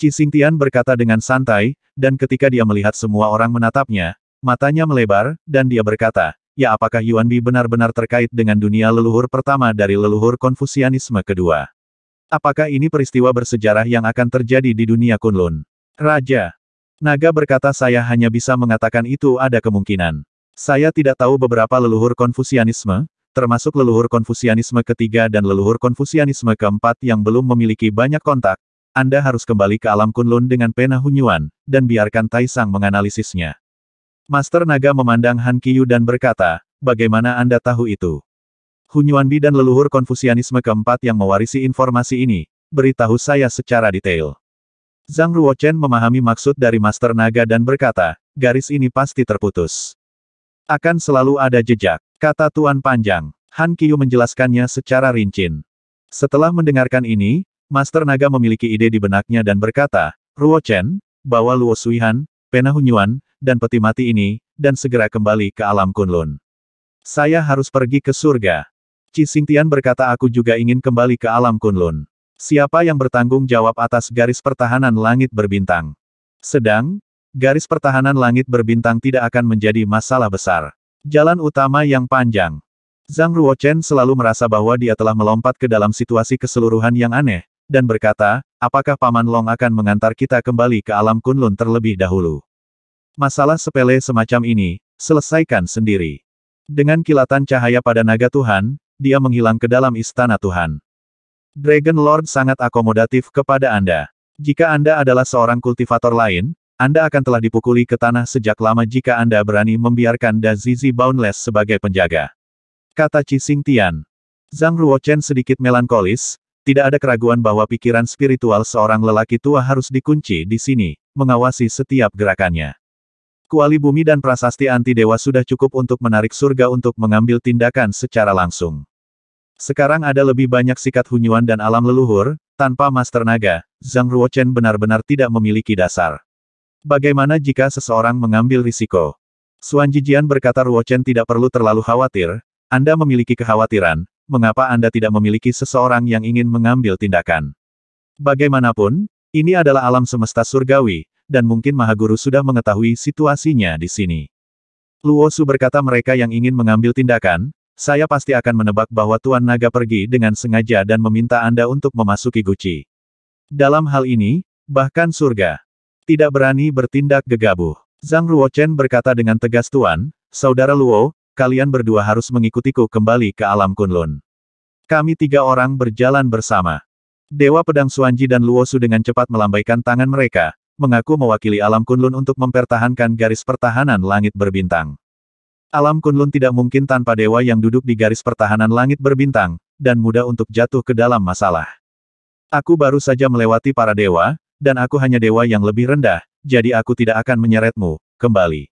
S1: Cixingtian berkata dengan santai, dan ketika dia melihat semua orang menatapnya, matanya melebar, dan dia berkata, ya apakah Yuan Bi benar-benar terkait dengan dunia leluhur pertama dari leluhur konfusianisme kedua? Apakah ini peristiwa bersejarah yang akan terjadi di dunia Kunlun? Raja. Naga berkata saya hanya bisa mengatakan itu ada kemungkinan. Saya tidak tahu beberapa leluhur konfusianisme, termasuk leluhur konfusianisme ketiga dan leluhur konfusianisme keempat yang belum memiliki banyak kontak, anda harus kembali ke alam Kunlun dengan pena Hunyuan, dan biarkan Taisang menganalisisnya. Master Naga memandang Han Kiyu dan berkata, bagaimana Anda tahu itu? Hunyuanbi dan leluhur konfusianisme keempat yang mewarisi informasi ini, beritahu saya secara detail. Zhang Ruochen memahami maksud dari Master Naga dan berkata, garis ini pasti terputus. Akan selalu ada jejak, kata Tuan Panjang. Han Kiyu menjelaskannya secara rinci. Setelah mendengarkan ini, Master Naga memiliki ide di benaknya dan berkata, Ruochen, bawa Luo Suihan, Pena Hunyuan, dan peti mati ini, dan segera kembali ke alam Kunlun. Saya harus pergi ke surga. Ci Xingtian berkata aku juga ingin kembali ke alam Kunlun. Siapa yang bertanggung jawab atas garis pertahanan langit berbintang? Sedang, garis pertahanan langit berbintang tidak akan menjadi masalah besar. Jalan utama yang panjang. Zhang Ruochen selalu merasa bahwa dia telah melompat ke dalam situasi keseluruhan yang aneh, dan berkata, apakah Paman Long akan mengantar kita kembali ke alam Kunlun terlebih dahulu? Masalah sepele semacam ini, selesaikan sendiri. Dengan kilatan cahaya pada naga Tuhan, dia menghilang ke dalam istana Tuhan. Dragon Lord sangat akomodatif kepada Anda. Jika Anda adalah seorang kultivator lain, Anda akan telah dipukuli ke tanah sejak lama jika Anda berani membiarkan Dazizi Boundless sebagai penjaga. Kata Qi Tian. Zhang Ruochen sedikit melankolis, tidak ada keraguan bahwa pikiran spiritual seorang lelaki tua harus dikunci di sini, mengawasi setiap gerakannya. Kuali bumi dan prasasti anti-dewa sudah cukup untuk menarik surga untuk mengambil tindakan secara langsung. Sekarang ada lebih banyak sikat hunyuan dan alam leluhur, tanpa master naga, Zhang Ruochen benar-benar tidak memiliki dasar. Bagaimana jika seseorang mengambil risiko? Suan Jijian berkata Ruochen tidak perlu terlalu khawatir, Anda memiliki kekhawatiran, mengapa Anda tidak memiliki seseorang yang ingin mengambil tindakan? Bagaimanapun, ini adalah alam semesta surgawi, dan mungkin Mahaguru sudah mengetahui situasinya di sini. Luosu berkata mereka yang ingin mengambil tindakan, saya pasti akan menebak bahwa Tuan Naga pergi dengan sengaja dan meminta Anda untuk memasuki Gucci. Dalam hal ini, bahkan surga. Tidak berani bertindak gegabah. Zhang Ruochen berkata dengan tegas Tuan, Saudara Luo, kalian berdua harus mengikutiku kembali ke alam Kunlun. Kami tiga orang berjalan bersama. Dewa Pedang Suanji dan Luosu dengan cepat melambaikan tangan mereka, mengaku mewakili alam Kunlun untuk mempertahankan garis pertahanan langit berbintang. Alam Kunlun tidak mungkin tanpa dewa yang duduk di garis pertahanan langit berbintang, dan mudah untuk jatuh ke dalam masalah. Aku baru saja melewati para dewa, dan aku hanya dewa yang lebih rendah, jadi aku tidak akan menyeretmu, kembali.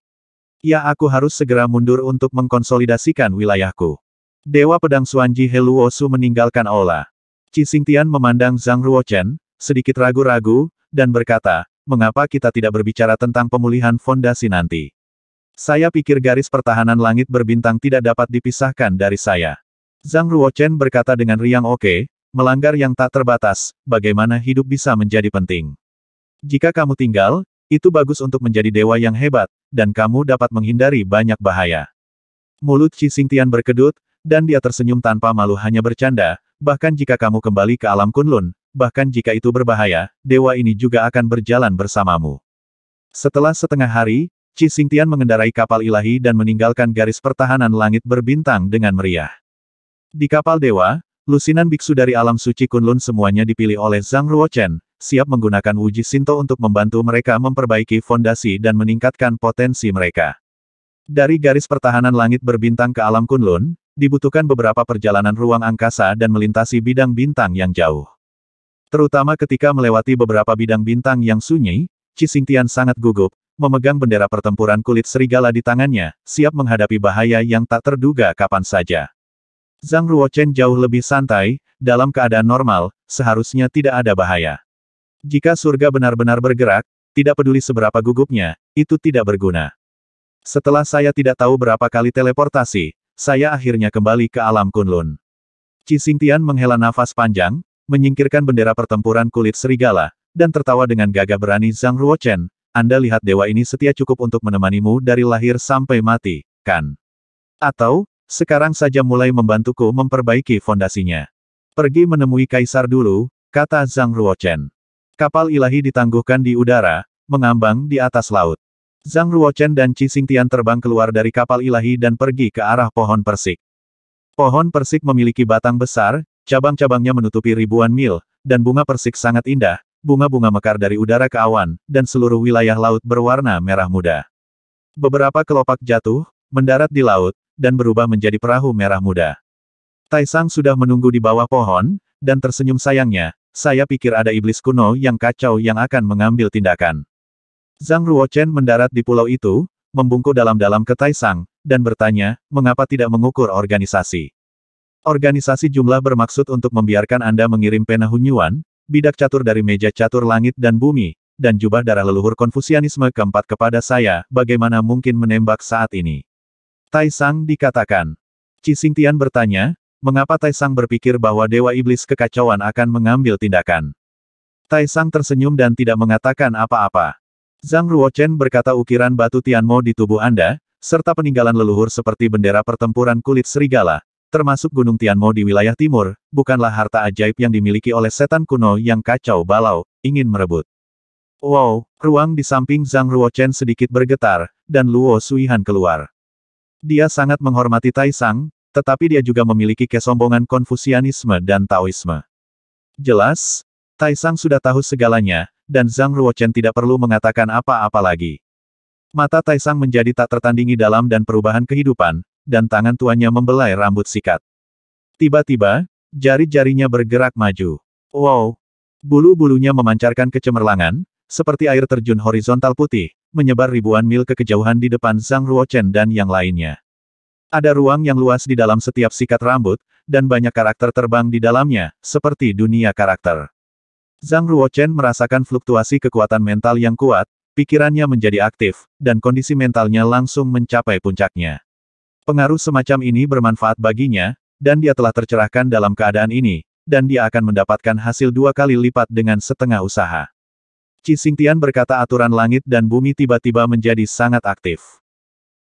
S1: Ya aku harus segera mundur untuk mengkonsolidasikan wilayahku. Dewa Pedang Suanji Heluosu meninggalkan aula. Cixing Tian memandang Zhang Ruochen, sedikit ragu-ragu, dan berkata, mengapa kita tidak berbicara tentang pemulihan fondasi nanti? Saya pikir garis pertahanan langit berbintang tidak dapat dipisahkan dari saya. Zhang Ruochen berkata dengan riang oke, okay, melanggar yang tak terbatas, bagaimana hidup bisa menjadi penting. Jika kamu tinggal, itu bagus untuk menjadi dewa yang hebat, dan kamu dapat menghindari banyak bahaya. Mulut Qi Xingtian berkedut, dan dia tersenyum tanpa malu hanya bercanda, bahkan jika kamu kembali ke alam Kunlun, bahkan jika itu berbahaya, dewa ini juga akan berjalan bersamamu. Setelah setengah hari, Chi Xingtian mengendarai kapal ilahi dan meninggalkan garis pertahanan langit berbintang dengan meriah. Di kapal dewa, lusinan biksu dari alam suci Kunlun semuanya dipilih oleh Zhang Ruochen, siap menggunakan Wuji Sinto untuk membantu mereka memperbaiki fondasi dan meningkatkan potensi mereka. Dari garis pertahanan langit berbintang ke alam Kunlun, dibutuhkan beberapa perjalanan ruang angkasa dan melintasi bidang bintang yang jauh. Terutama ketika melewati beberapa bidang bintang yang sunyi, Cisintian sangat gugup, memegang bendera pertempuran kulit serigala di tangannya, siap menghadapi bahaya yang tak terduga kapan saja. Zhang Ruochen jauh lebih santai, dalam keadaan normal, seharusnya tidak ada bahaya. Jika surga benar-benar bergerak, tidak peduli seberapa gugupnya, itu tidak berguna. Setelah saya tidak tahu berapa kali teleportasi, saya akhirnya kembali ke alam Kunlun. Cisintian menghela nafas panjang, menyingkirkan bendera pertempuran kulit serigala, dan tertawa dengan gagah berani Zhang Ruochen, Anda lihat dewa ini setia cukup untuk menemanimu dari lahir sampai mati, kan? Atau, sekarang saja mulai membantuku memperbaiki fondasinya. Pergi menemui Kaisar dulu, kata Zhang Ruochen. Kapal ilahi ditangguhkan di udara, mengambang di atas laut. Zhang Ruochen dan Qi Xingtian terbang keluar dari kapal ilahi dan pergi ke arah pohon persik. Pohon persik memiliki batang besar, Cabang-cabangnya menutupi ribuan mil, dan bunga persik sangat indah, bunga-bunga mekar dari udara ke awan, dan seluruh wilayah laut berwarna merah muda. Beberapa kelopak jatuh, mendarat di laut, dan berubah menjadi perahu merah muda. Taisang sudah menunggu di bawah pohon, dan tersenyum sayangnya, saya pikir ada iblis kuno yang kacau yang akan mengambil tindakan. Zhang Ruochen mendarat di pulau itu, membungkuk dalam-dalam ke Taisang, dan bertanya, mengapa tidak mengukur organisasi. Organisasi jumlah bermaksud untuk membiarkan Anda mengirim pena hunyuan, bidak catur dari meja catur langit dan bumi, dan jubah darah leluhur konfusianisme keempat kepada saya, bagaimana mungkin menembak saat ini? Tai Sang dikatakan. Tian bertanya, mengapa Tai Sang berpikir bahwa Dewa Iblis kekacauan akan mengambil tindakan? Tai Sang tersenyum dan tidak mengatakan apa-apa. Zhang Ruochen berkata ukiran batu Tianmo di tubuh Anda, serta peninggalan leluhur seperti bendera pertempuran kulit serigala, termasuk Gunung Tianmo di wilayah timur, bukanlah harta ajaib yang dimiliki oleh setan kuno yang kacau balau, ingin merebut. Wow, ruang di samping Zhang Ruochen sedikit bergetar, dan Luo Suihan keluar. Dia sangat menghormati Tai Sang, tetapi dia juga memiliki kesombongan konfusianisme dan Taoisme. Jelas, Tai Sang sudah tahu segalanya, dan Zhang Ruochen tidak perlu mengatakan apa-apa lagi. Mata Sang menjadi tak tertandingi dalam dan perubahan kehidupan, dan tangan tuanya membelai rambut sikat. Tiba-tiba, jari-jarinya bergerak maju. Wow! Bulu-bulunya memancarkan kecemerlangan, seperti air terjun horizontal putih, menyebar ribuan mil ke kejauhan di depan Zhang Ruochen dan yang lainnya. Ada ruang yang luas di dalam setiap sikat rambut, dan banyak karakter terbang di dalamnya, seperti dunia karakter. Zhang Ruochen merasakan fluktuasi kekuatan mental yang kuat, pikirannya menjadi aktif, dan kondisi mentalnya langsung mencapai puncaknya. Pengaruh semacam ini bermanfaat baginya, dan dia telah tercerahkan dalam keadaan ini, dan dia akan mendapatkan hasil dua kali lipat dengan setengah usaha. Cixingtian berkata aturan langit dan bumi tiba-tiba menjadi sangat aktif.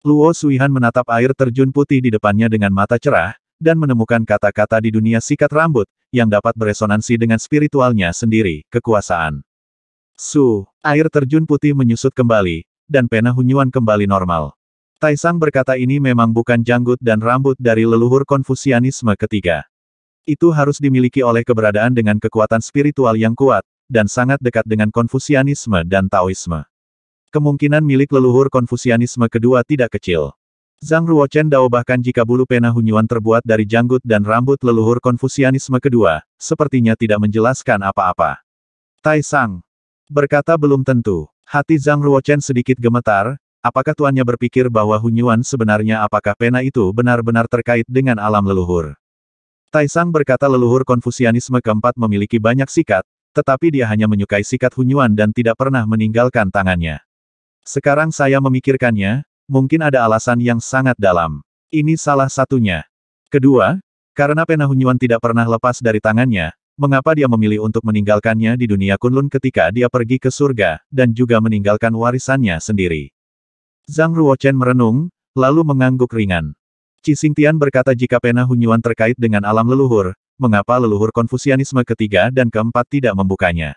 S1: Luo Suihan menatap air terjun putih di depannya dengan mata cerah, dan menemukan kata-kata di dunia sikat rambut, yang dapat beresonansi dengan spiritualnya sendiri, kekuasaan. Su, air terjun putih menyusut kembali, dan pena hunyuan kembali normal. Taisang berkata ini memang bukan janggut dan rambut dari leluhur konfusianisme ketiga. Itu harus dimiliki oleh keberadaan dengan kekuatan spiritual yang kuat, dan sangat dekat dengan konfusianisme dan taoisme. Kemungkinan milik leluhur konfusianisme kedua tidak kecil. Zhang Ruochen Dao bahkan jika bulu pena Hunyuan terbuat dari janggut dan rambut leluhur konfusianisme kedua, sepertinya tidak menjelaskan apa-apa. Tai Sang berkata belum tentu. Hati Zhang Ruochen sedikit gemetar, Apakah tuannya berpikir bahwa Hunyuan sebenarnya apakah pena itu benar-benar terkait dengan alam leluhur? Taisang berkata leluhur konfusianisme keempat memiliki banyak sikat, tetapi dia hanya menyukai sikat Hunyuan dan tidak pernah meninggalkan tangannya. Sekarang saya memikirkannya, mungkin ada alasan yang sangat dalam. Ini salah satunya. Kedua, karena pena Hunyuan tidak pernah lepas dari tangannya, mengapa dia memilih untuk meninggalkannya di dunia Kunlun ketika dia pergi ke surga, dan juga meninggalkan warisannya sendiri. Zhang Ruochen merenung, lalu mengangguk ringan. Qi Tian berkata jika pena Hunyuan terkait dengan alam leluhur, mengapa leluhur konfusianisme ketiga dan keempat tidak membukanya.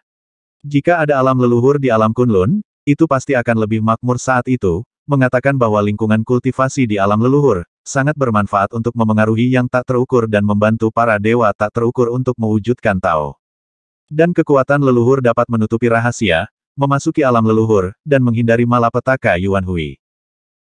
S1: Jika ada alam leluhur di alam Kunlun, itu pasti akan lebih makmur saat itu, mengatakan bahwa lingkungan kultivasi di alam leluhur, sangat bermanfaat untuk memengaruhi yang tak terukur dan membantu para dewa tak terukur untuk mewujudkan Tao. Dan kekuatan leluhur dapat menutupi rahasia, memasuki alam leluhur, dan menghindari malapetaka Yuan Hui.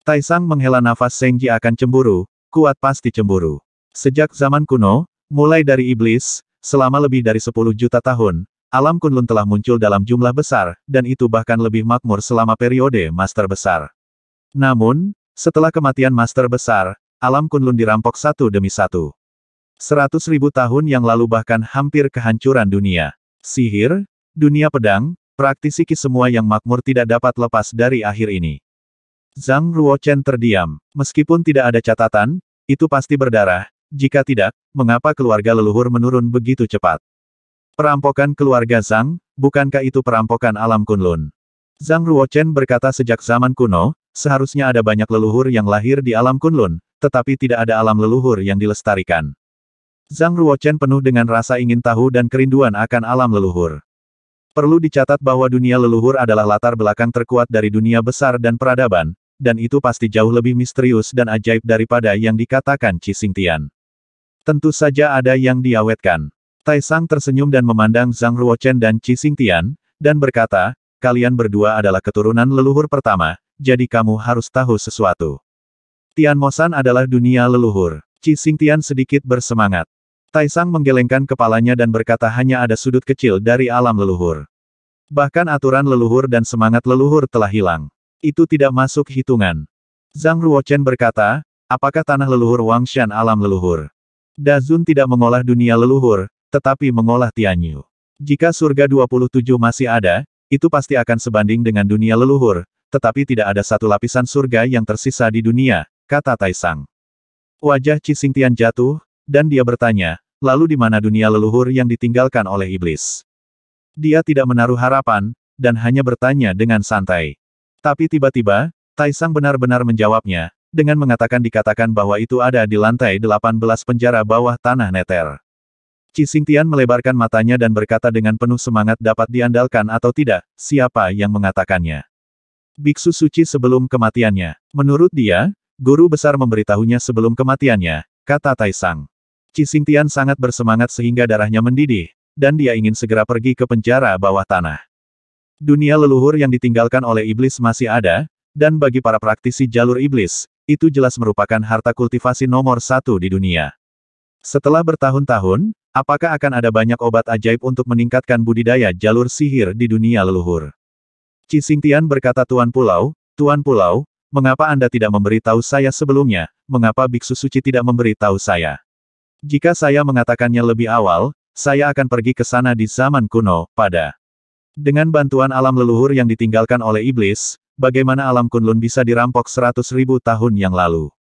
S1: Taisang menghela nafas Seng Ji akan cemburu, kuat pasti cemburu. Sejak zaman kuno, mulai dari iblis, selama lebih dari 10 juta tahun, alam Kunlun telah muncul dalam jumlah besar, dan itu bahkan lebih makmur selama periode Master Besar. Namun, setelah kematian Master Besar, alam Kunlun dirampok satu demi satu. Seratus ribu tahun yang lalu bahkan hampir kehancuran dunia. Sihir, dunia pedang, Praktisi ki semua yang makmur tidak dapat lepas dari akhir ini. Zhang Ruochen terdiam. Meskipun tidak ada catatan, itu pasti berdarah. Jika tidak, mengapa keluarga leluhur menurun begitu cepat? Perampokan keluarga Zhang, bukankah itu perampokan alam Kunlun? Zhang Ruochen berkata sejak zaman kuno, seharusnya ada banyak leluhur yang lahir di alam Kunlun, tetapi tidak ada alam leluhur yang dilestarikan. Zhang Ruochen penuh dengan rasa ingin tahu dan kerinduan akan alam leluhur. Perlu dicatat bahwa dunia leluhur adalah latar belakang terkuat dari dunia besar dan peradaban, dan itu pasti jauh lebih misterius dan ajaib daripada yang dikatakan Tian. Tentu saja ada yang diawetkan. Tai Sang tersenyum dan memandang Zhang Ruochen dan Tian, dan berkata, kalian berdua adalah keturunan leluhur pertama, jadi kamu harus tahu sesuatu. Tian Mosan adalah dunia leluhur. Tian sedikit bersemangat. Tai Sang menggelengkan kepalanya dan berkata hanya ada sudut kecil dari alam leluhur. Bahkan aturan leluhur dan semangat leluhur telah hilang. Itu tidak masuk hitungan. Zhang Ruochen berkata, apakah tanah leluhur Wangshan alam leluhur? Dazun tidak mengolah dunia leluhur, tetapi mengolah Tianyu. Jika surga 27 masih ada, itu pasti akan sebanding dengan dunia leluhur, tetapi tidak ada satu lapisan surga yang tersisa di dunia, kata Tai Sang. Wajah Tian jatuh, dan dia bertanya, lalu di mana dunia leluhur yang ditinggalkan oleh iblis. Dia tidak menaruh harapan, dan hanya bertanya dengan santai. Tapi tiba-tiba, Taisang benar-benar menjawabnya, dengan mengatakan dikatakan bahwa itu ada di lantai 18 penjara bawah tanah Neter. Cixingtian melebarkan matanya dan berkata dengan penuh semangat dapat diandalkan atau tidak, siapa yang mengatakannya. Biksu suci sebelum kematiannya. Menurut dia, guru besar memberitahunya sebelum kematiannya, kata Taisang. Qixingtian sangat bersemangat sehingga darahnya mendidih, dan dia ingin segera pergi ke penjara bawah tanah. Dunia leluhur yang ditinggalkan oleh iblis masih ada, dan bagi para praktisi jalur iblis, itu jelas merupakan harta kultivasi nomor satu di dunia. Setelah bertahun-tahun, apakah akan ada banyak obat ajaib untuk meningkatkan budidaya jalur sihir di dunia leluhur? Qixingtian berkata Tuan Pulau, Tuan Pulau, mengapa Anda tidak memberitahu saya sebelumnya, mengapa Biksu Suci tidak memberitahu saya? Jika saya mengatakannya lebih awal, saya akan pergi ke sana di zaman kuno, pada. Dengan bantuan alam leluhur yang ditinggalkan oleh iblis, bagaimana alam kunlun bisa dirampok seratus ribu tahun yang lalu?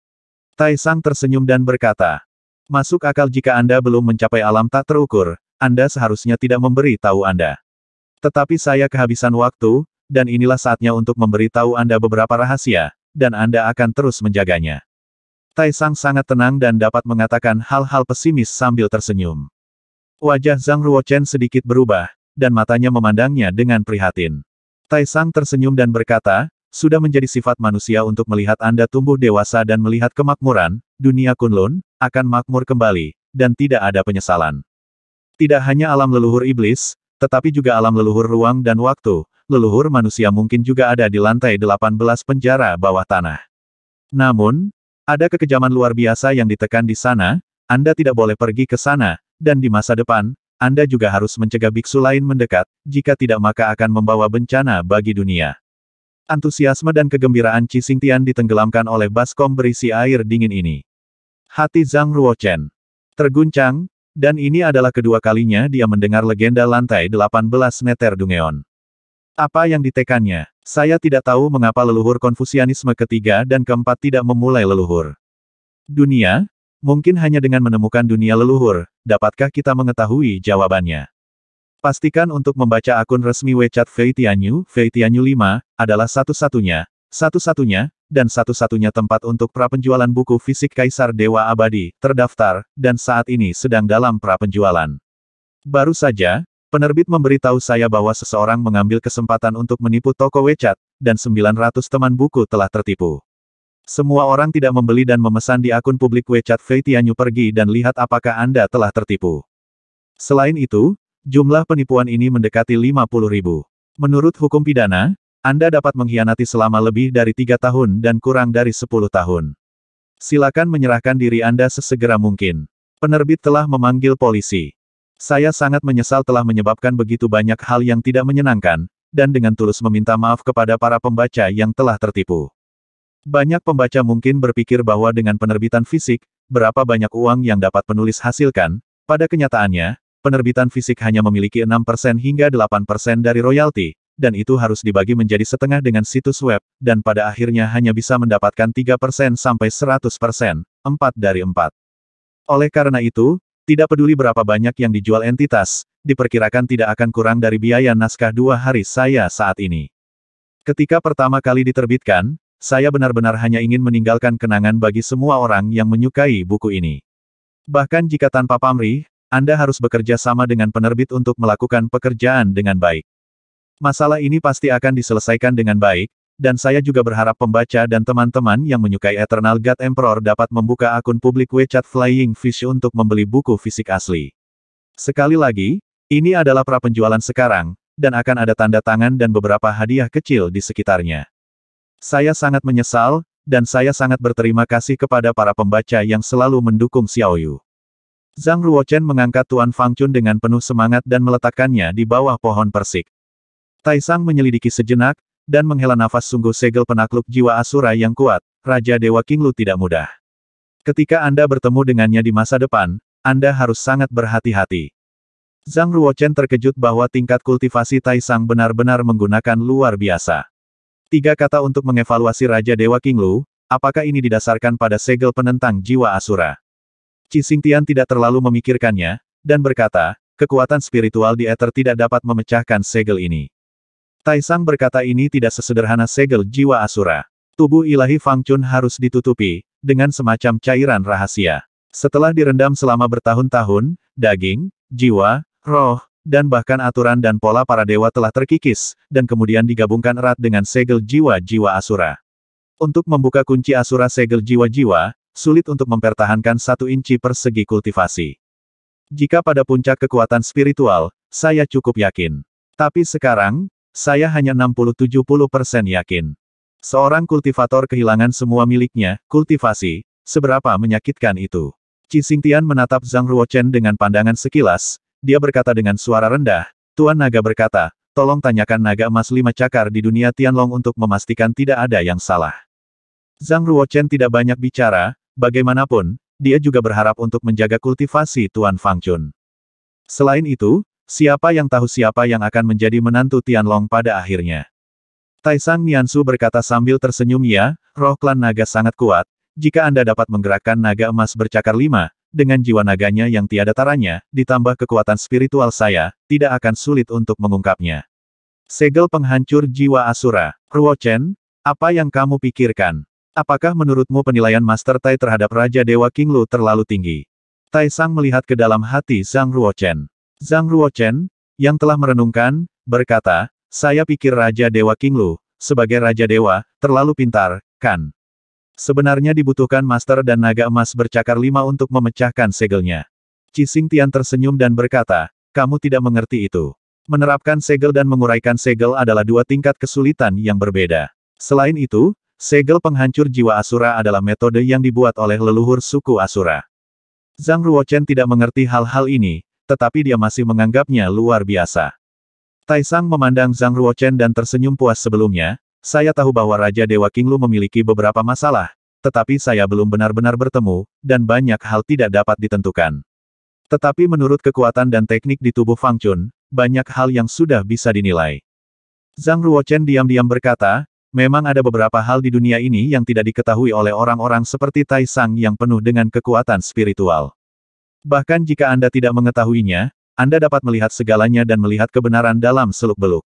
S1: Tai Sang tersenyum dan berkata, Masuk akal jika Anda belum mencapai alam tak terukur, Anda seharusnya tidak memberi tahu Anda. Tetapi saya kehabisan waktu, dan inilah saatnya untuk memberi tahu Anda beberapa rahasia, dan Anda akan terus menjaganya. Tai Sang sangat tenang dan dapat mengatakan hal-hal pesimis sambil tersenyum. Wajah Zhang Ruochen sedikit berubah, dan matanya memandangnya dengan prihatin. Tai Sang tersenyum dan berkata, sudah menjadi sifat manusia untuk melihat Anda tumbuh dewasa dan melihat kemakmuran, dunia Kunlun, akan makmur kembali, dan tidak ada penyesalan. Tidak hanya alam leluhur iblis, tetapi juga alam leluhur ruang dan waktu, leluhur manusia mungkin juga ada di lantai 18 penjara bawah tanah. Namun, ada kekejaman luar biasa yang ditekan di sana, Anda tidak boleh pergi ke sana, dan di masa depan, Anda juga harus mencegah biksu lain mendekat, jika tidak maka akan membawa bencana bagi dunia. Antusiasme dan kegembiraan Tian ditenggelamkan oleh baskom berisi air dingin ini. Hati Zhang Ruochen terguncang, dan ini adalah kedua kalinya dia mendengar legenda lantai 18 meter Dungeon. Apa yang ditekannya? Saya tidak tahu mengapa leluhur Konfusianisme ketiga dan keempat tidak memulai leluhur. Dunia? Mungkin hanya dengan menemukan dunia leluhur, dapatkah kita mengetahui jawabannya? Pastikan untuk membaca akun resmi WeChat Fei Tianyu, Fei Tianyu 5, adalah satu-satunya, satu-satunya, dan satu-satunya tempat untuk prapenjualan buku fisik Kaisar Dewa Abadi, terdaftar, dan saat ini sedang dalam prapenjualan. Baru saja, Penerbit memberitahu saya bahwa seseorang mengambil kesempatan untuk menipu toko WeChat, dan 900 teman buku telah tertipu. Semua orang tidak membeli dan memesan di akun publik WeChat Feitianyu pergi dan lihat apakah Anda telah tertipu. Selain itu, jumlah penipuan ini mendekati 50 ribu. Menurut hukum pidana, Anda dapat mengkhianati selama lebih dari tiga tahun dan kurang dari 10 tahun. Silakan menyerahkan diri Anda sesegera mungkin. Penerbit telah memanggil polisi. Saya sangat menyesal telah menyebabkan begitu banyak hal yang tidak menyenangkan, dan dengan tulus meminta maaf kepada para pembaca yang telah tertipu. Banyak pembaca mungkin berpikir bahwa dengan penerbitan fisik, berapa banyak uang yang dapat penulis hasilkan, pada kenyataannya, penerbitan fisik hanya memiliki 6% hingga 8% dari royalti, dan itu harus dibagi menjadi setengah dengan situs web, dan pada akhirnya hanya bisa mendapatkan 3% sampai 100%, 4 dari 4. Oleh karena itu, tidak peduli berapa banyak yang dijual entitas, diperkirakan tidak akan kurang dari biaya naskah dua hari saya saat ini. Ketika pertama kali diterbitkan, saya benar-benar hanya ingin meninggalkan kenangan bagi semua orang yang menyukai buku ini. Bahkan jika tanpa pamrih, Anda harus bekerja sama dengan penerbit untuk melakukan pekerjaan dengan baik. Masalah ini pasti akan diselesaikan dengan baik, dan saya juga berharap pembaca dan teman-teman yang menyukai Eternal God Emperor dapat membuka akun publik WeChat Flying Fish untuk membeli buku fisik asli. Sekali lagi, ini adalah prapenjualan sekarang, dan akan ada tanda tangan dan beberapa hadiah kecil di sekitarnya. Saya sangat menyesal, dan saya sangat berterima kasih kepada para pembaca yang selalu mendukung Xiaoyu. Zhang Ruochen mengangkat Tuan Fang Chun dengan penuh semangat dan meletakkannya di bawah pohon persik. Taisang menyelidiki sejenak, dan menghela nafas sungguh segel penakluk jiwa Asura yang kuat, Raja Dewa Kinglu tidak mudah. Ketika Anda bertemu dengannya di masa depan, Anda harus sangat berhati-hati. Zhang Ruochen terkejut bahwa tingkat kultivasi Taishang benar-benar menggunakan luar biasa. Tiga kata untuk mengevaluasi Raja Dewa Kinglu, apakah ini didasarkan pada segel penentang jiwa Asura? Singtian tidak terlalu memikirkannya, dan berkata, kekuatan spiritual di Ether tidak dapat memecahkan segel ini. Taisang berkata ini tidak sesederhana segel jiwa Asura. Tubuh ilahi Fang Chun harus ditutupi, dengan semacam cairan rahasia. Setelah direndam selama bertahun-tahun, daging, jiwa, roh, dan bahkan aturan dan pola para dewa telah terkikis, dan kemudian digabungkan erat dengan segel jiwa-jiwa Asura. Untuk membuka kunci Asura segel jiwa-jiwa, sulit untuk mempertahankan satu inci persegi kultivasi. Jika pada puncak kekuatan spiritual, saya cukup yakin. Tapi sekarang, saya hanya 60-70 persen yakin. Seorang kultivator kehilangan semua miliknya, kultivasi, seberapa menyakitkan itu. Xingtian menatap Zhang Ruochen dengan pandangan sekilas, dia berkata dengan suara rendah, Tuan Naga berkata, tolong tanyakan naga emas lima cakar di dunia Tianlong untuk memastikan tidak ada yang salah. Zhang Ruochen tidak banyak bicara, bagaimanapun, dia juga berharap untuk menjaga kultivasi Tuan Fangchun. Selain itu, Siapa yang tahu siapa yang akan menjadi menantu Tianlong pada akhirnya? Taisang Niansu berkata sambil tersenyum ya, roh klan naga sangat kuat, jika Anda dapat menggerakkan naga emas bercakar lima, dengan jiwa naganya yang tiada taranya, ditambah kekuatan spiritual saya, tidak akan sulit untuk mengungkapnya. Segel penghancur jiwa Asura. Ruo Chen, apa yang kamu pikirkan? Apakah menurutmu penilaian Master Tai terhadap Raja Dewa King Lu terlalu tinggi? Tai Sang melihat ke dalam hati Zhang Ruo Chen. Zhang Ruochen, yang telah merenungkan, berkata, saya pikir Raja Dewa King Lu sebagai Raja Dewa, terlalu pintar, kan? Sebenarnya dibutuhkan master dan naga emas bercakar lima untuk memecahkan segelnya. Cising Tian tersenyum dan berkata, kamu tidak mengerti itu. Menerapkan segel dan menguraikan segel adalah dua tingkat kesulitan yang berbeda. Selain itu, segel penghancur jiwa Asura adalah metode yang dibuat oleh leluhur suku Asura. Zhang Ruochen tidak mengerti hal-hal ini, tetapi dia masih menganggapnya luar biasa. Taisang memandang Zhang Ruochen dan tersenyum puas sebelumnya, saya tahu bahwa Raja Dewa Kinglu memiliki beberapa masalah, tetapi saya belum benar-benar bertemu, dan banyak hal tidak dapat ditentukan. Tetapi menurut kekuatan dan teknik di tubuh Fang Chun, banyak hal yang sudah bisa dinilai. Zhang Ruochen diam-diam berkata, memang ada beberapa hal di dunia ini yang tidak diketahui oleh orang-orang seperti Tai yang penuh dengan kekuatan spiritual. Bahkan jika Anda tidak mengetahuinya, Anda dapat melihat segalanya dan melihat kebenaran dalam seluk-beluk.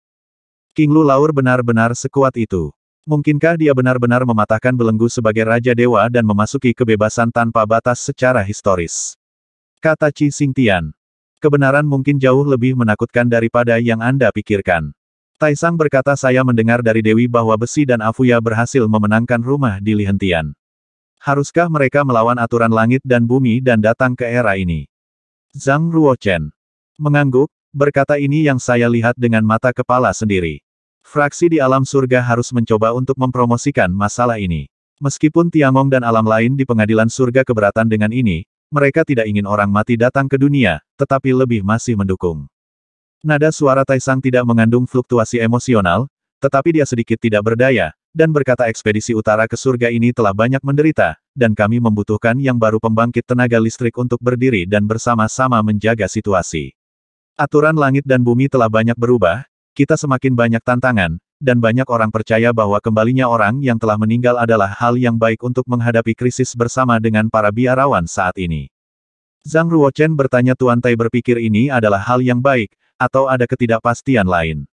S1: King Lu Laur benar-benar sekuat itu. Mungkinkah dia benar-benar mematahkan belenggu sebagai Raja Dewa dan memasuki kebebasan tanpa batas secara historis? Kata Chi Xingtian. Kebenaran mungkin jauh lebih menakutkan daripada yang Anda pikirkan. Taisang berkata saya mendengar dari Dewi bahwa besi dan Afuya berhasil memenangkan rumah di Lihentian. Haruskah mereka melawan aturan langit dan bumi dan datang ke era ini? Zhang Ruochen mengangguk, berkata ini yang saya lihat dengan mata kepala sendiri. Fraksi di alam surga harus mencoba untuk mempromosikan masalah ini. Meskipun Tiangong dan alam lain di pengadilan surga keberatan dengan ini, mereka tidak ingin orang mati datang ke dunia, tetapi lebih masih mendukung. Nada suara Taisang tidak mengandung fluktuasi emosional, tetapi dia sedikit tidak berdaya, dan berkata ekspedisi utara ke surga ini telah banyak menderita, dan kami membutuhkan yang baru pembangkit tenaga listrik untuk berdiri dan bersama-sama menjaga situasi. Aturan langit dan bumi telah banyak berubah, kita semakin banyak tantangan, dan banyak orang percaya bahwa kembalinya orang yang telah meninggal adalah hal yang baik untuk menghadapi krisis bersama dengan para biarawan saat ini. Zhang Ruochen bertanya Tuan Tai berpikir ini adalah hal yang baik, atau ada ketidakpastian lain.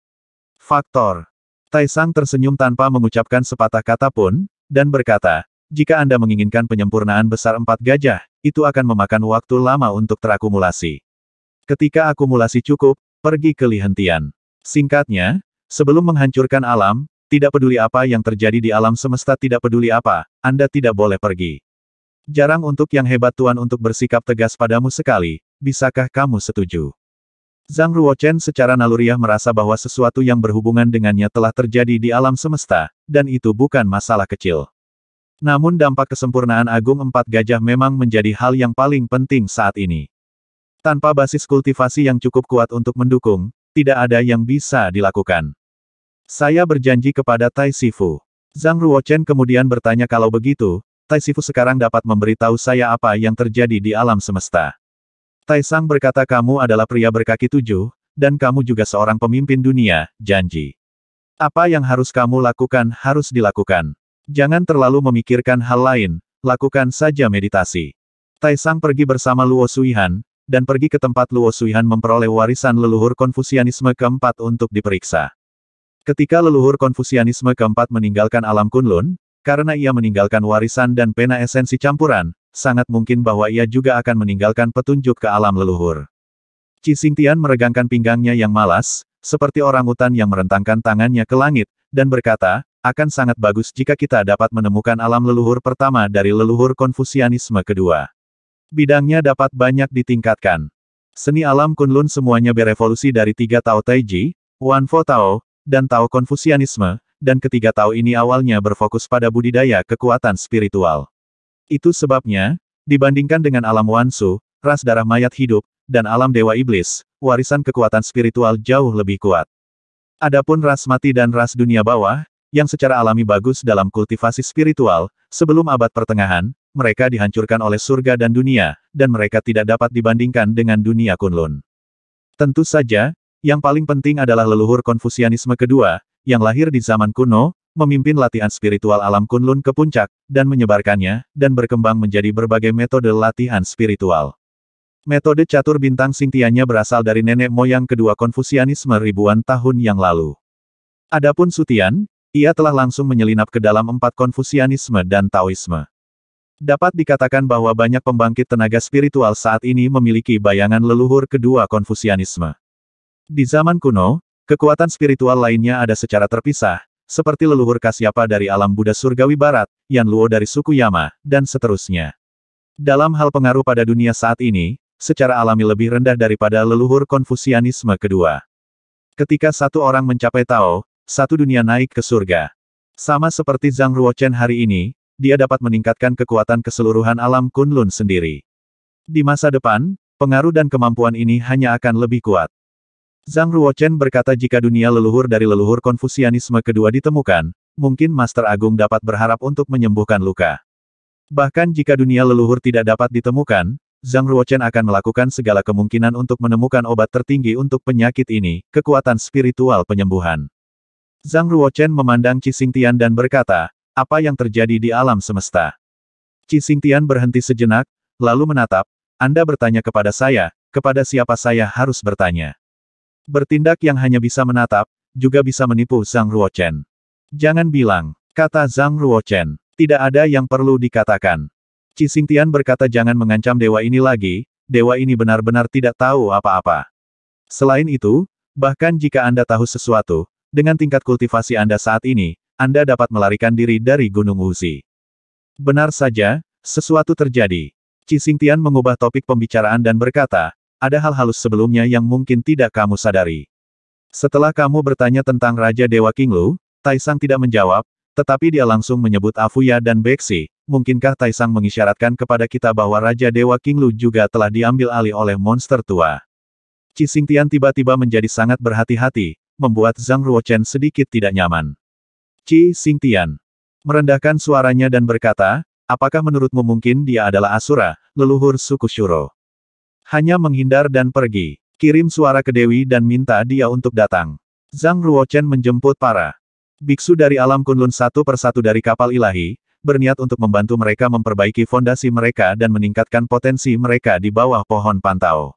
S1: Faktor Tai Sang tersenyum tanpa mengucapkan sepatah kata pun, dan berkata, jika Anda menginginkan penyempurnaan besar empat gajah, itu akan memakan waktu lama untuk terakumulasi. Ketika akumulasi cukup, pergi ke lihentian. Singkatnya, sebelum menghancurkan alam, tidak peduli apa yang terjadi di alam semesta tidak peduli apa, Anda tidak boleh pergi. Jarang untuk yang hebat Tuan untuk bersikap tegas padamu sekali, bisakah kamu setuju? Zhang Ruochen secara naluriah merasa bahwa sesuatu yang berhubungan dengannya telah terjadi di alam semesta, dan itu bukan masalah kecil. Namun dampak kesempurnaan agung empat gajah memang menjadi hal yang paling penting saat ini. Tanpa basis kultivasi yang cukup kuat untuk mendukung, tidak ada yang bisa dilakukan. Saya berjanji kepada Tai Sifu. Zhang Ruochen kemudian bertanya kalau begitu, Tai Sifu sekarang dapat memberitahu saya apa yang terjadi di alam semesta. Taisang berkata kamu adalah pria berkaki tujuh, dan kamu juga seorang pemimpin dunia, janji. Apa yang harus kamu lakukan harus dilakukan. Jangan terlalu memikirkan hal lain, lakukan saja meditasi. Taisang pergi bersama Luo Suihan, dan pergi ke tempat Luo Suihan memperoleh warisan leluhur Konfusianisme keempat untuk diperiksa. Ketika leluhur Konfusianisme keempat meninggalkan alam Kunlun, karena ia meninggalkan warisan dan pena esensi campuran, sangat mungkin bahwa ia juga akan meninggalkan petunjuk ke alam leluhur. Cixingtian meregangkan pinggangnya yang malas, seperti orang utan yang merentangkan tangannya ke langit, dan berkata, akan sangat bagus jika kita dapat menemukan alam leluhur pertama dari leluhur konfusianisme kedua. Bidangnya dapat banyak ditingkatkan. Seni alam Kunlun semuanya berevolusi dari tiga Tao Taiji, Wan Fo Tao, dan Tao Konfusianisme, dan ketiga Tao ini awalnya berfokus pada budidaya kekuatan spiritual. Itu sebabnya, dibandingkan dengan alam Wansu, ras darah mayat hidup, dan alam dewa iblis, warisan kekuatan spiritual jauh lebih kuat. Adapun ras mati dan ras dunia bawah, yang secara alami bagus dalam kultivasi spiritual, sebelum abad pertengahan, mereka dihancurkan oleh surga dan dunia, dan mereka tidak dapat dibandingkan dengan dunia Kunlun. Tentu saja, yang paling penting adalah leluhur Konfusianisme kedua, yang lahir di zaman kuno, memimpin latihan spiritual alam kunlun ke puncak, dan menyebarkannya, dan berkembang menjadi berbagai metode latihan spiritual. Metode catur bintang singtianya berasal dari nenek moyang kedua Konfusianisme ribuan tahun yang lalu. Adapun Sutian, ia telah langsung menyelinap ke dalam empat Konfusianisme dan Taoisme. Dapat dikatakan bahwa banyak pembangkit tenaga spiritual saat ini memiliki bayangan leluhur kedua Konfusianisme. Di zaman kuno, kekuatan spiritual lainnya ada secara terpisah, seperti leluhur Kasyapa dari alam Buddha Surgawi Barat, Yan Luo dari suku Yama, dan seterusnya. Dalam hal pengaruh pada dunia saat ini, secara alami lebih rendah daripada leluhur Konfusianisme kedua. Ketika satu orang mencapai Tao, satu dunia naik ke surga. Sama seperti Zhang Ruochen hari ini, dia dapat meningkatkan kekuatan keseluruhan alam Kunlun sendiri. Di masa depan, pengaruh dan kemampuan ini hanya akan lebih kuat. Zhang Ruochen berkata jika dunia leluhur dari leluhur konfusianisme kedua ditemukan, mungkin Master Agung dapat berharap untuk menyembuhkan luka. Bahkan jika dunia leluhur tidak dapat ditemukan, Zhang Ruochen akan melakukan segala kemungkinan untuk menemukan obat tertinggi untuk penyakit ini, kekuatan spiritual penyembuhan. Zhang Ruochen memandang Qi Xingtian dan berkata, apa yang terjadi di alam semesta? Qi Xingtian berhenti sejenak, lalu menatap, Anda bertanya kepada saya, kepada siapa saya harus bertanya. Bertindak yang hanya bisa menatap, juga bisa menipu Zhang Ruochen. Jangan bilang, kata Zhang Ruochen. Tidak ada yang perlu dikatakan. Cisintian berkata jangan mengancam dewa ini lagi, dewa ini benar-benar tidak tahu apa-apa. Selain itu, bahkan jika Anda tahu sesuatu, dengan tingkat kultivasi Anda saat ini, Anda dapat melarikan diri dari Gunung Uzi. Benar saja, sesuatu terjadi. Cisintian mengubah topik pembicaraan dan berkata, ada hal halus sebelumnya yang mungkin tidak kamu sadari. Setelah kamu bertanya tentang Raja Dewa King Kinglu, Taisang tidak menjawab, tetapi dia langsung menyebut Afuya dan Beksi. mungkinkah Taisang mengisyaratkan kepada kita bahwa Raja Dewa King Lu juga telah diambil alih oleh monster tua. Tian tiba-tiba menjadi sangat berhati-hati, membuat Zhang Ruochen sedikit tidak nyaman. Ci Tian merendahkan suaranya dan berkata, Apakah menurutmu mungkin dia adalah Asura, leluhur suku Shuro? Hanya menghindar dan pergi. Kirim suara ke Dewi dan minta dia untuk datang. Zhang Ruochen menjemput para biksu dari alam Kunlun satu persatu dari kapal ilahi, berniat untuk membantu mereka memperbaiki fondasi mereka dan meningkatkan potensi mereka di bawah pohon pantau.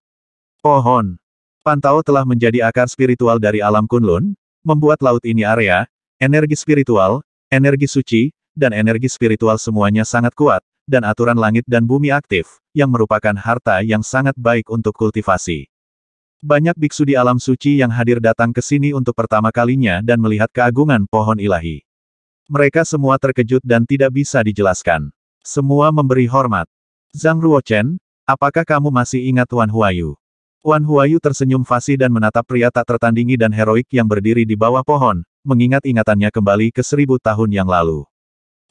S1: Pohon pantau telah menjadi akar spiritual dari alam Kunlun, membuat laut ini area, energi spiritual, energi suci, dan energi spiritual semuanya sangat kuat, dan aturan langit dan bumi aktif, yang merupakan harta yang sangat baik untuk kultivasi. Banyak biksu di alam suci yang hadir datang ke sini untuk pertama kalinya dan melihat keagungan pohon ilahi. Mereka semua terkejut dan tidak bisa dijelaskan. Semua memberi hormat. Zhang Ruochen, apakah kamu masih ingat Wan Huayu? Wan Huayu tersenyum fasih dan menatap pria tak tertandingi dan heroik yang berdiri di bawah pohon, mengingat ingatannya kembali ke seribu tahun yang lalu.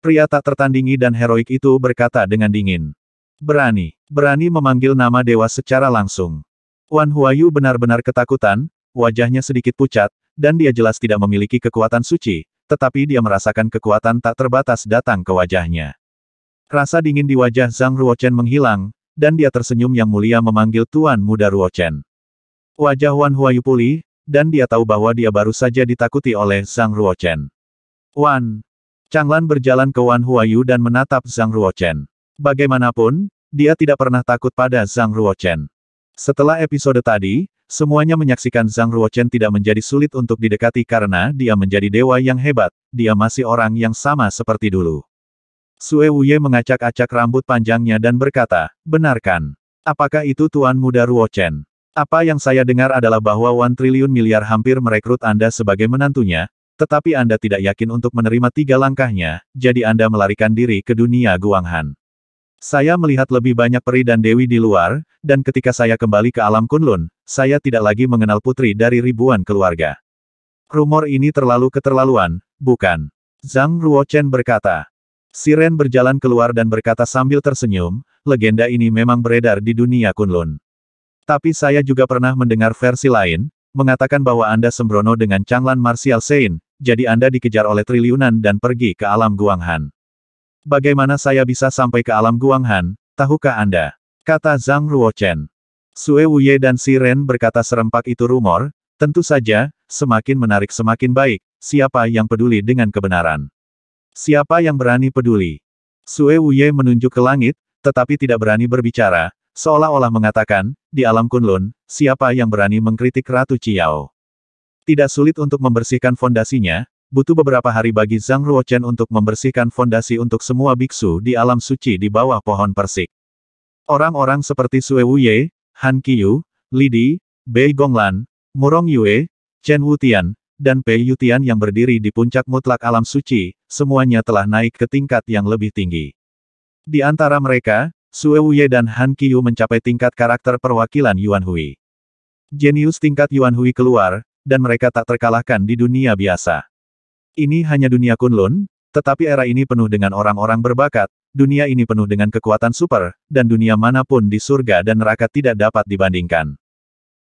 S1: Pria tak tertandingi dan heroik itu berkata dengan dingin. Berani, berani memanggil nama dewa secara langsung. Wan Huayu benar-benar ketakutan, wajahnya sedikit pucat, dan dia jelas tidak memiliki kekuatan suci, tetapi dia merasakan kekuatan tak terbatas datang ke wajahnya. Rasa dingin di wajah Zhang Ruochen menghilang, dan dia tersenyum yang mulia memanggil Tuan Muda Ruochen. Wajah Wan Huayu pulih, dan dia tahu bahwa dia baru saja ditakuti oleh Zhang Ruochen. Wan, Changlan berjalan ke Wan Huayu dan menatap Zhang Ruochen. Bagaimanapun, dia tidak pernah takut pada Zhang Ruochen. Setelah episode tadi, semuanya menyaksikan Zhang Ruochen tidak menjadi sulit untuk didekati karena dia menjadi dewa yang hebat, dia masih orang yang sama seperti dulu. Sue Wuye mengacak-acak rambut panjangnya dan berkata, benarkan. Apakah itu Tuan Muda Ruochen? Apa yang saya dengar adalah bahwa Wan Triliun Miliar hampir merekrut Anda sebagai menantunya, tetapi Anda tidak yakin untuk menerima tiga langkahnya, jadi Anda melarikan diri ke dunia Guanghan. Saya melihat lebih banyak peri dan dewi di luar, dan ketika saya kembali ke alam Kunlun, saya tidak lagi mengenal putri dari ribuan keluarga. Rumor ini terlalu keterlaluan, bukan? Zhang Ruochen berkata. Siren berjalan keluar dan berkata sambil tersenyum, legenda ini memang beredar di dunia Kunlun. Tapi saya juga pernah mendengar versi lain, mengatakan bahwa Anda sembrono dengan Changlan Martial Sein, jadi Anda dikejar oleh triliunan dan pergi ke alam Guanghan. Bagaimana saya bisa sampai ke alam Guanghan, tahukah Anda? Kata Zhang Ruochen. Sue Wuye dan Si Ren berkata serempak itu rumor, tentu saja, semakin menarik semakin baik, siapa yang peduli dengan kebenaran? Siapa yang berani peduli? Sue Wuye menunjuk ke langit, tetapi tidak berani berbicara, seolah-olah mengatakan, di alam Kunlun, siapa yang berani mengkritik Ratu Chiao? Tidak sulit untuk membersihkan fondasinya, butuh beberapa hari bagi Zhang Ruochen untuk membersihkan fondasi untuk semua biksu di alam suci di bawah pohon persik. Orang-orang seperti Sue Wuye, Han Qiyu, Li Di, Bei Gonglan, Murong Yue, Chen Wutian, dan Pei Yutian yang berdiri di puncak mutlak alam suci, semuanya telah naik ke tingkat yang lebih tinggi. Di antara mereka, Sue Wuye dan Han Qiyu mencapai tingkat karakter perwakilan Yuan Hui. Jenius tingkat Yuan Hui keluar, dan mereka tak terkalahkan di dunia biasa. Ini hanya dunia Kunlun, tetapi era ini penuh dengan orang-orang berbakat, dunia ini penuh dengan kekuatan super, dan dunia manapun di surga dan neraka tidak dapat dibandingkan.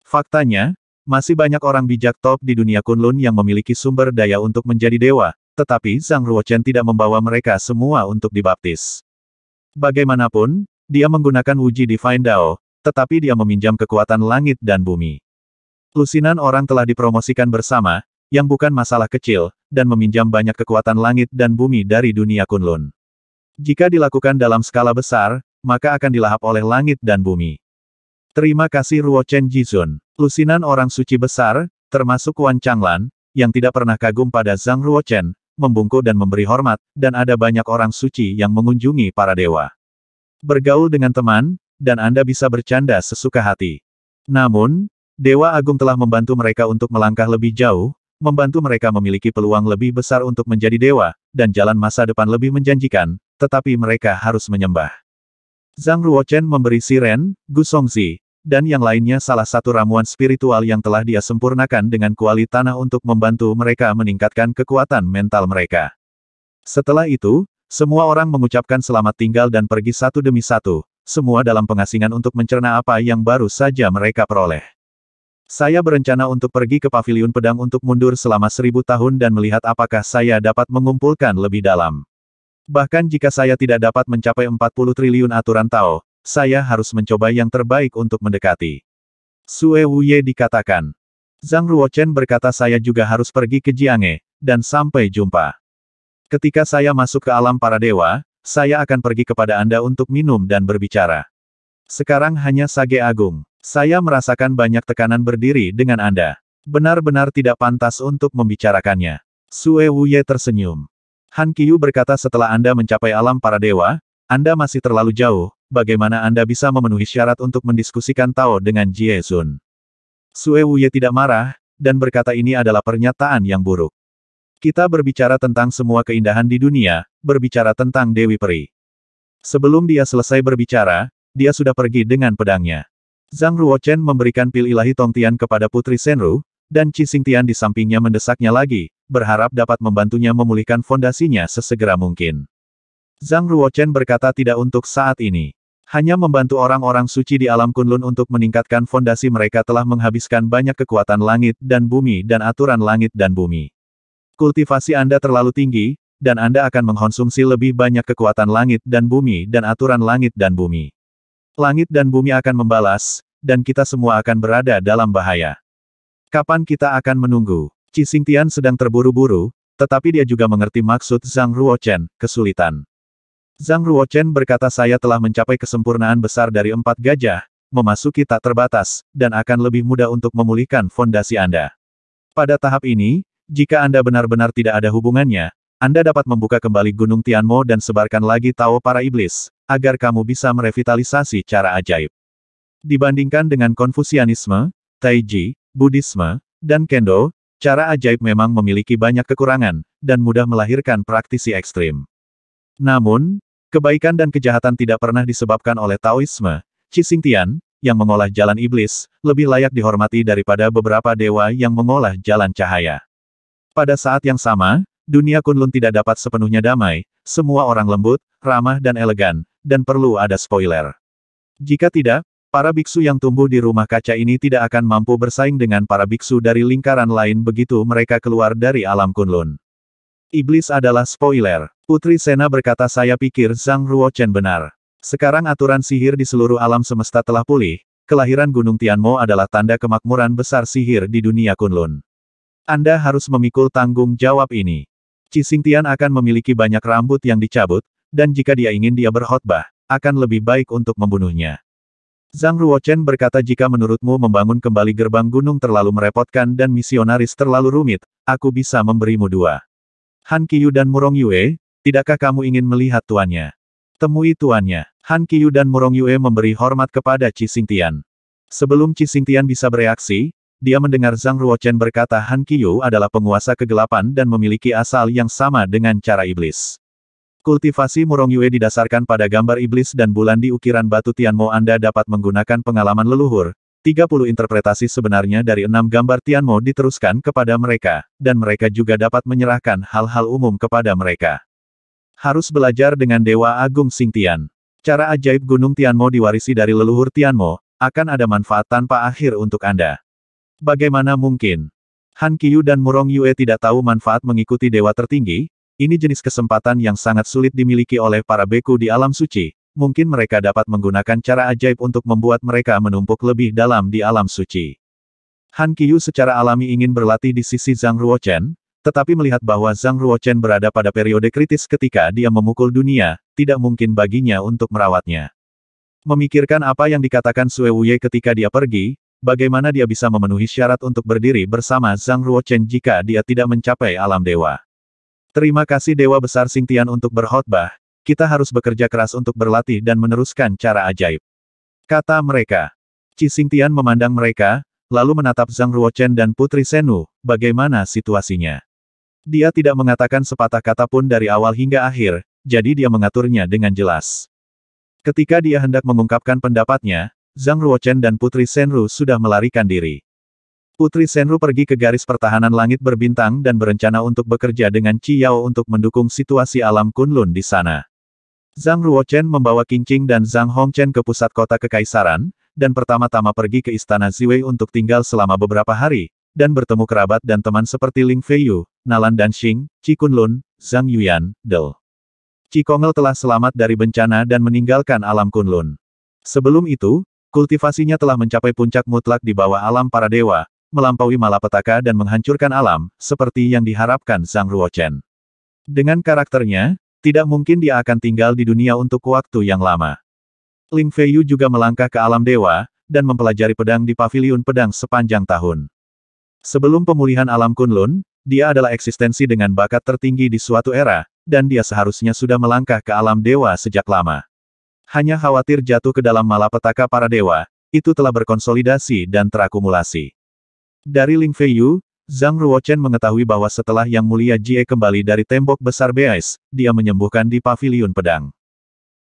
S1: Faktanya, masih banyak orang bijak top di dunia Kunlun yang memiliki sumber daya untuk menjadi dewa, tetapi Zhang Ruochen tidak membawa mereka semua untuk dibaptis. Bagaimanapun, dia menggunakan uji Divine Dao, tetapi dia meminjam kekuatan langit dan bumi. Lusinan orang telah dipromosikan bersama, yang bukan masalah kecil, dan meminjam banyak kekuatan langit dan bumi dari dunia Kunlun. Jika dilakukan dalam skala besar, maka akan dilahap oleh langit dan bumi. Terima kasih Ruo Chen Jizun, lusinan orang suci besar, termasuk Wan Changlan, yang tidak pernah kagum pada Zhang Ruo Chen, membungkuk dan memberi hormat, dan ada banyak orang suci yang mengunjungi para dewa. Bergaul dengan teman, dan Anda bisa bercanda sesuka hati. Namun, Dewa Agung telah membantu mereka untuk melangkah lebih jauh, membantu mereka memiliki peluang lebih besar untuk menjadi dewa, dan jalan masa depan lebih menjanjikan, tetapi mereka harus menyembah. Zhang Ruochen memberi Siren, Gu Songzi, dan yang lainnya salah satu ramuan spiritual yang telah dia sempurnakan dengan kuali tanah untuk membantu mereka meningkatkan kekuatan mental mereka. Setelah itu, semua orang mengucapkan selamat tinggal dan pergi satu demi satu, semua dalam pengasingan untuk mencerna apa yang baru saja mereka peroleh. Saya berencana untuk pergi ke paviliun pedang untuk mundur selama seribu tahun dan melihat apakah saya dapat mengumpulkan lebih dalam. Bahkan jika saya tidak dapat mencapai 40 triliun aturan Tao, saya harus mencoba yang terbaik untuk mendekati. Sue Wuye dikatakan. Zhang Ruochen berkata saya juga harus pergi ke Jiange, dan sampai jumpa. Ketika saya masuk ke alam para dewa, saya akan pergi kepada Anda untuk minum dan berbicara. Sekarang hanya sage agung. Saya merasakan banyak tekanan berdiri dengan Anda. Benar-benar tidak pantas untuk membicarakannya. Sue Wuye tersenyum. Han Qiyu berkata setelah Anda mencapai alam para dewa, Anda masih terlalu jauh, bagaimana Anda bisa memenuhi syarat untuk mendiskusikan Tao dengan Jie Sun. Sue Wuye tidak marah, dan berkata ini adalah pernyataan yang buruk. Kita berbicara tentang semua keindahan di dunia, berbicara tentang Dewi Peri. Sebelum dia selesai berbicara, dia sudah pergi dengan pedangnya. Zhang Ruochen memberikan pil ilahi Tongtian kepada Putri Senru, dan Qi Xingtian di sampingnya mendesaknya lagi, berharap dapat membantunya memulihkan fondasinya sesegera mungkin. Zhang Ruochen berkata tidak untuk saat ini. Hanya membantu orang-orang suci di alam Kunlun untuk meningkatkan fondasi mereka telah menghabiskan banyak kekuatan langit dan bumi dan aturan langit dan bumi. Kultivasi Anda terlalu tinggi, dan Anda akan mengkonsumsi lebih banyak kekuatan langit dan bumi dan aturan langit dan bumi. Langit dan bumi akan membalas, dan kita semua akan berada dalam bahaya. Kapan kita akan menunggu? Cising Tian sedang terburu-buru, tetapi dia juga mengerti maksud Zhang Ruochen, kesulitan. Zhang Ruochen berkata saya telah mencapai kesempurnaan besar dari empat gajah, memasuki tak terbatas, dan akan lebih mudah untuk memulihkan fondasi Anda. Pada tahap ini, jika Anda benar-benar tidak ada hubungannya, anda dapat membuka kembali Gunung Tianmo dan sebarkan lagi Tao para iblis, agar kamu bisa merevitalisasi cara ajaib. Dibandingkan dengan Konfusianisme, Taiji, Buddhisme, dan Kendo, cara ajaib memang memiliki banyak kekurangan, dan mudah melahirkan praktisi ekstrim. Namun, kebaikan dan kejahatan tidak pernah disebabkan oleh Taoisme, Tian, yang mengolah jalan iblis, lebih layak dihormati daripada beberapa dewa yang mengolah jalan cahaya. Pada saat yang sama, dunia Kunlun tidak dapat sepenuhnya damai, semua orang lembut, ramah dan elegan, dan perlu ada spoiler. Jika tidak, para biksu yang tumbuh di rumah kaca ini tidak akan mampu bersaing dengan para biksu dari lingkaran lain begitu mereka keluar dari alam Kunlun. Iblis adalah spoiler. Putri Sena berkata saya pikir Zhang Ruochen benar. Sekarang aturan sihir di seluruh alam semesta telah pulih, kelahiran Gunung Tianmo adalah tanda kemakmuran besar sihir di dunia Kunlun. Anda harus memikul tanggung jawab ini. Cisintian akan memiliki banyak rambut yang dicabut, dan jika dia ingin dia berkhotbah, akan lebih baik untuk membunuhnya. Zhang Ruochen berkata jika menurutmu membangun kembali gerbang gunung terlalu merepotkan dan misionaris terlalu rumit, aku bisa memberimu dua. Han Qiyu dan Murong Yue, tidakkah kamu ingin melihat tuannya? Temui tuannya. Han Qiyu dan Murong Yue memberi hormat kepada Cisintian. Sebelum Cisintian bisa bereaksi, dia mendengar Zhang Ruochen berkata Han Qiyu adalah penguasa kegelapan dan memiliki asal yang sama dengan cara iblis. Kultivasi Murong Yue didasarkan pada gambar iblis dan bulan di ukiran batu Tianmo Anda dapat menggunakan pengalaman leluhur. 30 interpretasi sebenarnya dari enam gambar Tianmo diteruskan kepada mereka, dan mereka juga dapat menyerahkan hal-hal umum kepada mereka. Harus belajar dengan Dewa Agung Tian. Cara ajaib Gunung Tianmo diwarisi dari leluhur Tianmo, akan ada manfaat tanpa akhir untuk Anda. Bagaimana mungkin? Han Kiyu dan Murong Yue tidak tahu manfaat mengikuti dewa tertinggi, ini jenis kesempatan yang sangat sulit dimiliki oleh para beku di alam suci, mungkin mereka dapat menggunakan cara ajaib untuk membuat mereka menumpuk lebih dalam di alam suci. Han Kiyu secara alami ingin berlatih di sisi Zhang Ruochen, tetapi melihat bahwa Zhang Ruochen berada pada periode kritis ketika dia memukul dunia, tidak mungkin baginya untuk merawatnya. Memikirkan apa yang dikatakan Sue Wuye ketika dia pergi, bagaimana dia bisa memenuhi syarat untuk berdiri bersama Zhang Ruochen jika dia tidak mencapai alam dewa. Terima kasih Dewa Besar Singtian untuk berkhotbah, kita harus bekerja keras untuk berlatih dan meneruskan cara ajaib. Kata mereka. Ci Singtian memandang mereka, lalu menatap Zhang Ruochen dan Putri Senu, bagaimana situasinya. Dia tidak mengatakan sepatah kata pun dari awal hingga akhir, jadi dia mengaturnya dengan jelas. Ketika dia hendak mengungkapkan pendapatnya, Zhang Ruochen dan Putri Senru sudah melarikan diri. Putri Senru pergi ke garis pertahanan langit berbintang dan berencana untuk bekerja dengan Qi Yao untuk mendukung situasi alam Kunlun di sana. Zhang Ruochen membawa Qingqing dan Zhang Hongchen ke pusat kota kekaisaran, dan pertama-tama pergi ke istana Ziwei untuk tinggal selama beberapa hari, dan bertemu kerabat dan teman seperti Ling Feiyu, Nalan dan Xing, Qi Kunlun, Zhang Yuyan, Del. Qi Kongel telah selamat dari bencana dan meninggalkan alam Kunlun. Sebelum itu, Kultivasinya telah mencapai puncak mutlak di bawah alam para dewa, melampaui malapetaka dan menghancurkan alam, seperti yang diharapkan Sang Ruochen. Dengan karakternya, tidak mungkin dia akan tinggal di dunia untuk waktu yang lama. Ling Feiyu juga melangkah ke alam dewa, dan mempelajari pedang di paviliun pedang sepanjang tahun. Sebelum pemulihan alam Kunlun, dia adalah eksistensi dengan bakat tertinggi di suatu era, dan dia seharusnya sudah melangkah ke alam dewa sejak lama. Hanya khawatir jatuh ke dalam malapetaka para dewa, itu telah berkonsolidasi dan terakumulasi. Dari Ling Feiyu, Zhang Ruochen mengetahui bahwa setelah Yang Mulia Jie kembali dari tembok besar Beais, dia menyembuhkan di Paviliun Pedang.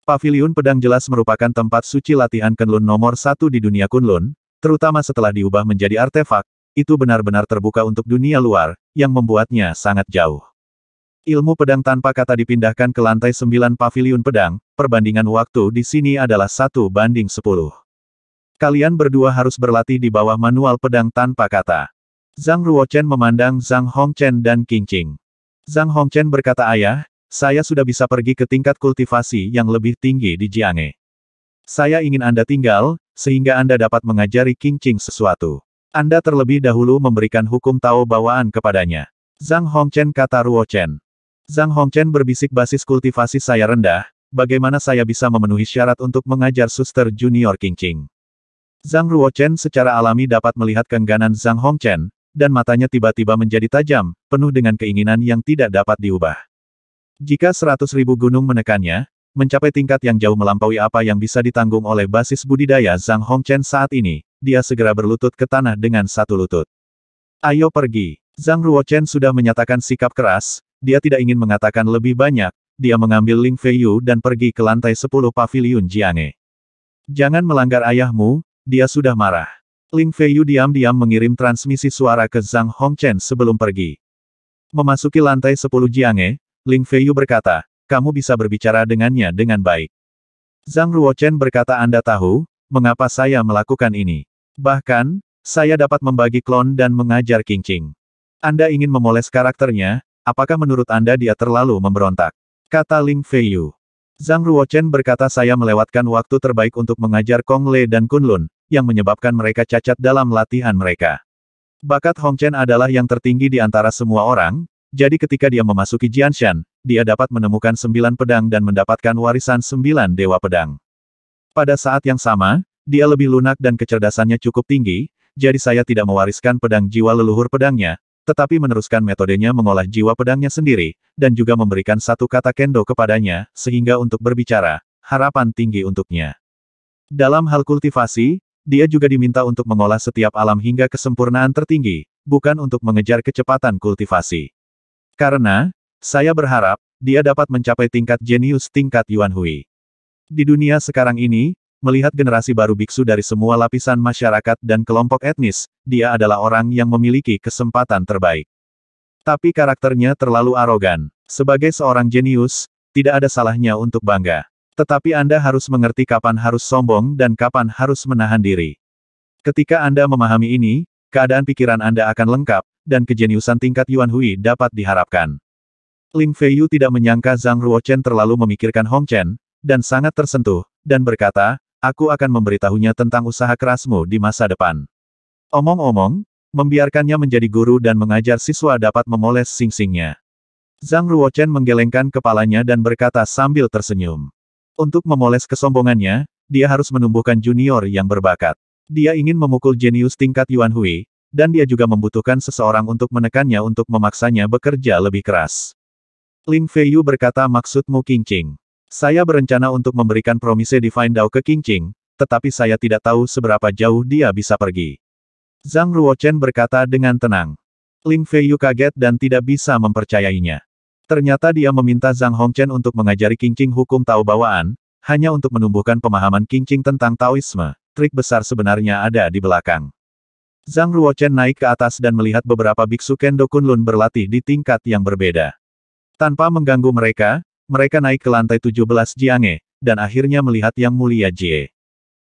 S1: Paviliun Pedang jelas merupakan tempat suci latihan Kunlun nomor satu di dunia Kunlun, terutama setelah diubah menjadi artefak, itu benar-benar terbuka untuk dunia luar, yang membuatnya sangat jauh. Ilmu pedang tanpa kata dipindahkan ke lantai sembilan pavilion pedang, perbandingan waktu di sini adalah satu banding sepuluh. Kalian berdua harus berlatih di bawah manual pedang tanpa kata. Zhang Ruochen memandang Zhang Hongchen dan Qingqing. Zhang Hongchen berkata ayah, saya sudah bisa pergi ke tingkat kultivasi yang lebih tinggi di Jiange. Saya ingin Anda tinggal, sehingga Anda dapat mengajari Qingqing sesuatu. Anda terlebih dahulu memberikan hukum Tao bawaan kepadanya. Zhang Hongchen kata Ruochen. Zhang Hongchen berbisik basis kultivasi saya rendah, bagaimana saya bisa memenuhi syarat untuk mengajar suster junior Qingqing. Zhang Ruochen secara alami dapat melihat kengganan Zhang Hongchen, dan matanya tiba-tiba menjadi tajam, penuh dengan keinginan yang tidak dapat diubah. Jika seratus ribu gunung menekannya, mencapai tingkat yang jauh melampaui apa yang bisa ditanggung oleh basis budidaya Zhang Hongchen saat ini, dia segera berlutut ke tanah dengan satu lutut. Ayo pergi. Zhang Ruochen sudah menyatakan sikap keras, dia tidak ingin mengatakan lebih banyak, dia mengambil Ling Feiyu dan pergi ke lantai 10 Pavilion Jiange. Jangan melanggar ayahmu, dia sudah marah. Ling Feiyu diam-diam mengirim transmisi suara ke Zhang Hongchen sebelum pergi. Memasuki lantai 10 Jiange, Ling Feiyu berkata, kamu bisa berbicara dengannya dengan baik. Zhang Ruochen berkata Anda tahu, mengapa saya melakukan ini. Bahkan, saya dapat membagi klon dan mengajar King Qingqing. Anda ingin memoles karakternya, Apakah menurut Anda dia terlalu memberontak? Kata Ling Feiyu. Zhang Ruochen berkata saya melewatkan waktu terbaik untuk mengajar Kong Le dan Kunlun, yang menyebabkan mereka cacat dalam latihan mereka. Bakat Hong Chen adalah yang tertinggi di antara semua orang, jadi ketika dia memasuki Jianshan, dia dapat menemukan sembilan pedang dan mendapatkan warisan sembilan dewa pedang. Pada saat yang sama, dia lebih lunak dan kecerdasannya cukup tinggi, jadi saya tidak mewariskan pedang jiwa leluhur pedangnya, tetapi meneruskan metodenya mengolah jiwa pedangnya sendiri, dan juga memberikan satu kata kendo kepadanya, sehingga untuk berbicara, harapan tinggi untuknya. Dalam hal kultivasi, dia juga diminta untuk mengolah setiap alam hingga kesempurnaan tertinggi, bukan untuk mengejar kecepatan kultivasi. Karena, saya berharap, dia dapat mencapai tingkat jenius tingkat Yuan Hui. Di dunia sekarang ini, Melihat generasi baru biksu dari semua lapisan masyarakat dan kelompok etnis, dia adalah orang yang memiliki kesempatan terbaik. Tapi karakternya terlalu arogan. Sebagai seorang jenius, tidak ada salahnya untuk bangga. Tetapi Anda harus mengerti kapan harus sombong dan kapan harus menahan diri. Ketika Anda memahami ini, keadaan pikiran Anda akan lengkap, dan kejeniusan tingkat Yuan Hui dapat diharapkan. Ling Feiyu tidak menyangka Zhang Ruochen terlalu memikirkan Hong Chen, dan sangat tersentuh, dan berkata, aku akan memberitahunya tentang usaha kerasmu di masa depan. Omong-omong, membiarkannya menjadi guru dan mengajar siswa dapat memoles sing-singnya. Zhang Ruochen menggelengkan kepalanya dan berkata sambil tersenyum. Untuk memoles kesombongannya, dia harus menumbuhkan junior yang berbakat. Dia ingin memukul jenius tingkat Yuan Hui, dan dia juga membutuhkan seseorang untuk menekannya untuk memaksanya bekerja lebih keras. Ling Feiyu berkata maksudmu King saya berencana untuk memberikan promise Divine Dao ke King Qing, tetapi saya tidak tahu seberapa jauh dia bisa pergi. Zhang Ruochen berkata dengan tenang. Ling Feiyu kaget dan tidak bisa mempercayainya. Ternyata dia meminta Zhang Hongchen untuk mengajari kincing hukum Tao bawaan, hanya untuk menumbuhkan pemahaman kincing tentang Taoisme. Trik besar sebenarnya ada di belakang. Zhang Ruochen naik ke atas dan melihat beberapa biksu Kendo Kunlun berlatih di tingkat yang berbeda. Tanpa mengganggu mereka, mereka naik ke lantai 17 Jiange, dan akhirnya melihat Yang Mulia Jie.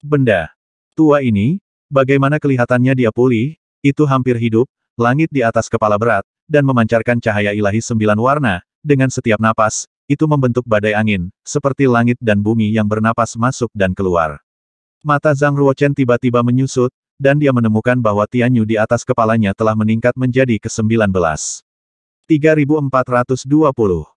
S1: Benda tua ini, bagaimana kelihatannya dia pulih, itu hampir hidup, langit di atas kepala berat, dan memancarkan cahaya ilahi sembilan warna, dengan setiap napas, itu membentuk badai angin, seperti langit dan bumi yang bernapas masuk dan keluar. Mata Zhang Ruochen tiba-tiba menyusut, dan dia menemukan bahwa Tianyu di atas kepalanya telah meningkat menjadi ke-19. 3420